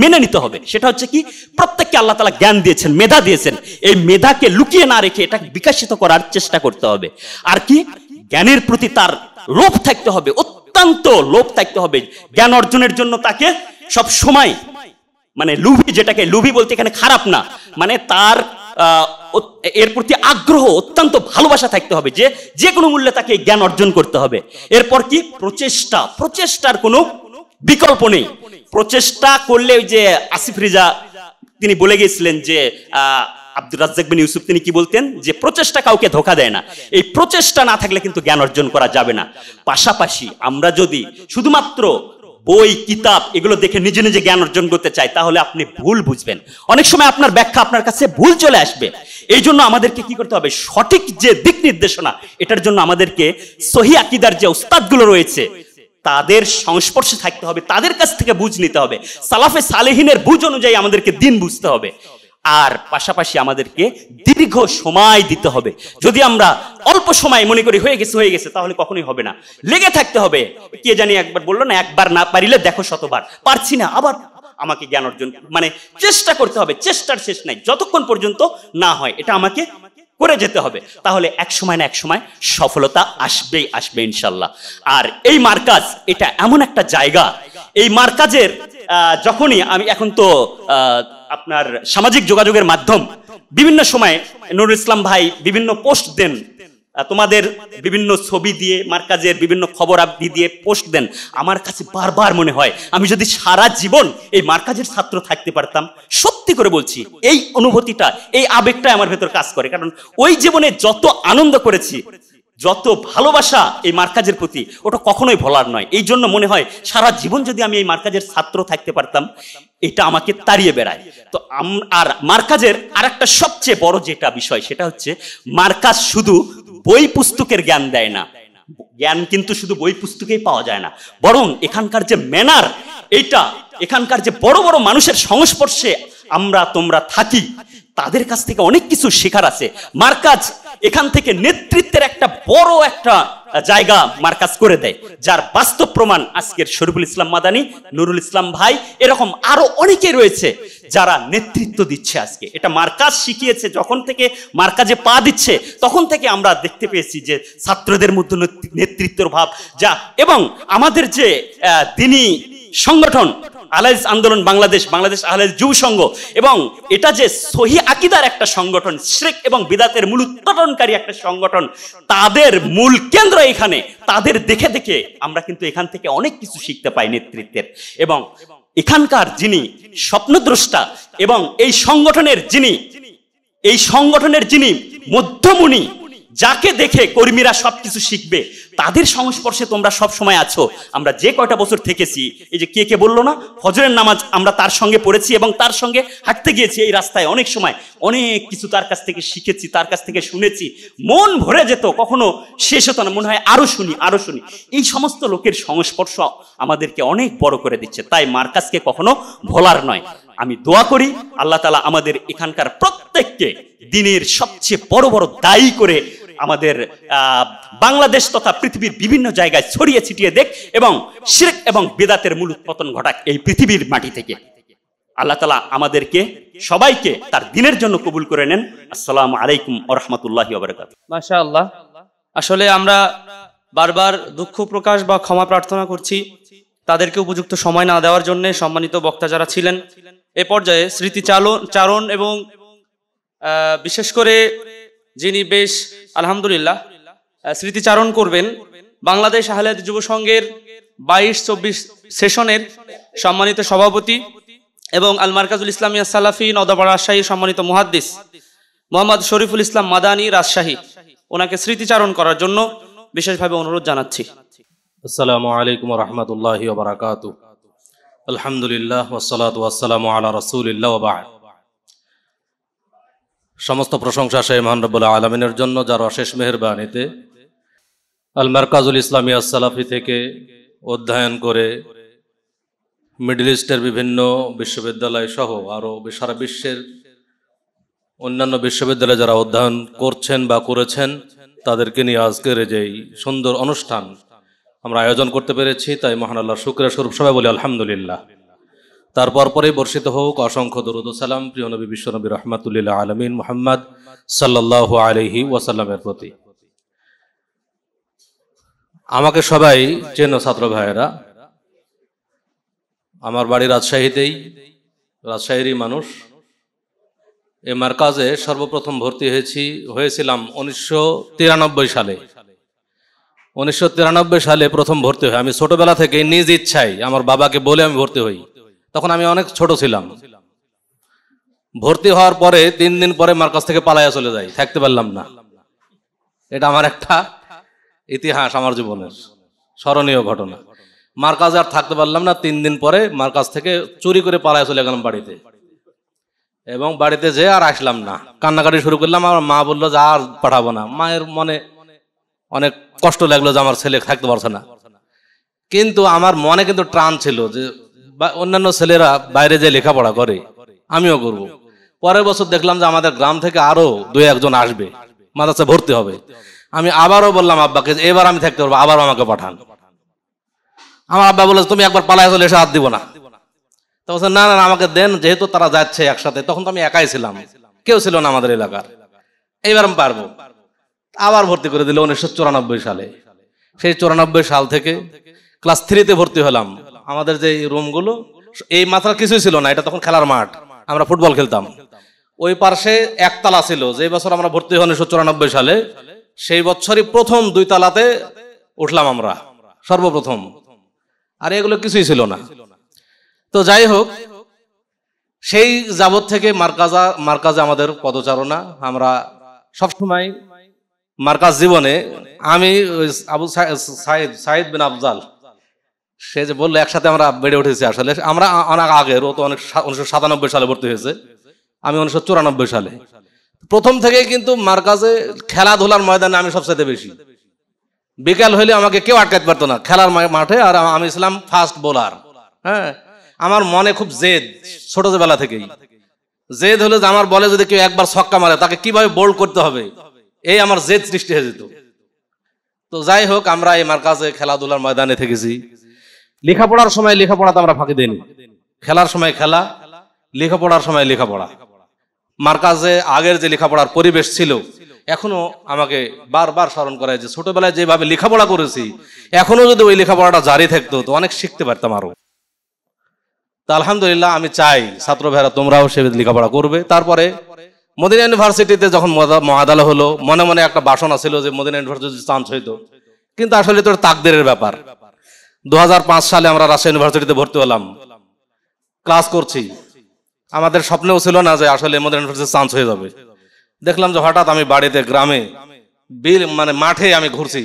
[SPEAKER 5] মেনে নিতে হবে সেটা হচ্ছে কি প্রত্যেককে আল্লাহ তালা জ্ঞান দিয়েছেন মেধা দিয়েছেন এই মেধাকে লুকিয়ে না রেখে এটাকে বিকাশিত করার চেষ্টা করতে হবে আর কি জ্ঞানের প্রতি তার লোভ থাকতে হবে অত্যন্ত লোভ থাকতে হবে জ্ঞান অর্জনের জন্য তাকে সব সময় মানে লুভি যেটাকে লুভি বলতে এখানে খারাপ না মানে তার এর প্রতি আগ্রহ অত্যন্ত ভালোবাসা থাকতে হবে যে যে কোনো মূল্যে তাকে জ্ঞান অর্জন করতে হবে এরপর কি প্রচেষ্টা প্রচেষ্টার কোনো বিকল্প নেই প্রচেষ্টা করলে ওই যে আসিফ রিজা তিনি বলে গিয়েছিলেন যে আব্দুর রাজ্জাক বিন ইউসুফ তিনি কি বলতেন যে প্রচেষ্টা কাউকে ধোকা দেয় না এই প্রচেষ্টা না থাকলে কিন্তু জ্ঞান অর্জন করা যাবে না পাশাপাশি আমরা যদি শুধুমাত্র বই কিতাব এগুলো দেখে নিজে নিজে জ্ঞান অর্জন করতে চাই তাহলে আপনি ভুল বুঝবেন অনেক সময় আপনার ব্যাখ্যা আপনার কাছে ভুল চলে আসবে এই জন্য আমাদেরকে কি করতে হবে সঠিক যে দিক নির্দেশনা এটার জন্য আমাদেরকে সহি আকিদার যে উস্তাদগুলো রয়েছে তাদের সংস্পর্শে থাকতে হবে তাদের কাছ থেকে বুঝ নিতে হবে সালাফে সালেহিনের বুঝ অনুযায়ী আমাদেরকে দিন বুঝতে হবে আর পাশাপাশি আমাদেরকে দীর্ঘ সময় দিতে হবে যদি আমরা অল্প সময় মনে করি হয়ে গেছে হয়ে গেছে তাহলে কখনোই হবে না লেগে থাকতে হবে কে জানি একবার বললো না একবার না পারিলে দেখো শতবার পারছি না আবার আমাকে জ্ঞান অর্জন মানে চেষ্টা করতে হবে চেষ্টার শেষ নাই যতক্ষণ পর্যন্ত না হয় এটা আমাকে করে যেতে হবে তাহলে এক সময় না এক সময় সফলতা আসবেই আসবে ইনশাল্লাহ আর এই মার্কাজ এটা এমন একটা জায়গা এই মার্কাজের যখনই আমি এখন তো আপনার সামাজিক যোগাযোগের মাধ্যম বিভিন্ন সময়ে নুরুল ইসলাম ভাই বিভিন্ন পোস্ট দেন তোমাদের বিভিন্ন ছবি দিয়ে মার্কাজের বিভিন্ন খবর আপনি দিয়ে পোস্ট দেন আমার কাছে বারবার মনে হয় আমি যদি সারা জীবন এই মার্কাজের ছাত্র থাকতে পারতাম সত্যি করে বলছি এই অনুভূতিটা এই আবেগটা আমার ভেতর কাজ করে কারণ ওই জীবনে যত আনন্দ করেছি যত ভালোবাসা এই মার্কাজের প্রতি ওটা কখনোই ভোলার নয় এই জন্য মনে হয় সারা জীবন যদি আমি এই মার্কাজের ছাত্র থাকতে পারতাম এটা আমাকে তাড়িয়ে বেড়ায় তো আর মার্কাজের আর একটা সবচেয়ে বড় যেটা বিষয় সেটা হচ্ছে মার্কাজ শুধু বই পুস্তকের জ্ঞান দেয় না জ্ঞান কিন্তু শুধু বই পুস্তকেই পাওয়া যায় না বরং এখানকার যে ম্যানার এটা এখানকার যে বড় বড় মানুষের সংস্পর্শে আমরা তোমরা থাকি তাদের কাছ থেকে অনেক কিছু শেখার আছে মার্কাজ এখান থেকে নেতৃত্বের একটা বড় একটা জায়গা মার্কাজ করে দেয় যার বাস্তব প্রমাণ আজকের শরীফুল ইসলাম মাদানী নুরুল ইসলাম ভাই এরকম আরো অনেকে রয়েছে যারা নেতৃত্ব দিচ্ছে আজকে এটা মার্কাজ শিখিয়েছে যখন থেকে মার্কাজে পা দিচ্ছে তখন থেকে আমরা দেখতে পেয়েছি যে ছাত্রদের মধ্যে নেতৃত্বের ভাব যা এবং আমাদের যে তিনি সংগঠন আলাইজ আন্দোলন বাংলাদেশ বাংলাদেশ আলাইজ যুব সংঘ এবং এটা যে সহি আকিদার একটা সংগঠন শ্রেক এবং বিদাতের মূল উৎপাদনকারী একটা সংগঠন তাদের মূল কেন্দ্র এখানে তাদের দেখে দেখে আমরা কিন্তু এখান থেকে অনেক কিছু শিখতে পাই নেতৃত্বের এবং এখানকার যিনি স্বপ্নদ্রষ্টা এবং এই সংগঠনের যিনি এই সংগঠনের যিনি মধ্যমণি যাকে দেখে কর্মীরা সবকিছু শিখবে তাদের সংস্পর্শে তোমরা সব সময় আছো আমরা যে কয়টা বছর থেকেছি এই যে কে কে বললো না হজরের নামাজ আমরা তার সঙ্গে পড়েছি এবং তার সঙ্গে হাঁটতে গিয়েছি এই রাস্তায় অনেক সময় অনেক কিছু তার কাছ থেকে শিখেছি তার কাছ থেকে শুনেছি মন ভরে যেত কখনো শেষ হতো না মনে হয় আরো শুনি আরো শুনি এই সমস্ত লোকের সংস্পর্শ আমাদেরকে অনেক বড় করে দিচ্ছে তাই মার্কাসকে কখনো ভোলার নয় আমি দোয়া করি আল্লাহ তালা আমাদের এখানকার প্রত্যেককে দিনের সবচেয়ে বড় বড় দায়ী করে আমাদের বাংলাদেশ তথা পৃথিবীর বিভিন্ন জায়গায় ছড়িয়ে ছিটিয়ে দেখ এবং শিরক এবং বেদাতের মূল উৎপতন ঘটাক এই পৃথিবীর মাটি থেকে আল্লাহ তালা আমাদেরকে সবাইকে তার দিনের জন্য কবুল করে নেন আসসালাম আলাইকুম আরহামতুল্লাহ
[SPEAKER 13] মাসা আল্লাহ আসলে আমরা বারবার দুঃখ প্রকাশ বা ক্ষমা প্রার্থনা করছি তাদেরকে উপযুক্ত সময় না দেওয়ার জন্য সম্মানিত বক্তা যারা ছিলেন এ পর্যায়ে স্মৃতি চালন চারণ এবং বিশেষ করে যিনি বেশ আলহামদুলিল্লাহ স্মৃতিচারণ করবেন বাংলাদেশ আহলেদ যুবসংঘের বাইশ চব্বিশ সেশনের সম্মানিত সভাপতি এবং আল মার্কাজুল ইসলামিয়া সালাফি নদাপাড়া রাজশাহী সম্মানিত মুহাদ্দিস মোহাম্মদ শরীফুল ইসলাম মাদানী রাজশাহী ওনাকে স্মৃতিচারণ করার জন্য বিশেষভাবে
[SPEAKER 6] অনুরোধ জানাচ্ছি আসসালামু আলাইকুম রহমতুল্লাহ আলহামদুলিল্লাহ ওসালাত ওয়াসালামু আলা রসুলিল্লাহ সমস্ত প্রশংসা সেই মহানবুল্লাহ আলমিনের জন্য যার অশেষ মেহরবানিতে আল মারকাজুল ইসলামিয়া সালাফি থেকে অধ্যয়ন করে মিডল ইস্টের বিভিন্ন বিশ্ববিদ্যালয় সহ আরও সারা বিশ্বের অন্যান্য বিশ্ববিদ্যালয়ে যারা অধ্যয়ন করছেন বা করেছেন তাদেরকে নিয়ে আজকের যেই সুন্দর অনুষ্ঠান আমরা আয়োজন করতে পেরেছি তাই মহান আল্লাহ শুক্রিয়া স্বরূপ সবাই বলি আলহামদুলিল্লাহ তারপর পরপরে বর্ষিত হোক অসংখ্য দরুদ সালাম প্রিয় নবী বিশ্বনবী রহমাতুল্লাহ আলমিন মোহাম্মদ সাল্লাহ আলহি ওয়াসাল্লামের প্রতি আমাকে সবাই চেন ছাত্র ভাইয়েরা আমার বাড়ি রাজশাহীতেই রাজশাহীরই মানুষ এ মার্কাজে সর্বপ্রথম ভর্তি হয়েছি হয়েছিলাম উনিশশো সালে উনিশশো সালে প্রথম ভর্তি হয় আমি ছোটবেলা থেকে নিজ ইচ্ছাই আমার বাবাকে বলে আমি ভর্তি হই তখন আমি অনেক ছোট ছিলাম ভর্তি হওয়ার পরে তিন দিন পরে আমার কাছ থেকে পালাইয়া চলে যাই থাকতে পারলাম না এটা আমার একটা ইতিহাস আমার জীবনের স্মরণীয় ঘটনা মার কাছে আর থাকতে পারলাম না তিন দিন পরে মার কাছ থেকে চুরি করে পালায় চলে গেলাম বাড়িতে এবং বাড়িতে যে আর আসলাম না কান্নাকাটি শুরু করলাম আমার মা বললো যে আর পাঠাবো না মায়ের মনে অনেক কষ্ট লাগলো যে আমার ছেলে থাকতে পারছে না কিন্তু আমার মনে কিন্তু ট্রান ছিল যে অন্যান্য ছেলেরা বাইরে যে লেখাপড়া করে আমিও করব পরের বছর দেখলাম যে আমাদের গ্রাম থেকে আরো দু একজন আসবে মাদ্রাসা ভর্তি হবে আমি আবারও বললাম আব্বাকে এবার আমি থাকতে পারবো আবার আমাকে পাঠান আমার আব্বা বলেছে তুমি একবার পালায় চলে এসে হাত দিব না তখন না না আমাকে দেন যেহেতু তারা যাচ্ছে একসাথে তখন তো আমি একাই ছিলাম কেউ ছিল না আমাদের এলাকার এইবার আমি পারবো আবার ভর্তি করে দিল উনিশশো চুরানব্বই সালে সেই চুরানব্বই সাল থেকে ক্লাস থ্রিতে ভর্তি হলাম আমাদের যে রুমগুলো এই মাথার কিছুই ছিল না এটা তখন খেলার মাঠ আমরা ফুটবল খেলতাম ওই পার্শ্বে একতলা ছিল যে বছর আমরা ভর্তি হন উনিশশো চুরানব্বই সালে সেই বছরই প্রথম দুই তালাতে উঠলাম আমরা সর্বপ্রথম আর এগুলো কিছুই ছিল না তো যাই হোক সেই যাবৎ থেকে মার্কাজা মার্কাজে আমাদের পদচারণা আমরা সবসময় মার্কাজ জীবনে আমি আবু সাইদ সাইদ বিন আফজাল সে যে বললো একসাথে আমরা বেড়ে উঠেছি আসলে আমরা অনেক আগের ও তো অনেক উনিশশো সাতানব্বই সালে ভর্তি হয়েছে আমি উনিশশো চুরানব্বই সালে প্রথম থেকে কিন্তু মার্কাজে খেলাধুলার ময়দানে আমি সবচেয়ে বেশি বিকাল হলে আমাকে কেউ আটকাতে পারতো না খেলার মাঠে আর আমি ছিলাম ফার্স্ট বোলার হ্যাঁ আমার মনে খুব জেদ ছোটবেলা থেকেই জেদ হলো যে আমার বলে যদি কেউ একবার ছক্কা মারে তাকে কিভাবে বোল্ড করতে হবে এই আমার জেদ সৃষ্টি হয়ে যেত তো যাই হোক আমরা এই মার্কাজে খেলাধুলার ময়দানে থেকেছি লেখাপড়ার সময় লেখাপড়া তো আমরা ফাঁকি দিই খেলার সময় খেলা লেখাপড়ার সময় লেখাপড়া মার্কাজে আগের যে লেখাপড়ার পরিবেশ ছিল এখনো আমাকে বারবার স্মরণ করায় যে ছোটবেলায় যেভাবে লেখাপড়া করেছি এখনো যদি ওই লেখাপড়াটা জারি থাকতো তো অনেক শিখতে পারতাম আরো তা আলহামদুলিল্লাহ আমি চাই ছাত্র ভাইরা তোমরাও সে লেখাপড়া করবে তারপরে মদিনা ইউনিভার্সিটিতে যখন মহাদালা হলো মনে মনে একটা বাসনা ছিল যে মদিনা ইউনিভার্সিটি চান্স হইতো কিন্তু আসলে তো তাকদের ব্যাপার দু সালে আমরা রাজশাহী ইউনিভার্সিটিতে ভর্তি হলাম ক্লাস করছি আমাদের স্বপ্নেও ছিল না যে আসলে আমাদের ইউনিভার্সিটি চান্স হয়ে যাবে দেখলাম যে হঠাৎ আমি বাড়িতে গ্রামে বিল মানে মাঠে আমি ঘুরছি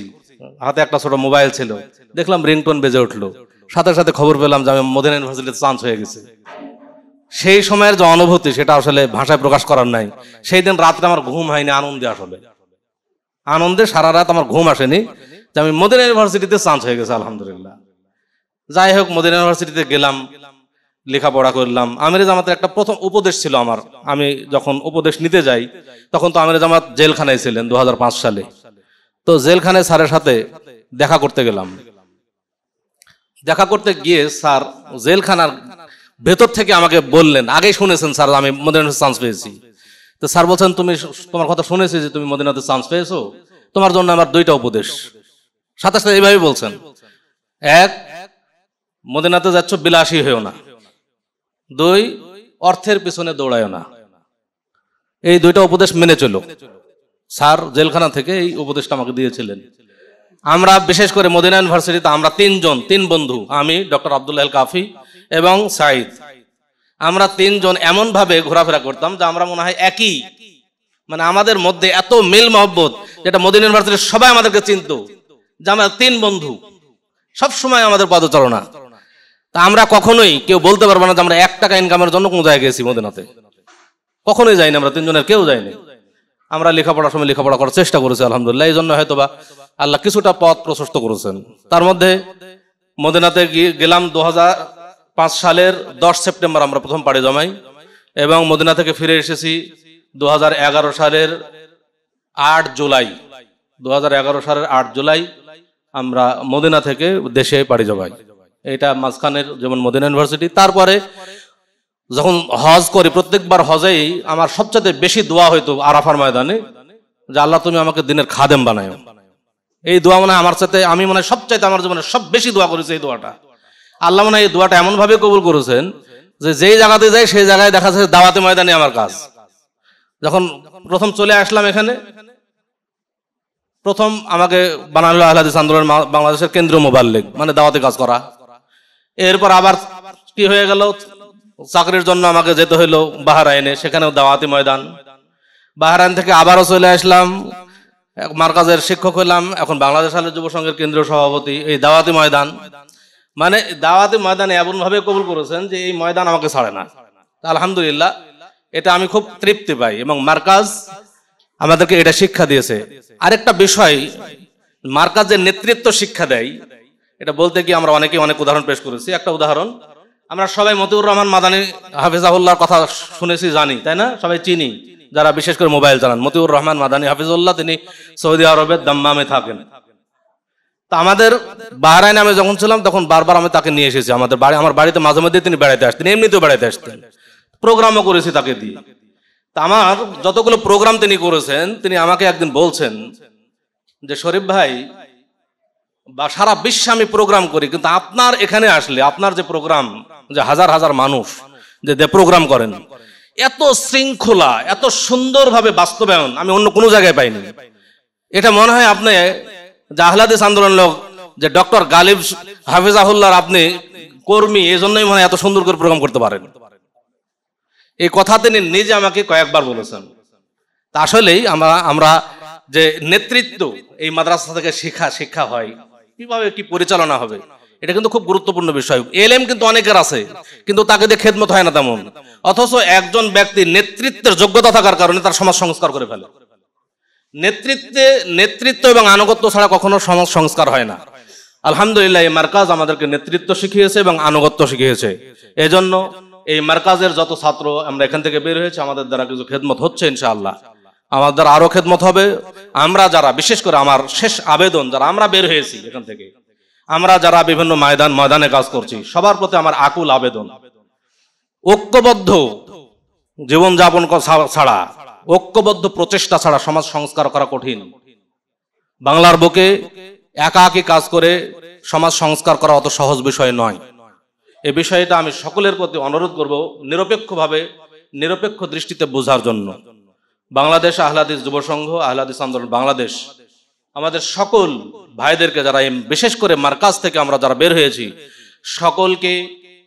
[SPEAKER 6] হাতে একটা ছোট মোবাইল ছিল দেখলাম রিংটোন বেজে উঠলো সাথে সাথে খবর পেলাম যে আমি মদিনা ইউনিভার্সিটিতে চান্স হয়ে গেছে সেই সময়ের যে অনুভূতি সেটা আসলে ভাষায় প্রকাশ করার নাই সেই দিন রাত্রে আমার ঘুম হয়নি আনন্দে আসলে আনন্দে সারা রাত আমার ঘুম আসেনি যে আমি মদিনা ইউনিভার্সিটিতে চান্স হয়ে গেছে আলহামদুলিল্লাহ যাই হোক মদিনা ইউনিভার্সিটিতে গেলাম লেখাপড়া করলাম আমির জামাতের একটা প্রথম উপদেশ ছিল আমার আমি যখন উপদেশ নিতে যাই তখন তো আমির জামাত জেলখানায় ছিলেন দু সালে তো জেলখানায় স্যারের সাথে দেখা করতে গেলাম দেখা করতে গিয়ে স্যার জেলখানার ভেতর থেকে আমাকে বললেন আগেই শুনেছেন স্যার আমি মদিনাতে চান্স পেয়েছি তো স্যার বলছেন তুমি তোমার কথা শুনেছি যে তুমি মদিনাতে চান্স পেয়েছো তোমার জন্য আমার দুইটা উপদেশ সাথে সাথে এইভাবে বলছেন এক মদিনাতে যাচ্ছ বিলাসী হয়েও না দুই অর্থের পিছনে দৌড়ায়ও না এই দুইটা উপদেশ মেনে চল স্যার জেলখানা থেকে এই উপদেশটা আমাকে দিয়েছিলেন আমরা বিশেষ করে মদিনা ইউনিভার্সিটিতে আমরা তিনজন তিন বন্ধু আমি ডক্টর আবদুল্লাহ কাফি এবং সাইদ আমরা তিনজন এমনভাবে ঘোরাফেরা করতাম যে আমরা মনে হয় একই মানে আমাদের মধ্যে এত মিল মহব্বত যেটা মদিনা ইউনিভার্সিটির সবাই আমাদেরকে চিনত যে আমরা তিন বন্ধু সবসময় আমাদের পদচারণা তা আমরা কখনোই কেউ বলতে পারবো না যে আমরা এক টাকা ইনকামের জন্য কোনো জায়গায় গেছি মদিনাতে কখনোই যাইনি আমরা তিনজনের কেউ যাইনি আমরা লেখাপড়ার সময় লেখাপড়া করার চেষ্টা করেছি আলহামদুলিল্লাহ এই জন্য হয়তো বা আল্লাহ কিছুটা পথ প্রশস্ত করেছেন তার মধ্যে মদিনাতে গেলাম দু সালের দশ সেপ্টেম্বর আমরা প্রথম পাড়ি জমাই এবং মদিনা থেকে ফিরে এসেছি দু সালের আট জুলাই দু সালের আট জুলাই আমরা মদিনা থেকে দেশে পাড়ি জমাই এটা মাঝখানের যেমন মদিনা ইউনিভার্সিটি তারপরে যখন হজ করি প্রত্যেকবার হজেই আমার সবচেয়ে বেশি দোয়া হইতো আরাফার ময়দানে যে আল্লাহ তুমি আমাকে দিনের খাদেম বানায় এই দোয়া মানে আমার সাথে আমি মানে সবচাইতে আমার জীবনে সব বেশি দোয়া করেছি এই দোয়াটা আল্লাহ মানে এই দোয়াটা এমনভাবে কবুল করেছেন যে যেই জায়গাতে যাই সেই জায়গায় দেখা যাচ্ছে দাওয়াতে ময়দানে আমার কাজ যখন প্রথম চলে আসলাম এখানে প্রথম আমাকে বানালো আহ্লাদিস আন্দোলন বাংলাদেশের কেন্দ্রীয় মোবাল্লিক মানে দাওয়াতে কাজ করা এরপর আবার কি হয়ে গেল চাকরির জন্য আমাকে যেতে হইলো বাহারাইনে সেখানেও দাওয়াতি ময়দান বাহারাইন থেকে আবারও চলে আসলাম মার্কাজের শিক্ষক হইলাম এখন বাংলাদেশ আলো যুব সংঘের কেন্দ্রীয় সভাপতি এই দাওয়াতি ময়দান মানে দাওয়াতি ময়দান এমনভাবে কবুল করেছেন যে এই ময়দান আমাকে ছাড়ে না আলহামদুলিল্লাহ এটা আমি খুব তৃপ্তি পাই এবং মার্কাজ আমাদেরকে এটা শিক্ষা দিয়েছে আরেকটা বিষয় মার্কাজের নেতৃত্ব শিক্ষা দেয় এটা বলতে গিয়ে আমরা অনেকে অনেক উদাহরণ পেশ করেছি একটা উদাহরণ আমরা সবাই মতিউর রহমান মাদানী হাফিজাহুল্লাহর কথা শুনেছি জানি তাই না সবাই চিনি যারা বিশেষ করে মোবাইল জানান মতিউর রহমান মাদানী হাফিজুল্লাহ তিনি সৌদি আরবের দাম্মামে থাকেন তা আমাদের বাহরাইনে আমি যখন ছিলাম তখন বারবার আমি তাকে নিয়ে এসেছি আমাদের বাড়ি আমার বাড়িতে মাঝে মধ্যে তিনি বেড়াতে আসতেন এমনিতেও বেড়াতে আসতেন প্রোগ্রামও করেছি তাকে দিয়ে তা আমার যতগুলো প্রোগ্রাম তিনি করেছেন তিনি আমাকে একদিন বলছেন যে শরীফ ভাই বা সারা বিশ্বে আমি প্রোগ্রাম করি কিন্তু আপনার এখানে আসলে আপনার যে প্রোগ্রাম যে হাজার হাজার মানুষ যে প্রোগ্রাম করেন এত শৃঙ্খলা এত সুন্দরভাবে বাস্তবায়ন আমি অন্য কোনো জায়গায় পাইনি এটা মনে হয় আপনি যে আহ্লাদিস আন্দোলন লোক যে ডক্টর গালিব হাফিজাহুল্লার আপনি কর্মী এই জন্যই মনে এত সুন্দর করে প্রোগ্রাম করতে পারেন এই কথা তিনি নিজে আমাকে কয়েকবার বলেছেন তা আসলেই আমরা আমরা যে নেতৃত্ব এই মাদ্রাসা থেকে শিক্ষা শিক্ষা হয় কিভাবে কি পরিচালনা হবে এটা কিন্তু খুব গুরুত্বপূর্ণ বিষয় এলএম কিন্তু অনেকের আছে কিন্তু তাকে দিয়ে খেদমত হয় না তেমন অথচ একজন ব্যক্তি নেতৃত্বের যোগ্যতা থাকার কারণে তার সমাজ সংস্কার করে ফেলে নেতৃত্বে নেতৃত্ব এবং আনুগত্য ছাড়া কখনো সমাজ সংস্কার হয় না আলহামদুলিল্লাহ এই মার্কাজ আমাদেরকে নেতৃত্ব শিখিয়েছে এবং আনুগত্য শিখিয়েছে এজন্য এই মার্কাজের যত ছাত্র আমরা এখান থেকে বের হয়েছে আমাদের দ্বারা কিছু খেদমত হচ্ছে ইনশাআল্লাহ আমাদের আরো খেদমত হবে আমরা যারা বিশেষ করে আমার শেষ আবেদন যারা আমরা বের হয়েছি এখান থেকে আমরা যারা বিভিন্ন ময়দান ময়দানে কাজ করছি সবার প্রতি আমার আকুল আবেদন ঐক্যবদ্ধ জীবনযাপন ছাড়া ঐক্যবদ্ধ প্রচেষ্টা ছাড়া সমাজ সংস্কার করা কঠিন বাংলার বুকে একা একই কাজ করে সমাজ সংস্কার করা অত সহজ বিষয় নয় এ বিষয়টা আমি সকলের প্রতি অনুরোধ করব নিরপেক্ষভাবে নিরপেক্ষ দৃষ্টিতে বোঝার জন্য বাংলাদেশ আহলাদিস যুব সংঘ আহলাদিস আন্দোলন বাংলাদেশ আমাদের সকল ভাইদেরকে যারা বিশেষ করে মার্কাজ থেকে আমরা যারা বের হয়েছি সকলকে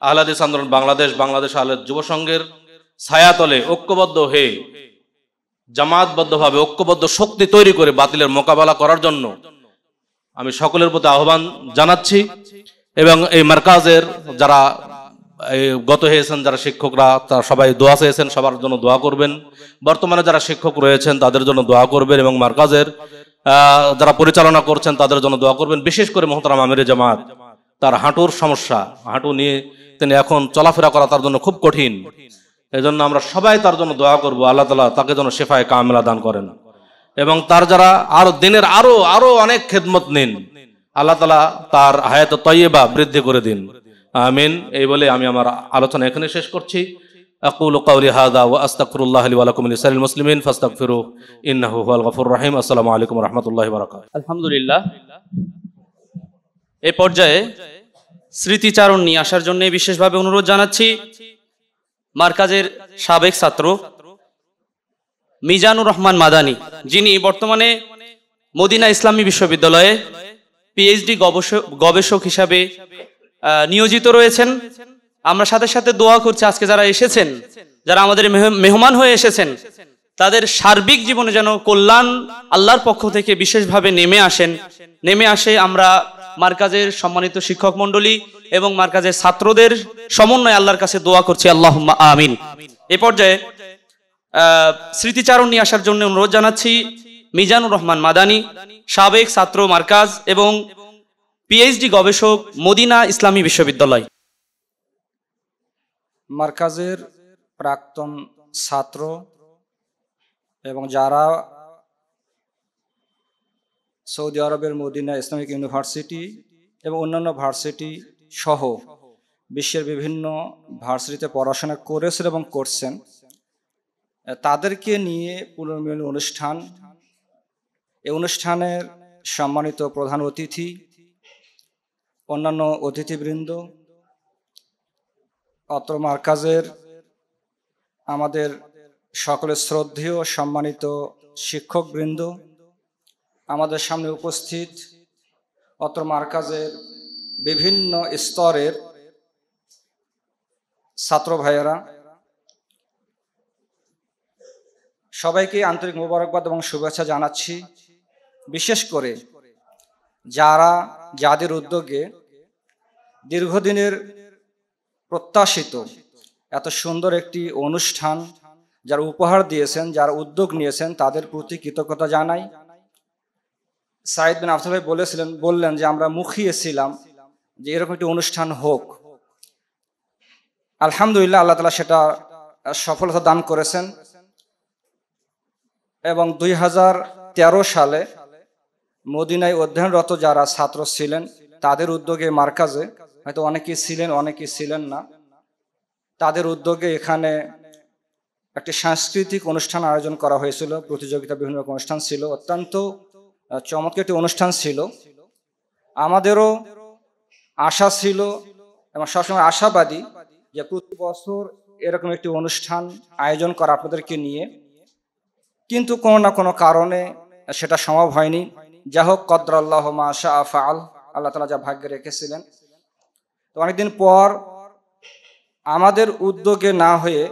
[SPEAKER 6] আহলাদিস আন্দোলন বাংলাদেশ বাংলাদেশ আহলাদ যুব সংঘের ছায়াতলে ঐক্যবদ্ধ হয়ে জামাতবদ্ধভাবে ঐক্যবদ্ধ শক্তি তৈরি করে বাতিলের মোকাবেলা করার জন্য আমি সকলের প্রতি আহ্বান জানাচ্ছি এবং এই মার্কাজের যারা গত হয়েছেন যারা শিক্ষকরা তারা সবাই দোয়া চেয়েছেন সবার জন্য দোয়া করবেন বর্তমানে যারা শিক্ষক রয়েছেন তাদের জন্য দোয়া করবেন এবং মার্কাজের যারা পরিচালনা করছেন তাদের জন্য দোয়া করবেন বিশেষ করে মোহতারাম আমির জামাত তার হাঁটুর সমস্যা হাঁটু নিয়ে তিনি এখন চলাফেরা করা তার জন্য খুব কঠিন এই জন্য আমরা সবাই তার জন্য দোয়া করব আল্লাহ তালা তাকে যেন শেফায় কামেলা দান করেন এবং তার যারা আরো দিনের আরো আরো অনেক খেদমত নিন আল্লাহ তালা তার হায়াত তৈবা বৃদ্ধি করে দিন আমিন এই বলে আমি আমার আলোচনা এখানে শেষ করছি أقول قولي هذا وأستغفر الله لي ولكم لسائر المسلمين فاستغفروه إنه هو الغفور الرحيم السلام عليكم
[SPEAKER 13] এ পর্যায়ে স্মৃতিচারণ নিয়ে আসার জন্য বিশেষভাবে অনুরোধ জানাচ্ছি মার্কাজের সাবেক ছাত্র মিজানুর রহমান মাদানি যিনি বর্তমানে মদিনা ইসলামী বিশ্ববিদ্যালয়ে পিএইচডি গবেষক হিসাবে নিয়োজিত রয়েছেন আমরা সাথে সাথে দোয়া করছি আজকে যারা এসেছেন যারা আমাদের মেহমান হয়ে এসেছেন তাদের সার্বিক জীবনে যেন কল্যাণ আল্লাহর পক্ষ থেকে বিশেষভাবে নেমে আসেন নেমে আসে আমরা মার্কাজের সম্মানিত শিক্ষক মন্ডলী এবং মার্কাজের ছাত্রদের সমন্বয়ে আল্লাহর কাছে দোয়া করছি আল্লাহ আমিন এ পর্যায়ে স্মৃতিচারণ নিয়ে আসার জন্য অনুরোধ জানাচ্ছি মিজানুর রহমান মাদানি সাবেক ছাত্র মার্কাজ এবং পিএইচডি গবেষক মদিনা ইসলামী বিশ্ববিদ্যালয়
[SPEAKER 7] মার্কাজের প্রাক্তন ছাত্র এবং যারা সৌদি আরবের মদিনা ইসলামিক ইউনিভার্সিটি এবং অন্যান্য ভার্সিটি সহ বিশ্বের বিভিন্ন ভার্সিটিতে পড়াশোনা করেছেন এবং করছেন তাদেরকে নিয়ে পুনর্মিলন অনুষ্ঠান এই অনুষ্ঠানের সম্মানিত প্রধান অতিথি অন্যান্য অতিথিবৃন্দ অত্র মার্কাজের আমাদের সকলের শ্রদ্ধেয় সম্মানিত শিক্ষকবৃন্দ আমাদের সামনে উপস্থিত অত্র মার্কাজের বিভিন্ন স্তরের ছাত্র ভাইয়েরা সবাইকে আন্তরিক মোবারকবাদ এবং শুভেচ্ছা জানাচ্ছি বিশেষ করে যারা যাদের উদ্যোগে দীর্ঘদিনের প্রত্যাশিত এত সুন্দর একটি অনুষ্ঠান যারা উপহার দিয়েছেন যারা উদ্যোগ নিয়েছেন তাদের প্রতি কৃতজ্ঞতা জানাই সাইদ বিন আফতাল ভাই বলেছিলেন বললেন যে আমরা মুখিয়েছিলাম যে এরকম একটি অনুষ্ঠান হোক আলহামদুলিল্লাহ আল্লাহ তালা সেটা সফলতা দান করেছেন এবং দুই সালে মদিনায় অধ্যয়নরত যারা ছাত্র ছিলেন তাদের উদ্যোগে মার্কাজে হয়তো অনেকেই ছিলেন অনেকেই ছিলেন না তাদের উদ্যোগে এখানে একটি সাংস্কৃতিক অনুষ্ঠান আয়োজন করা হয়েছিল প্রতিযোগিতা বিভিন্ন রকম অনুষ্ঠান ছিল অত্যন্ত চমৎকার একটি অনুষ্ঠান ছিল আমাদেরও আশা ছিল এবং সবসময় আশাবাদী যে প্রতি বছর এরকম একটি অনুষ্ঠান আয়োজন করা আপনাদেরকে নিয়ে কিন্তু কোনো না কোনো কারণে সেটা সম্ভব হয়নি যা হোক কদ্র আল্লাহ মা আশা আফা আল আল্লাহ তালা যা ভাগ্যে রেখেছিলেন তো অনেকদিন পর আমাদের উদ্যোগে না হয়ে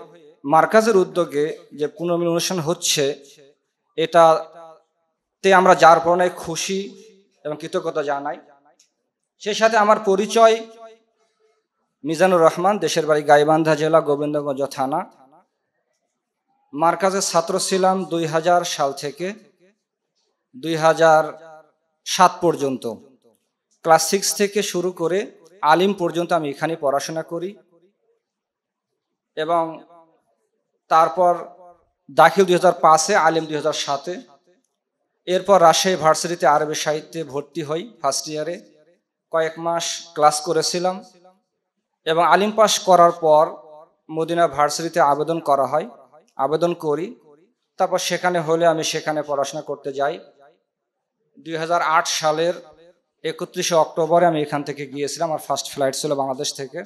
[SPEAKER 7] মার্কাজের উদ্যোগে যে পুনর্মিল অনুষ্ঠান হচ্ছে এটাতে আমরা যার পরনে খুশি এবং কৃতজ্ঞতা জানাই সেই সাথে আমার পরিচয় মিজানুর রহমান দেশের বাড়ি গাইবান্ধা জেলা গোবিন্দগঞ্জ থানা মার্কাজের ছাত্র ছিলাম দুই সাল থেকে দুই সাত পর্যন্ত ক্লাস সিক্স থেকে শুরু করে আলিম পর্যন্ত আমি এখানে পড়াশোনা করি এবং তারপর দাখিল দুই হাজার পাঁচে আলিম দুই হাজার সাতে এরপর রাজশাহী ভার্সিটিতে আরবি সাহিত্যে ভর্তি হই ফার্স্ট ইয়ারে কয়েক মাস ক্লাস করেছিলাম এবং আলিম পাস করার পর মদিনা ভার্সিটিতে আবেদন করা হয় আবেদন করি তারপর সেখানে হলে আমি সেখানে পড়াশোনা করতে যাই দুই সালের একত্রিশে অক্টোবরে আমি এখান থেকে গিয়েছিলাম আমার ফার্স্ট ফ্লাইট ছিল বাংলাদেশ থেকে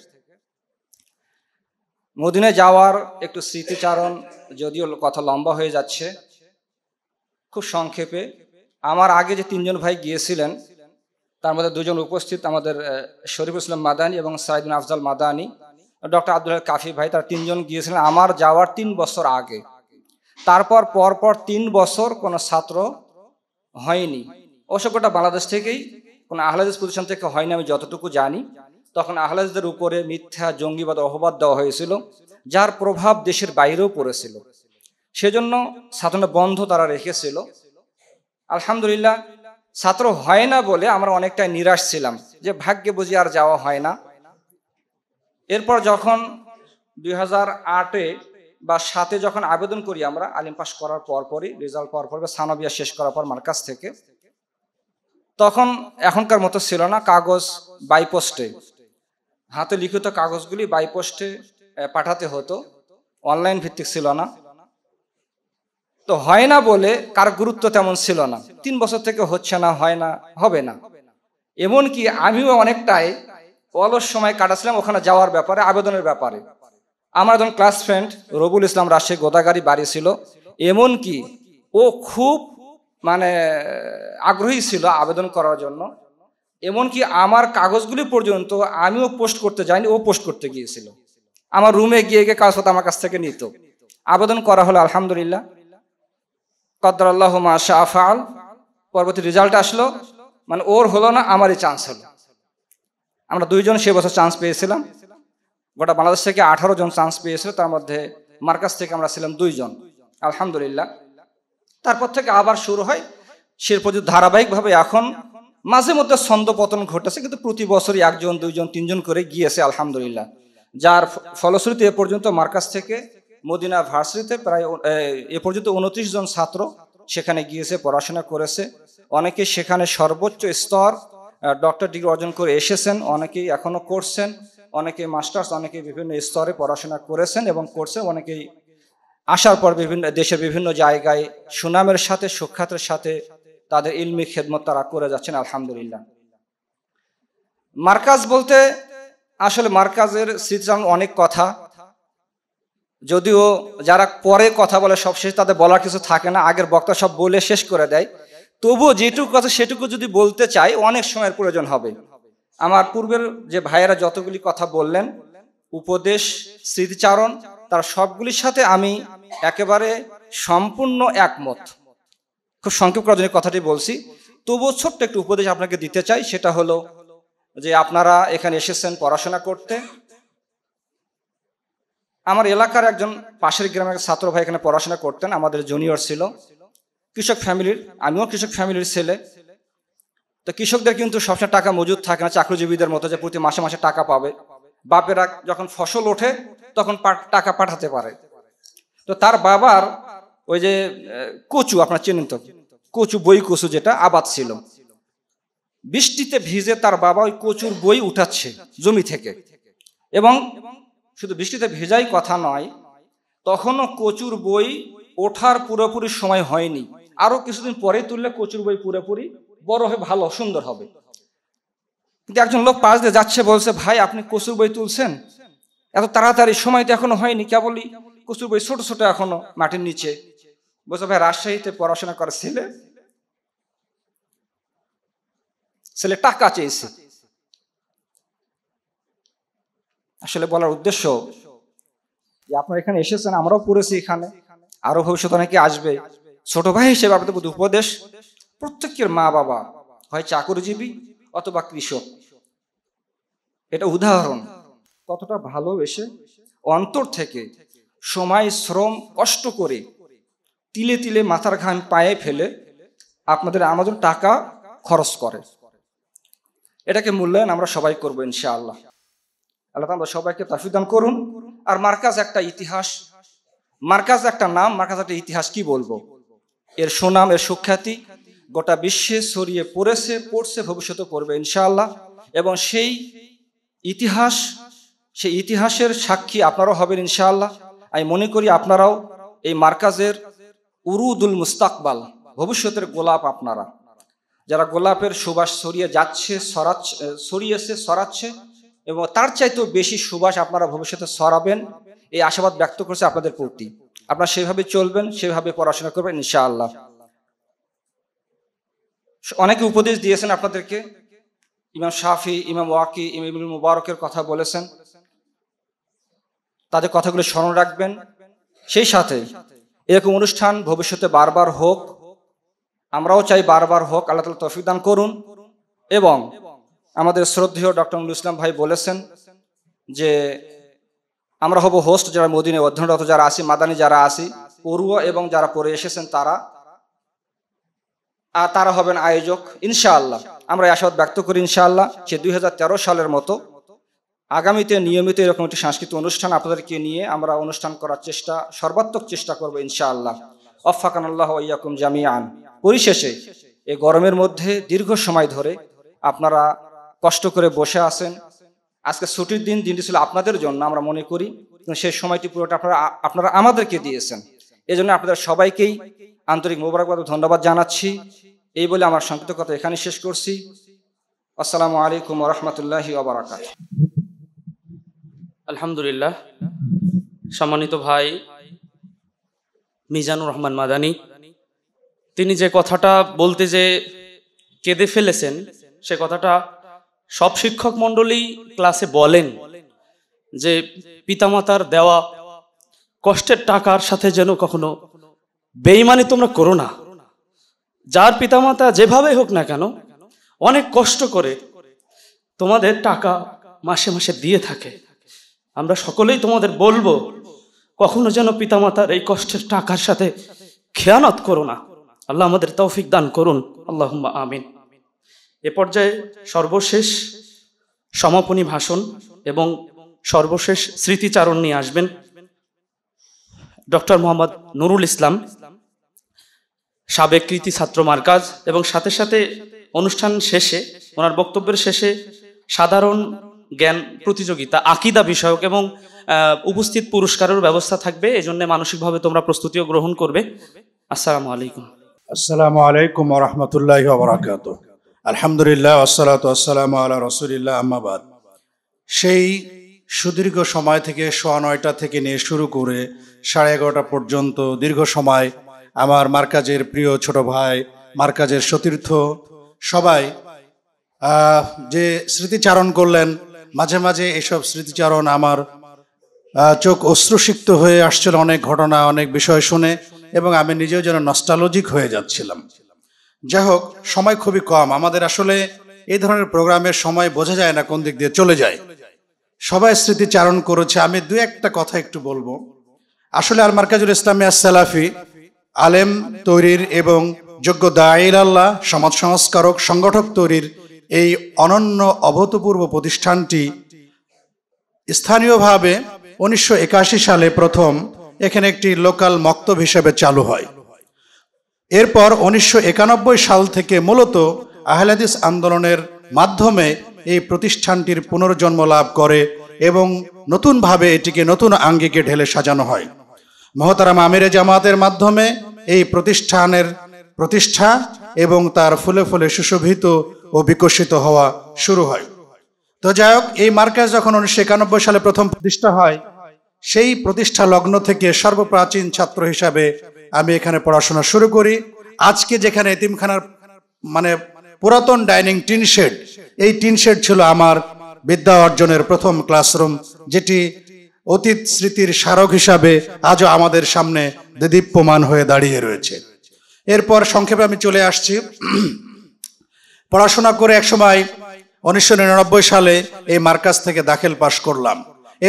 [SPEAKER 7] মদিনে যাওয়ার একটু স্মৃতিচারণ যদিও কথা লম্বা হয়ে যাচ্ছে খুব সংক্ষেপে আমার আগে যে তিনজন ভাই গিয়েছিলেন তার মধ্যে দুজন উপস্থিত আমাদের শরীফ ইসলাম মাদানি এবং সাইদিন আফজাল মাদানি ডক্টর আব্দুল কাফি ভাই তার তিনজন গিয়েছিলেন আমার যাওয়ার তিন বছর আগে তারপর পরপর তিন বছর কোনো ছাত্র হয়নি অবশ্য গোটা বাংলাদেশ থেকেই কোন আহলাদিস প্রতিষ্ঠান থেকে হয় না আমি যতটুকু জানি তখন আহলাদিসদের উপরে মিথ্যা জঙ্গিবাদ অহবাদ দেওয়া হয়েছিল যার প্রভাব দেশের বাইরেও পড়েছিল সেজন্য সাধনা বন্ধ তারা রেখেছিল আলহামদুলিল্লাহ ছাত্র হয় না বলে আমরা অনেকটাই নিরাশ ছিলাম যে ভাগ্যে বুঝি আর যাওয়া হয় না এরপর যখন দুই হাজার আটে বা সাথে যখন আবেদন করি আমরা আলিম পাস করার পর পরই রেজাল্ট পাওয়ার পর বা সানবিয়া শেষ করার পর মার্কাজ থেকে তখন এখনকার মতো ছিল না কাগজ বাইপোস্টে হাতে লিখিত কাগজগুলি বাইপোস্টে পাঠাতে হতো অনলাইন ভিত্তিক ছিল না তো হয় না বলে কার গুরুত্ব তেমন ছিল না তিন বছর থেকে হচ্ছে না হয় না হবে না এমনকি আমিও অনেকটাই অলস সময় কাটাছিলাম ওখানে যাওয়ার ব্যাপারে আবেদনের ব্যাপারে আমার একজন ক্লাস ফ্রেন্ড রবুল ইসলাম রাশে গোদাগারি বাড়ি ছিল এমনকি ও খুব মানে আগ্রহী ছিল আবেদন করার জন্য এমনকি আমার কাগজগুলি পর্যন্ত আমিও পোস্ট করতে যাইনি ও পোস্ট করতে গিয়েছিল আমার রুমে গিয়ে গিয়ে কাগজ আমার কাছ থেকে নিত আবেদন করা হলো আলহামদুলিল্লাহ কদ্দর আল্লাহ শাহ পরবর্তী রেজাল্ট আসলো মানে ওর হলো না আমারই চান্স হলো আমরা দুইজন সে বছর চান্স পেয়েছিলাম গোটা বাংলাদেশ থেকে আঠারো জন চান্স পেয়েছিল তার মধ্যে মার্কাস থেকে আমরা ছিলাম দুইজন আলহামদুলিল্লাহ তারপর থেকে আবার শুরু হয় শিল্পযুদ্ধ ধারাবাহিকভাবে এখন মাঝে মধ্যে ছন্দ পতন ঘটেছে কিন্তু প্রতি বছরই একজন দুইজন তিনজন করে গিয়েছে আলহামদুলিল্লাহ যার ফলশ্রুতি এ পর্যন্ত মার্কাস থেকে মদিনা ভার্সিতে প্রায় এ পর্যন্ত উনত্রিশ জন ছাত্র সেখানে গিয়েছে পড়াশোনা করেছে অনেকে সেখানে সর্বোচ্চ স্তর ডক্টর ডিগ্রি অর্জন করে এসেছেন অনেকেই এখনও করছেন অনেকে মাস্টার্স অনেকে বিভিন্ন স্তরে পড়াশোনা করেছেন এবং করছেন অনেকেই আসার পর বিভিন্ন দেশের বিভিন্ন জায়গায় সুনামের সাথে সুখ্যাতের সাথে তাদের ইলমি খেদমত তারা করে যাচ্ছেন আলহামদুলিল্লাহ মার্কাজ বলতে আসলে মার্কাজের স্মৃতিচারণ অনেক কথা যদিও যারা পরে কথা বলে সব শেষ তাদের বলার কিছু থাকে না আগের বক্তা সব বলে শেষ করে দেয় তবুও যেটুকু কথা সেটুকু যদি বলতে চাই অনেক সময়ের প্রয়োজন হবে আমার পূর্বের যে ভাইয়েরা যতগুলি কথা বললেন উপদেশ স্মৃতিচারণ তার সবগুলির সাথে আমি একেবারে সম্পূর্ণ একমত খুব সংক্ষেপ করার জন্য কথাটি বলছি তবুও ছোট্ট একটু উপদেশ আপনাকে দিতে চাই সেটা হলো যে আপনারা এখানে এসেছেন পড়াশোনা করতে আমার এলাকার একজন পাশের গ্রামের ছাত্র ভাই এখানে পড়াশোনা করতেন আমাদের জুনিয়র ছিল কৃষক ফ্যামিলির আমিও কৃষক ফ্যামিলির ছেলে তো কৃষকদের কিন্তু সবসময় টাকা মজুদ থাকে না চাকরিজীবীদের মতো যে প্রতি মাসে মাসে টাকা পাবে বাপেরা যখন ফসল ওঠে তখন টাকা পাঠাতে পারে তো তার বাবার ওই যে কচু আপনার চিহ্নিত কচু বই কচু যেটা আবাদ ছিল বৃষ্টিতে ভিজে তার বাবা ওই কচুর বই উঠাচ্ছে জমি থেকে এবং শুধু বৃষ্টিতে ভেজাই কথা নয় তখনও কচুর বই ওঠার পুরোপুরি সময় হয়নি আরও কিছুদিন পরে তুললে কচুর বই পুরোপুরি বড় হয়ে ভালো সুন্দর হবে কিন্তু একজন লোক পাশ দিয়ে যাচ্ছে বলছে ভাই আপনি কচুর বই তুলছেন এত তাড়াতাড়ি সময় তো এখনো হয়নি কেবলই কচুর বই ছোট ছোট এখনো মাটির নিচে বলছে ভাই রাজশাহীতে পড়াশোনা করে ছেলে ছেলে টাকা চেয়েছে আসলে বলার উদ্দেশ্য যে আপনারা এখানে এসেছেন আমরাও পড়েছি এখানে আরো ভবিষ্যতে অনেকে আসবে ছোট ভাই হিসেবে আপনাদের উপদেশ প্রত্যেকের মা বাবা হয় চাকরিজীবী অথবা কৃষক এটা উদাহরণ কতটা ভালোবেসে অন্তর থেকে সময় শ্রম কষ্ট করে তিলে তিলে মাথার ঘাম পায়ে ফেলে আপনাদের আমাদের টাকা খরচ করে এটাকে মূল্যায়ন আমরা সবাই করবো ইনশাআল্লাহ আল্লাহ আমরা সবাইকে তাফিদান করুন আর মার্কাজ একটা ইতিহাস মার্কাজ একটা নাম মার্কাজ একটা ইতিহাস কি বলবো এর সুনাম এর সুখ্যাতি গোটা বিশ্বে ছড়িয়ে পড়েছে পড়ছে ভবিষ্যতে পড়বে ইনশাআল্লাহ এবং সেই ইতিহাস সে ইতিহাসের সাক্ষী আপনারাও হবেন ইনশাআল্লাহ আমি মনে করি আপনারাও এই মার্কাজের উরুদুল মুস্তাকবাল ভবিষ্যতের গোলাপ আপনারা যারা গোলাপের সুবাস ছড়িয়ে যাচ্ছে সরাচ্ছে ছড়িয়েছে সরাচ্ছে এবং তার চাইতেও বেশি সুবাস আপনারা ভবিষ্যতে সরাবেন এই আশাবাদ ব্যক্ত করছে আপনাদের প্রতি আপনারা সেভাবে চলবেন সেভাবে পড়াশোনা করবেন ইনশাআল্লাহ অনেকে উপদেশ দিয়েছেন আপনাদেরকে ইমাম শাফি ইমাম ওয়াকি ইমাম ইবুল মুবারকের কথা বলেছেন তাদের কথাগুলো স্মরণ রাখবেন সেই সাথে এরকম অনুষ্ঠান ভবিষ্যতে বারবার হোক আমরাও চাই বারবার হোক আল্লাহ তালা তফিক দান করুন এবং আমাদের শ্রদ্ধেয় ডক্টর নুল ইসলাম ভাই বলেছেন যে আমরা হব হোস্ট যারা মদিনে অধ্যয়নরত যারা আসি মাদানি যারা আসি পড়ুয়া এবং যারা পড়ে এসেছেন তারা আর তারা হবেন আয়োজক ইনশাআল্লাহ আমরা আশাবাদ ব্যক্ত করি ইনশাআল্লাহ সে দুই সালের মতো আগামীতে নিয়মিত এরকম একটি সাংস্কৃতিক অনুষ্ঠান আপনাদেরকে নিয়ে আমরা অনুষ্ঠান করার চেষ্টা সর্বাত্মক চেষ্টা করবো ইনশাআল্লাহ অফাকান আল্লাহ ইয়াকুম জামিয়ান পরিশেষে এই গরমের মধ্যে দীর্ঘ সময় ধরে আপনারা কষ্ট করে বসে আছেন আজকে ছুটির দিন দিনটি ছিল আপনাদের জন্য আমরা মনে করি সেই সময়টি পুরোটা আপনারা আপনারা আমাদেরকে দিয়েছেন এজন্য আপনাদের সবাইকেই আন্তরিক মোবারকবাদ ধন্যবাদ জানাচ্ছি এই বলে আমার সংক্ষিপ্ত কথা এখানে শেষ করছি আসসালামু আলাইকুম রহমতুল্লাহি ওবরাকাত
[SPEAKER 13] আলহামদুলিল্লাহ সম্মানিত ভাই মিজানুর রহমান মাদানি তিনি যে কথাটা বলতে যে কেঁদে ফেলেছেন সে কথাটা সব শিক্ষক মণ্ডলী ক্লাসে বলেন যে পিতামাতার দেওয়া কষ্টের টাকার সাথে যেন কখনো বেইমানি তোমরা করো না যার পিতামাতা যেভাবে হোক না কেন অনেক কষ্ট করে তোমাদের টাকা মাসে মাসে দিয়ে থাকে আমরা সকলেই তোমাদের বলবো কখনো যেন পিতামাতার এই কষ্টের টাকার সাথে খেয়ানত করো না আল্লাহ আমাদের তৌফিক দান করুন আল্লাহ আমিন এ পর্যায়ে সর্বশেষ সমাপনী ভাষণ এবং সর্বশেষ স্মৃতিচারণ নিয়ে আসবেন ডক্টর মোহাম্মদ নুরুল ইসলাম সাবেক কৃতি ছাত্র মার্কাজ এবং সাথে সাথে অনুষ্ঠান শেষে ওনার বক্তব্যের শেষে সাধারণ জ্ঞান প্রতিযোগিতা আকিদা বিষয়ক এবং উপস্থিত পুরস্কারের ব্যবস্থা থাকবে এই জন্য মানসিকভাবে তোমরা প্রস্তুতিও গ্রহণ করবে আসসালামু আলাইকুম
[SPEAKER 8] আসসালামু আলাইকুম রহমতুল্লাহ বরাকাত আলহামদুলিল্লাহ আসসালাত আসসালাম আল্লাহ রসুলিল্লাহ আহমাবাদ সেই সুদীর্ঘ সময় থেকে সোয়া নয়টা থেকে নিয়ে শুরু করে সাড়ে এগারোটা পর্যন্ত দীর্ঘ সময় আমার মার্কাজের প্রিয় ছোট ভাই মার্কাজের সতীর্থ সবাই যে স্মৃতিচারণ করলেন মাঝে মাঝে এসব স্মৃতিচারণ আমার চোখ অশ্রুসিক্ত হয়ে আসছিল অনেক ঘটনা অনেক বিষয় শুনে এবং আমি নিজেও যেন নস্টালজিক হয়ে যাচ্ছিলাম যাই হোক সময় খুবই কম আমাদের আসলে এই ধরনের প্রোগ্রামের সময় বোঝা যায় না কোন দিক দিয়ে চলে যায় সবাই স্মৃতিচারণ করেছে আমি দু একটা কথা একটু বলবো আসলে আর মার্কাজুল ইসলামে সালাফি আলেম তৈরির এবং যোগ্য দায়ের আল্লাহ সমাজ সংস্কারক সংগঠক তৈরির এই অনন্য অভূতপূর্ব প্রতিষ্ঠানটি স্থানীয়ভাবে উনিশশো সালে প্রথম এখানে একটি লোকাল মক্তব হিসেবে চালু হয় এরপর উনিশশো সাল থেকে মূলত আহলাদিস আন্দোলনের মাধ্যমে এই প্রতিষ্ঠানটির পুনর্জন্ম লাভ করে এবং নতুনভাবে এটিকে নতুন আঙ্গিকে ঢেলে সাজানো হয় মহতারাম আমিরে জামাতের মাধ্যমে এই প্রতিষ্ঠানের প্রতিষ্ঠা এবং তার ফুলে ফুলে সুশোভিত ও বিকশিত হওয়া শুরু হয় তো যাই হোক এই মার্কাজ যখন উনিশশো সালে প্রথম প্রতিষ্ঠা হয় সেই প্রতিষ্ঠা লগ্ন থেকে সর্বপ্রাচীন ছাত্র হিসাবে আমি এখানে পড়াশোনা শুরু করি আজকে যেখানে এতিমখানার মানে পুরাতন ডাইনিং টিন শেড এই টিন শেড ছিল আমার বিদ্যা অর্জনের প্রথম ক্লাসরুম যেটি অতীত স্মৃতির স্মারক হিসাবে আজও আমাদের সামনে দেদীপ্যমান হয়ে দাঁড়িয়ে রয়েছে এরপর সংক্ষেপে আমি চলে আসছি পড়াশোনা করে একসময় উনিশশো নিরানব্বই সালে এই মার্কাজ থেকে দাখিল পাশ করলাম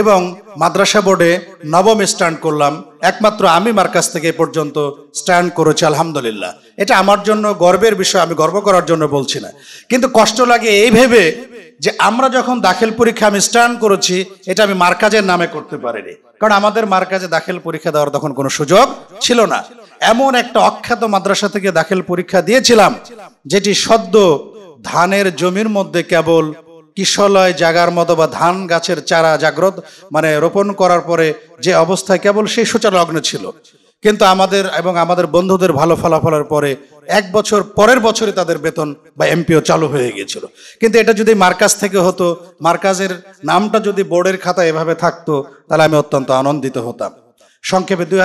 [SPEAKER 8] এবং মাদ্রাসা বোর্ডে নবম স্ট্যান্ড করলাম একমাত্র আমি মার কাছ থেকে পর্যন্ত স্ট্যান্ড করেছি আলহামদুলিল্লাহ এটা আমার জন্য গর্বের বিষয় আমি গর্ব করার জন্য বলছি না কিন্তু কষ্ট লাগে এই ভেবে যে আমরা যখন দাখিল পরীক্ষা আমি স্ট্যান্ড করেছি এটা আমি মার্কাজের নামে করতে পারিনি কারণ আমাদের মার্কাজে দাখিল পরীক্ষা দেওয়ার তখন কোনো সুযোগ ছিল না এমন একটা অখ্যাত মাদ্রাসা থেকে দাখিল পরীক্ষা দিয়েছিলাম যেটি সদ্য ধানের জমির মধ্যে কেবল কিশলয় জাগার মতো বা ধান গাছের চারা জাগ্রত মানে রোপণ করার পরে যে অবস্থায় কেবল সেই লগ্ন ছিল কিন্তু আমাদের এবং আমাদের বন্ধুদের ভালো ফলাফলের পরে এক বছর পরের বছরে তাদের বেতন বা এমপিও চালু হয়ে গিয়েছিল কিন্তু এটা যদি মার্কাজ থেকে হতো মার্কাজের নামটা যদি বোর্ডের খাতা এভাবে থাকতো তাহলে আমি অত্যন্ত আনন্দিত হতাম সংক্ষেপে দুই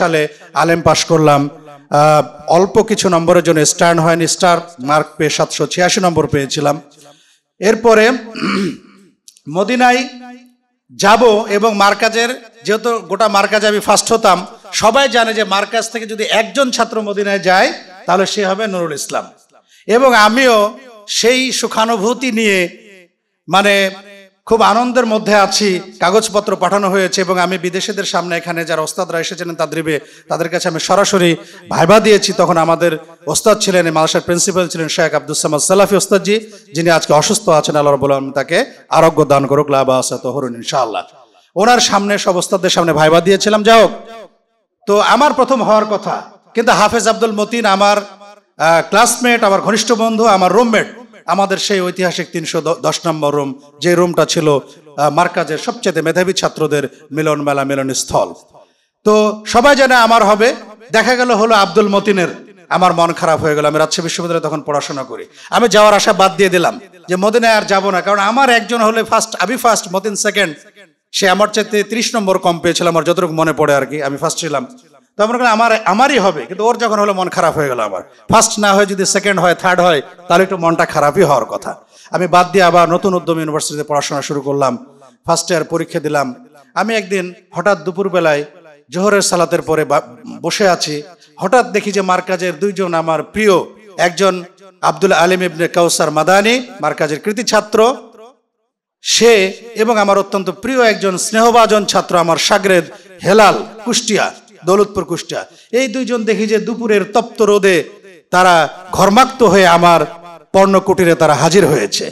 [SPEAKER 8] সালে আলেম পাশ করলাম অল্প কিছু নম্বরের জন্য স্টার্ন হয়নি স্টার মার্ক পেয়ে সাতশো ছিয়াশি নম্বর পেয়েছিলাম এরপরে মদিনায় যাব এবং মার্কাজের যেহেতু গোটা মার্কাজে আমি ফার্স্ট হতাম সবাই জানে যে মার্কাজ থেকে যদি একজন ছাত্র মদিনায় যায় তাহলে সে হবে নুরুল ইসলাম এবং আমিও সেই সুখানুভূতি নিয়ে মানে খুব আনন্দের মধ্যে আছি কাগজপত্র পাঠানো হয়েছে এবং আমি বিদেশিদের সামনে এখানে যারা ওস্তাদরা এসেছিলেন তাদরিবে তাদের কাছে আমি সরাসরি ভাইবা দিয়েছি তখন আমাদের ওস্তাদ ছিলেন মালসার প্রিন্সিপাল ছিলেন শেখ আব্দুল সামাদ সালাফি ওস্তাদজি যিনি আজকে অসুস্থ আছেন আল্লাহর রবুল তাকে আরোগ্য দান করুক লাভা হরুন ইনশাআল্লাহ ওনার সামনে সব ওস্তাদদের সামনে ভাইবা দিয়েছিলাম যাই হোক তো আমার প্রথম হওয়ার কথা কিন্তু হাফেজ আব্দুল মতিন আমার ক্লাসমেট আমার ঘনিষ্ঠ বন্ধু আমার রুমমেট আমাদের সেই ঐতিহাসিক তিনশো দশ নম্বর রুম যে রুমটা ছিল মার্কাজের সবচেয়ে মেধাবী ছাত্রদের মিলন মেলা মিলন স্থল তো সবাই জানে আমার হবে দেখা গেল হলো আব্দুল মতিনের আমার মন খারাপ হয়ে গেল আমি রাজশাহী বিশ্ববিদ্যালয়ে তখন পড়াশোনা করি আমি যাওয়ার আশা বাদ দিয়ে দিলাম যে মদিনে আর যাবো না কারণ আমার একজন হলে ফার্স্ট আমি ফার্স্ট মতিন সেকেন্ড সে আমার চাইতে ত্রিশ নম্বর কম পেয়েছিলাম আমার যতটুকু মনে পড়ে আর কি আমি ফার্স্ট ছিলাম তো মনে করেন আমার আমারই হবে কিন্তু ওর যখন হলো মন খারাপ হয়ে গেল আমার ফার্স্ট না হয় যদি সেকেন্ড হয় থার্ড হয় তাহলে একটু মনটা খারাপই হওয়ার কথা আমি বাদ দিয়ে আবার নতুন উদ্যম ইউনিভার্সিটিতে পড়াশোনা শুরু করলাম ফার্স্ট ইয়ার পরীক্ষা দিলাম আমি একদিন হঠাৎ দুপুরবেলায় জোহরের সালাতের পরে বসে আছি হঠাৎ দেখি যে মার্কাজের দুইজন আমার প্রিয় একজন আব্দুল আলিম ইবনে কাউসার মাদানি মার্কাজের কৃতি ছাত্র সে এবং আমার অত্যন্ত প্রিয় একজন স্নেহভাজন ছাত্র আমার সাগরেদ হেলাল কুষ্টিয়া দৌলতপুর কুষ্টা এই দুইজন দেখি যে দুপুরের তপ্ত রোদে তারা ঘর্মাক্ত হয়ে আমার পর্ণ কুটিরে তারা হাজির হয়েছে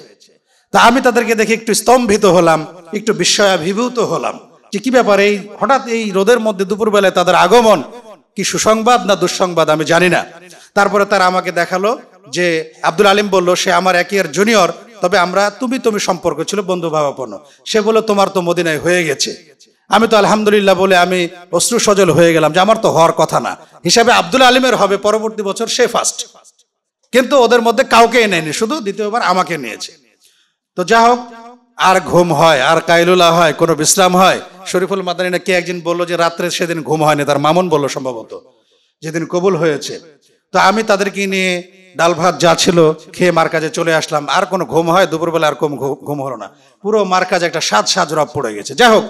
[SPEAKER 8] তা আমি তাদেরকে দেখে একটু স্তম্ভিত হলাম একটু বিস্ময়াভিভূত হলাম যে কি ব্যাপার এই হঠাৎ এই রোদের মধ্যে দুপুরবেলায় তাদের আগমন কি সুসংবাদ না দুঃসংবাদ আমি জানি না তারপরে তারা আমাকে দেখালো যে আব্দুল আলিম বলল সে আমার এক ইয়ার জুনিয়র তবে আমরা তুমি তুমি সম্পর্ক ছিল বন্ধু ভাবাপন্ন সে বলল তোমার তো মদিনায় হয়ে গেছে আমি তো আলহামদুলিল্লাহ বলে আমি অশ্রু সজল হয়ে গেলাম যে আমার তো হওয়ার কথা না হিসাবে আব্দুল আলিমের হবে পরবর্তী বছর সে ফার্স্ট কিন্তু ওদের মধ্যে কাউকে নেয়নি শুধু দ্বিতীয়বার আমাকে নিয়েছে তো যা হোক আর ঘুম হয় আর কাইলুলা হয় কোনো বিশ্রাম হয় শরীফুল মাদানী না কে একদিন বললো যে রাত্রে সেদিন ঘুম হয়নি তার মামুন বললো সম্ভবত যেদিন কবুল হয়েছে তো আমি তাদেরকে নিয়ে ডাল ভাত যা ছিল খেয়ে মার কাজে চলে আসলাম আর কোনো ঘুম হয় দুপুরবেলা আর কম ঘুম হলো না পুরো মার কাজে একটা সাজ সাজ রব পড়ে গেছে যাই হোক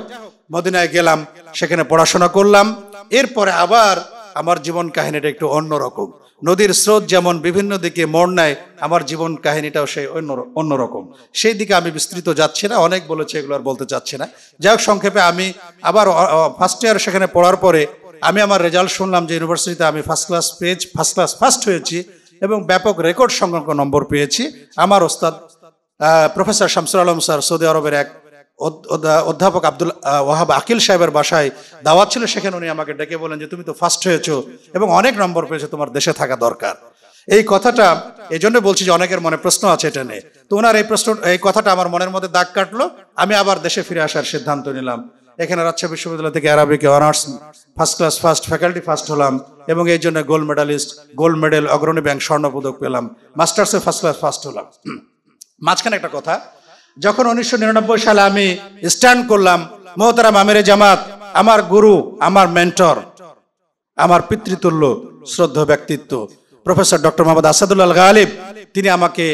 [SPEAKER 8] মদিনায় গেলাম সেখানে পড়াশোনা করলাম এরপরে আবার আমার জীবন কাহিনীটা একটু অন্যরকম নদীর স্রোত যেমন বিভিন্ন দিকে মোড় নেয় আমার জীবন কাহিনীটাও সেই অন্য অন্যরকম সেই দিকে আমি বিস্তৃত যাচ্ছি না অনেক বলেছে এগুলো আর বলতে চাচ্ছি না যাই হোক সংক্ষেপে আমি আবার ফার্স্ট ইয়ার সেখানে পড়ার পরে আমি আমার রেজাল্ট শুনলাম যে ইউনিভার্সিটিতে আমি ফার্স্ট ক্লাস পেয়েছি ফার্স্ট ক্লাস ফার্স্ট হয়েছি এবং ব্যাপক রেকর্ড সংখ্যক নম্বর পেয়েছি আমার ওস্তাদ professor Shamsur Alam sir Saudi আরবের এক অধ্যাপক আব্দুল ওয়াহাব আকিল সাহেবের বাসায় দাওয়াত ছিল সেখানে উনি আমাকে ডেকে বলেন যে তুমি তো ফার্স্ট হয়েছো এবং অনেক নম্বর পেয়েছো তোমার দেশে থাকা দরকার এই কথাটা এই জন্য বলছি যে অনেকের মনে প্রশ্ন আছে এটা নিয়ে তো ওনার এই প্রশ্ন এই কথাটা আমার মনের মধ্যে দাগ কাটলো আমি আবার দেশে ফিরে আসার সিদ্ধান্ত নিলাম এখানে রাজশাহী বিশ্ববিদ্যালয় থেকে আরবিকে honours first class first faculty first হলাম এবং এই জন্য gold medalist gold medal Agrani bank পদক পেলাম মাস্টার্সে ফার্স্ট ক্লাস ফার্স্ট হলাম মাঝখানে একটা কথা যখন উনিশশো সালে আমি স্ট্যান্ড করলাম মোহতারাম আমিরে জামাত আমার গুরু আমার মেন্টর আমার পিতৃতুল্য শ্রদ্ধ ব্যক্তিত্ব প্রফেসর ডক্টর মোহাম্মদ আসাদুল্লাহ গালিব তিনি আমাকে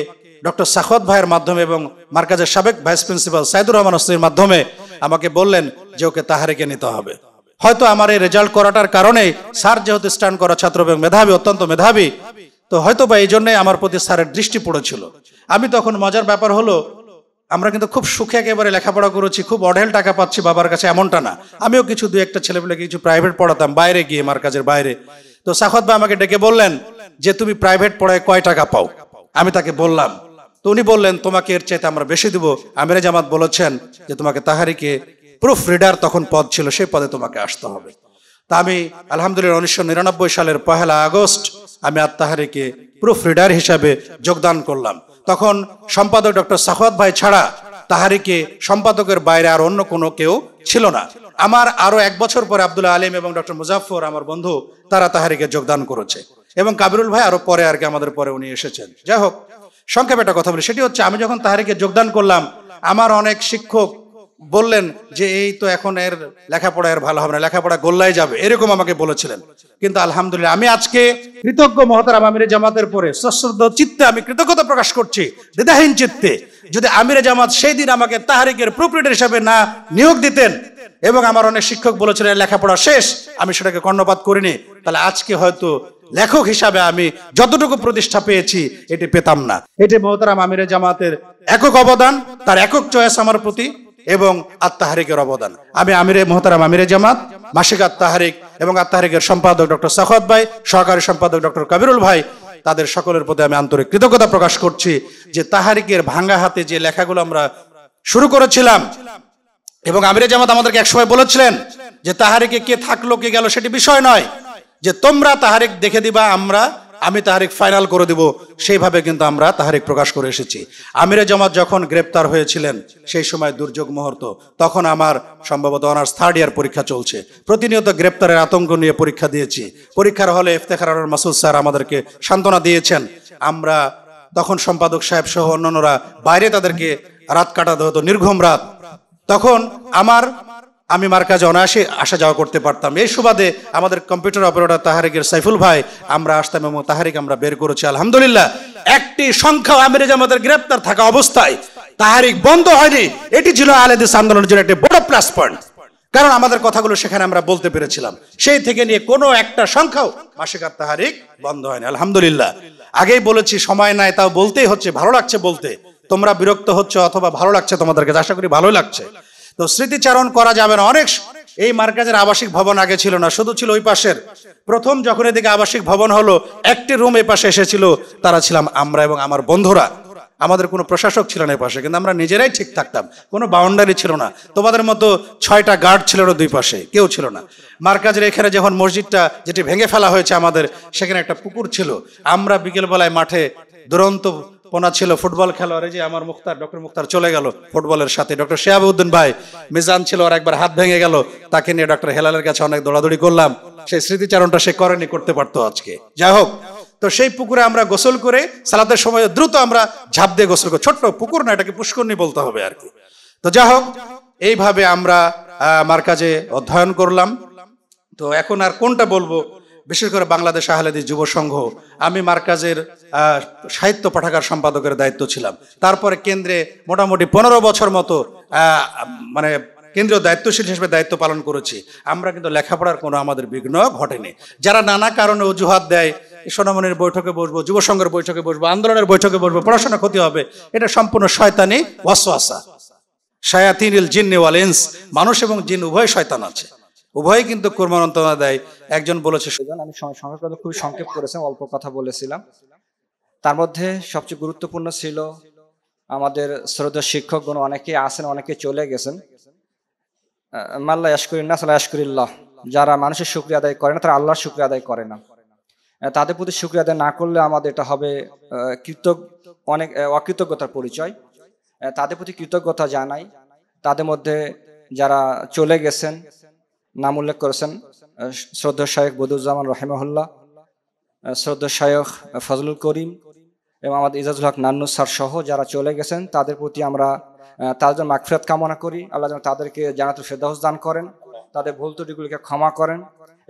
[SPEAKER 8] ডক্টর সাখত ভাইয়ের মাধ্যমে এবং মার্কাজের সাবেক ভাইস প্রিন্সিপাল সাইদুর রহমান হোসেনের মাধ্যমে আমাকে বললেন যে ওকে তাহারিকে নিতে হবে হয়তো আমার এই রেজাল্ট করাটার কারণে স্যার যেহেতু স্ট্যান্ড করা ছাত্র এবং মেধাবী অত্যন্ত মেধাবী তো হয়তো বা এই জন্যই আমার প্রতি স্যারের দৃষ্টি পড়েছিল আমি তখন মজার ব্যাপার হলো আমরা কিন্তু খুব সুখে একেবারে লেখাপড়া করেছি খুব অঢেল টাকা পাচ্ছি বাবার কাছে এমনটা না আমিও কিছু দু একটা ছেলেপেলেকে কিছু প্রাইভেট পড়াতাম বাইরে গিয়ে আমার কাজের বাইরে তো সাখত ভাই আমাকে ডেকে বললেন যে তুমি প্রাইভেট পড়ায় কয় টাকা পাও আমি তাকে বললাম তো উনি বললেন তোমাকে এর চাইতে আমরা বেশি দেবো আমিরা জামাত বলেছেন যে তোমাকে তাহারিকে প্রুফ রিডার তখন পদ ছিল সেই পদে তোমাকে আসতে হবে তা আমি আলহামদুলিল্লাহ উনিশশো নিরানব্বই সালের পহেলা আগস্ট আমি আত্মাহারিকে প্রুফ রিডার হিসাবে যোগদান করলাম তখন সম্পাদক ডক্টর সাখওয়াত ভাই ছাড়া তাহারিকে সম্পাদকের বাইরে আর অন্য কোনো কেউ ছিল না আমার আরও এক বছর পরে আবদুল্লাহ আলিম এবং ডক্টর মুজাফর আমার বন্ধু তারা তাহারিকে যোগদান করেছে এবং কাবিরুল ভাই আরও পরে আর কি আমাদের পরে উনি এসেছেন যাই হোক সংক্ষেপে একটা কথা বলি সেটি হচ্ছে আমি যখন তাহারিকে যোগদান করলাম আমার অনেক শিক্ষক বললেন যে এই তো এখন এর লেখাপড়া এর ভালো হবে না লেখাপড়া গোল্লায় যাবে এরকম আমাকে বলেছিলেন কিন্তু আলহামদুলিল্লাহ আমি আজকে কৃতজ্ঞ মহতারাম আমির জামাতের পরে সশ্রদ্ধ চিত্তে আমি কৃতজ্ঞতা প্রকাশ করছি দ্বিধাহীন চিত্তে যদি আমির জামাত সেই দিন আমাকে তাহারিকের প্রোপ্রিয়েটর হিসাবে না নিয়োগ দিতেন এবং আমার অনেক শিক্ষক বলেছিলেন লেখাপড়া শেষ আমি সেটাকে কর্ণপাত করিনি তাহলে আজকে হয়তো লেখক হিসাবে আমি যতটুকু প্রতিষ্ঠা পেয়েছি এটি পেতাম না এটি মহতারাম আমির জামাতের একক অবদান তার একক চয়েস আমার প্রতি এবং আত্মাহারিকের অবদান আমি আমিরে মোহতারাম আমিরে জামাত মাসিক আত্মাহারিক এবং আত্মাহারিকের সম্পাদক ডক্টর সাখত ভাই সহকারী সম্পাদক ডক্টর কাবিরুল ভাই তাদের সকলের প্রতি আমি আন্তরিক কৃতজ্ঞতা প্রকাশ করছি যে তাহারিকের ভাঙ্গা হাতে যে লেখাগুলো আমরা শুরু করেছিলাম এবং আমিরে জামাত আমাদেরকে একসময় বলেছিলেন যে তাহারিকে কে থাকলো কে গেল সেটি বিষয় নয় যে তোমরা তাহারিক দেখে দিবা আমরা আমি তাহারিক ফাইনাল করে দিব সেইভাবে কিন্তু আমরা তাহারিক প্রকাশ করে এসেছি আমিরে জামাত যখন গ্রেপ্তার হয়েছিলেন সেই সময় দুর্যোগ মুহূর্ত তখন আমার সম্ভবত অনার্স থার্ড ইয়ার পরীক্ষা চলছে প্রতিনিয়ত গ্রেপ্তারের আতঙ্ক নিয়ে পরীক্ষা দিয়েছি পরীক্ষার হলে ইফতেখার মাসুদ স্যার আমাদেরকে সান্ত্বনা দিয়েছেন আমরা তখন সম্পাদক সাহেব সহ অন্যান্যরা বাইরে তাদেরকে রাত কাটাতে হতো নির্ঘম রাত তখন আমার আমি মার মার্কাজে অনায়াসে আসা যাওয়া করতে পারতাম এই সুবাদে আমাদের কম্পিউটার অপারেটর তাহারিকের সাইফুল ভাই আমরা আসতাম এবং তাহারিক আমরা বের করেছি আলহামদুলিল্লাহ একটি সংখ্যা আমেরিকা আমাদের গ্রেপ্তার থাকা অবস্থায় তাহারিক বন্ধ হয়নি এটি ছিল আলেদিস আন্দোলনের জন্য একটি বড় প্লাস পয়েন্ট কারণ আমাদের কথাগুলো সেখানে আমরা বলতে পেরেছিলাম সেই থেকে নিয়ে কোনো একটা সংখ্যাও মাসিকার তাহারিক বন্ধ হয়নি আলহামদুলিল্লাহ আগেই বলেছি সময় নাই তাও বলতেই হচ্ছে ভালো লাগছে বলতে তোমরা বিরক্ত হচ্ছে অথবা ভালো লাগছে তোমাদেরকে আশা করি ভালোই লাগছে তো স্মৃতিচারণ করা যাবে না অনেক এই মার্কাজের আবাসিক ভবন আগে ছিল না শুধু ছিল ওই পাশের প্রথম যখন এদিকে আবাসিক ভবন হলো একটি রুম এ পাশে এসেছিল তারা ছিলাম আমরা এবং আমার বন্ধুরা আমাদের কোনো প্রশাসক ছিল না পাশে কিন্তু আমরা নিজেরাই ঠিক থাকতাম কোনো বাউন্ডারি ছিল না তোমাদের মতো ছয়টা গার্ড ছিল না দুই পাশে কেউ ছিল না মার্কাজের এখানে যখন মসজিদটা যেটি ভেঙে ফেলা হয়েছে আমাদের সেখানে একটা পুকুর ছিল আমরা বিকেলবেলায় মাঠে দুরন্ত ওনার ছিল ফুটবল খেলোয়াড়ে যে আমার মুখতার ডক্টর মুখতার চলে গেল ফুটবলের সাথে ডক্টর শেহাবুদ্দিন ভাই মিজান ছিল আর একবার হাত ভেঙে গেল তাকে নিয়ে ডক্টর হেলালের কাছে অনেক দৌড়াদৌড়ি করলাম সেই স্মৃতিচারণটা সে করেনি করতে পারতো আজকে যাই হোক তো সেই পুকুরে আমরা গোসল করে সালাদের সময় দ্রুত আমরা ঝাঁপ দিয়ে গোসল করি ছোট্ট পুকুর না এটাকে পুষ্করণী বলতে হবে আর কি তো যাই হোক এইভাবে আমরা আমার কাজে অধ্যয়ন করলাম তো এখন আর কোনটা বলবো বিশেষ করে বাংলাদেশ আহলেদি যুব সংঘ আমি মার্কাজের সাহিত্য পাঠাগার সম্পাদকের দায়িত্ব ছিলাম তারপরে কেন্দ্রে মোটামুটি পনেরো বছর মতো মানে কেন্দ্রীয় দায়িত্বশীল হিসেবে দায়িত্ব পালন করেছি আমরা কিন্তু লেখাপড়ার কোনো আমাদের বিঘ্ন ঘটেনি যারা নানা কারণে অজুহাত দেয় সোনামনের বৈঠকে বসবো যুব সংঘের বৈঠকে বসবো আন্দোলনের বৈঠকে বসবো পড়াশোনা ক্ষতি হবে এটা সম্পূর্ণ শয়তানি ওয়াসওয়াসা ইল জিন নেওয়াল মানুষ এবং জিন উভয় শয়তান আছে উভয়
[SPEAKER 7] কিন্তু কোরমা দেয় একজন বলেছে সুজন আমি সংক্ষেপ খুবই সংক্ষেপ করেছিলাম অল্প কথা বলেছিলাম তার মধ্যে সবচেয়ে গুরুত্বপূর্ণ ছিল আমাদের শ্রদ্ধা শিক্ষকগণ অনেকে আছেন অনেকে চলে গেছেন মাল্লা ইয়াসকুরিল্লা সাল্লাহ ইয়াসকুরিল্লাহ যারা মানুষের শুক্রিয়া আদায় করে না তারা আল্লাহর শুক্রিয়া আদায় করে না তাদের প্রতি শুক্রিয়া আদায় না করলে আমাদের এটা হবে কৃত অনেক অকৃতজ্ঞতার পরিচয় তাদের প্রতি কৃতজ্ঞতা জানাই তাদের মধ্যে যারা চলে গেছেন নাম উল্লেখ করেছেন শ্রদ্ধা শায়ক বদুজ্জামান রহেমাহুল্লাহ শ্রদ্ধা শায়ক ফজলুল করিম এবং আমাদের ইজাজুল হক নান্নু স্যার সহ যারা চলে গেছেন তাদের প্রতি আমরা তাদের জন্য মাগফিরাত কামনা করি আল্লাহ যেন তাদেরকে জানাতুল ফেরদাউস দান করেন তাদের ভুল ত্রুটিগুলিকে ক্ষমা করেন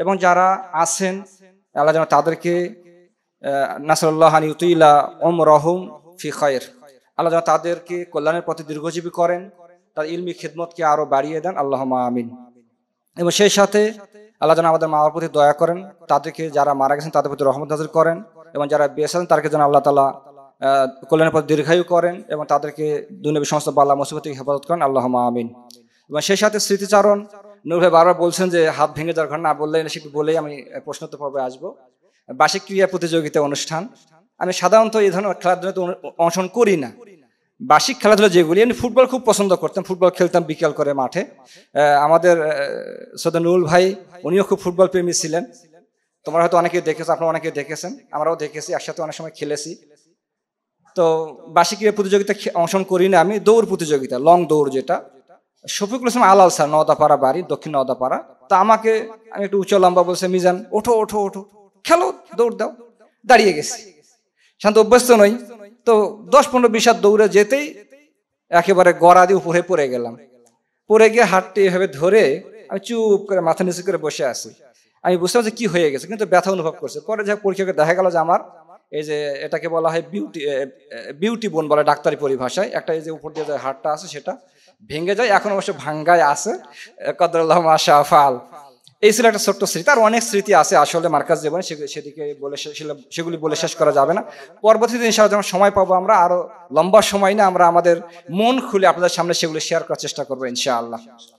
[SPEAKER 7] এবং যারা আছেন আল্লাহ যেন তাদেরকে নাসরুল্লাহ হানিউতুল্লাহ ওম রহম ফি খয়ের আল্লাহ যেন তাদেরকে কল্যাণের পথে দীর্ঘজীবী করেন তার ইলমি খিদমতকে আরও বাড়িয়ে দেন আল্লাহ আমিন এবং সেই সাথে আল্লাহ যেন আমাদের মা প্রতি দয়া করেন তাদেরকে যারা মারা গেছেন তাদের প্রতি রহমত নাজির করেন এবং যারা আছেন তাদেরকে যেন আল্লাহ তালা কল্যাণের পথ দীর্ঘায়ু করেন এবং তাদেরকে দুর্নীতি সমস্ত বাল্লা মুসিবত থেকে হেফাজত করেন আল্লাহ আমিন এবং সেই সাথে স্মৃতিচারণ নুরভাই বারবার বলছেন যে হাত ভেঙে যাওয়ার ঘটনা বললে সেটি বলেই আমি প্রশ্নোত্তর পর্বে আসবো বার্ষিক ক্রীড়া প্রতিযোগিতা অনুষ্ঠান আমি সাধারণত এই ধরনের খেলাধুলাতে অংশগ্রহণ করি না বার্ষিক খেলাধুলা যেগুলি আমি ফুটবল খুব পছন্দ করতাম ফুটবল খেলতাম বিকেল করে মাঠে আমাদের সদানুল ভাই উনিও খুব ফুটবল প্রেমী ছিলেন তোমরা হয়তো অনেকে দেখেছো আপনারা অনেকে দেখেছেন আমরাও দেখেছি একসাথে অনেক সময় খেলেছি তো বার্ষিক ক্রীড়া প্রতিযোগিতা অংশগ্রহণ করি না আমি দৌড় প্রতিযোগিতা লং দৌড় যেটা শফিকুল ইসলাম আলাল স্যার নদাপাড়া বাড়ি দক্ষিণ নদাপাড়া তা আমাকে আমি একটু উঁচু লম্বা বলছে মিজান ওঠো ওঠো ওঠো খেলো দৌড় দাও দাঁড়িয়ে গেছি শান্ত অভ্যস্ত নই তো দশ পনেরো বিশ হাত দৌড়ে যেতেই একেবারে গড়া দিয়ে উপরে পড়ে গেলাম পড়ে গিয়ে হাতটি এভাবে ধরে আমি চুপ করে মাথা নিচু করে বসে আছি আমি বুঝতাম যে কি হয়ে গেছে কিন্তু ব্যথা অনুভব করছে পরে যা পরীক্ষাকে দেখা গেল যে আমার এই যে এটাকে বলা হয় বিউটি বিউটি বোন বলে ডাক্তারি পরিভাষায় একটা এই যে উপর দিয়ে যে হাটটা আছে সেটা ভেঙে যায় এখন অবশ্য ভাঙ্গায় আছে কদরুল্লাহ মাসা ফাল এই ছিল একটা ছোট্ট স্মৃতি আর অনেক স্মৃতি আছে আসলে মার্কাজ জীবনে সেদিকে বলে সেগুলি বলে শেষ করা যাবে না পরবর্তী দিন যখন সময় পাবো আমরা আরো লম্বা সময় না আমরা আমাদের মন খুলে আপনাদের সামনে সেগুলি শেয়ার করার চেষ্টা করবো ইনশাআল্লাহ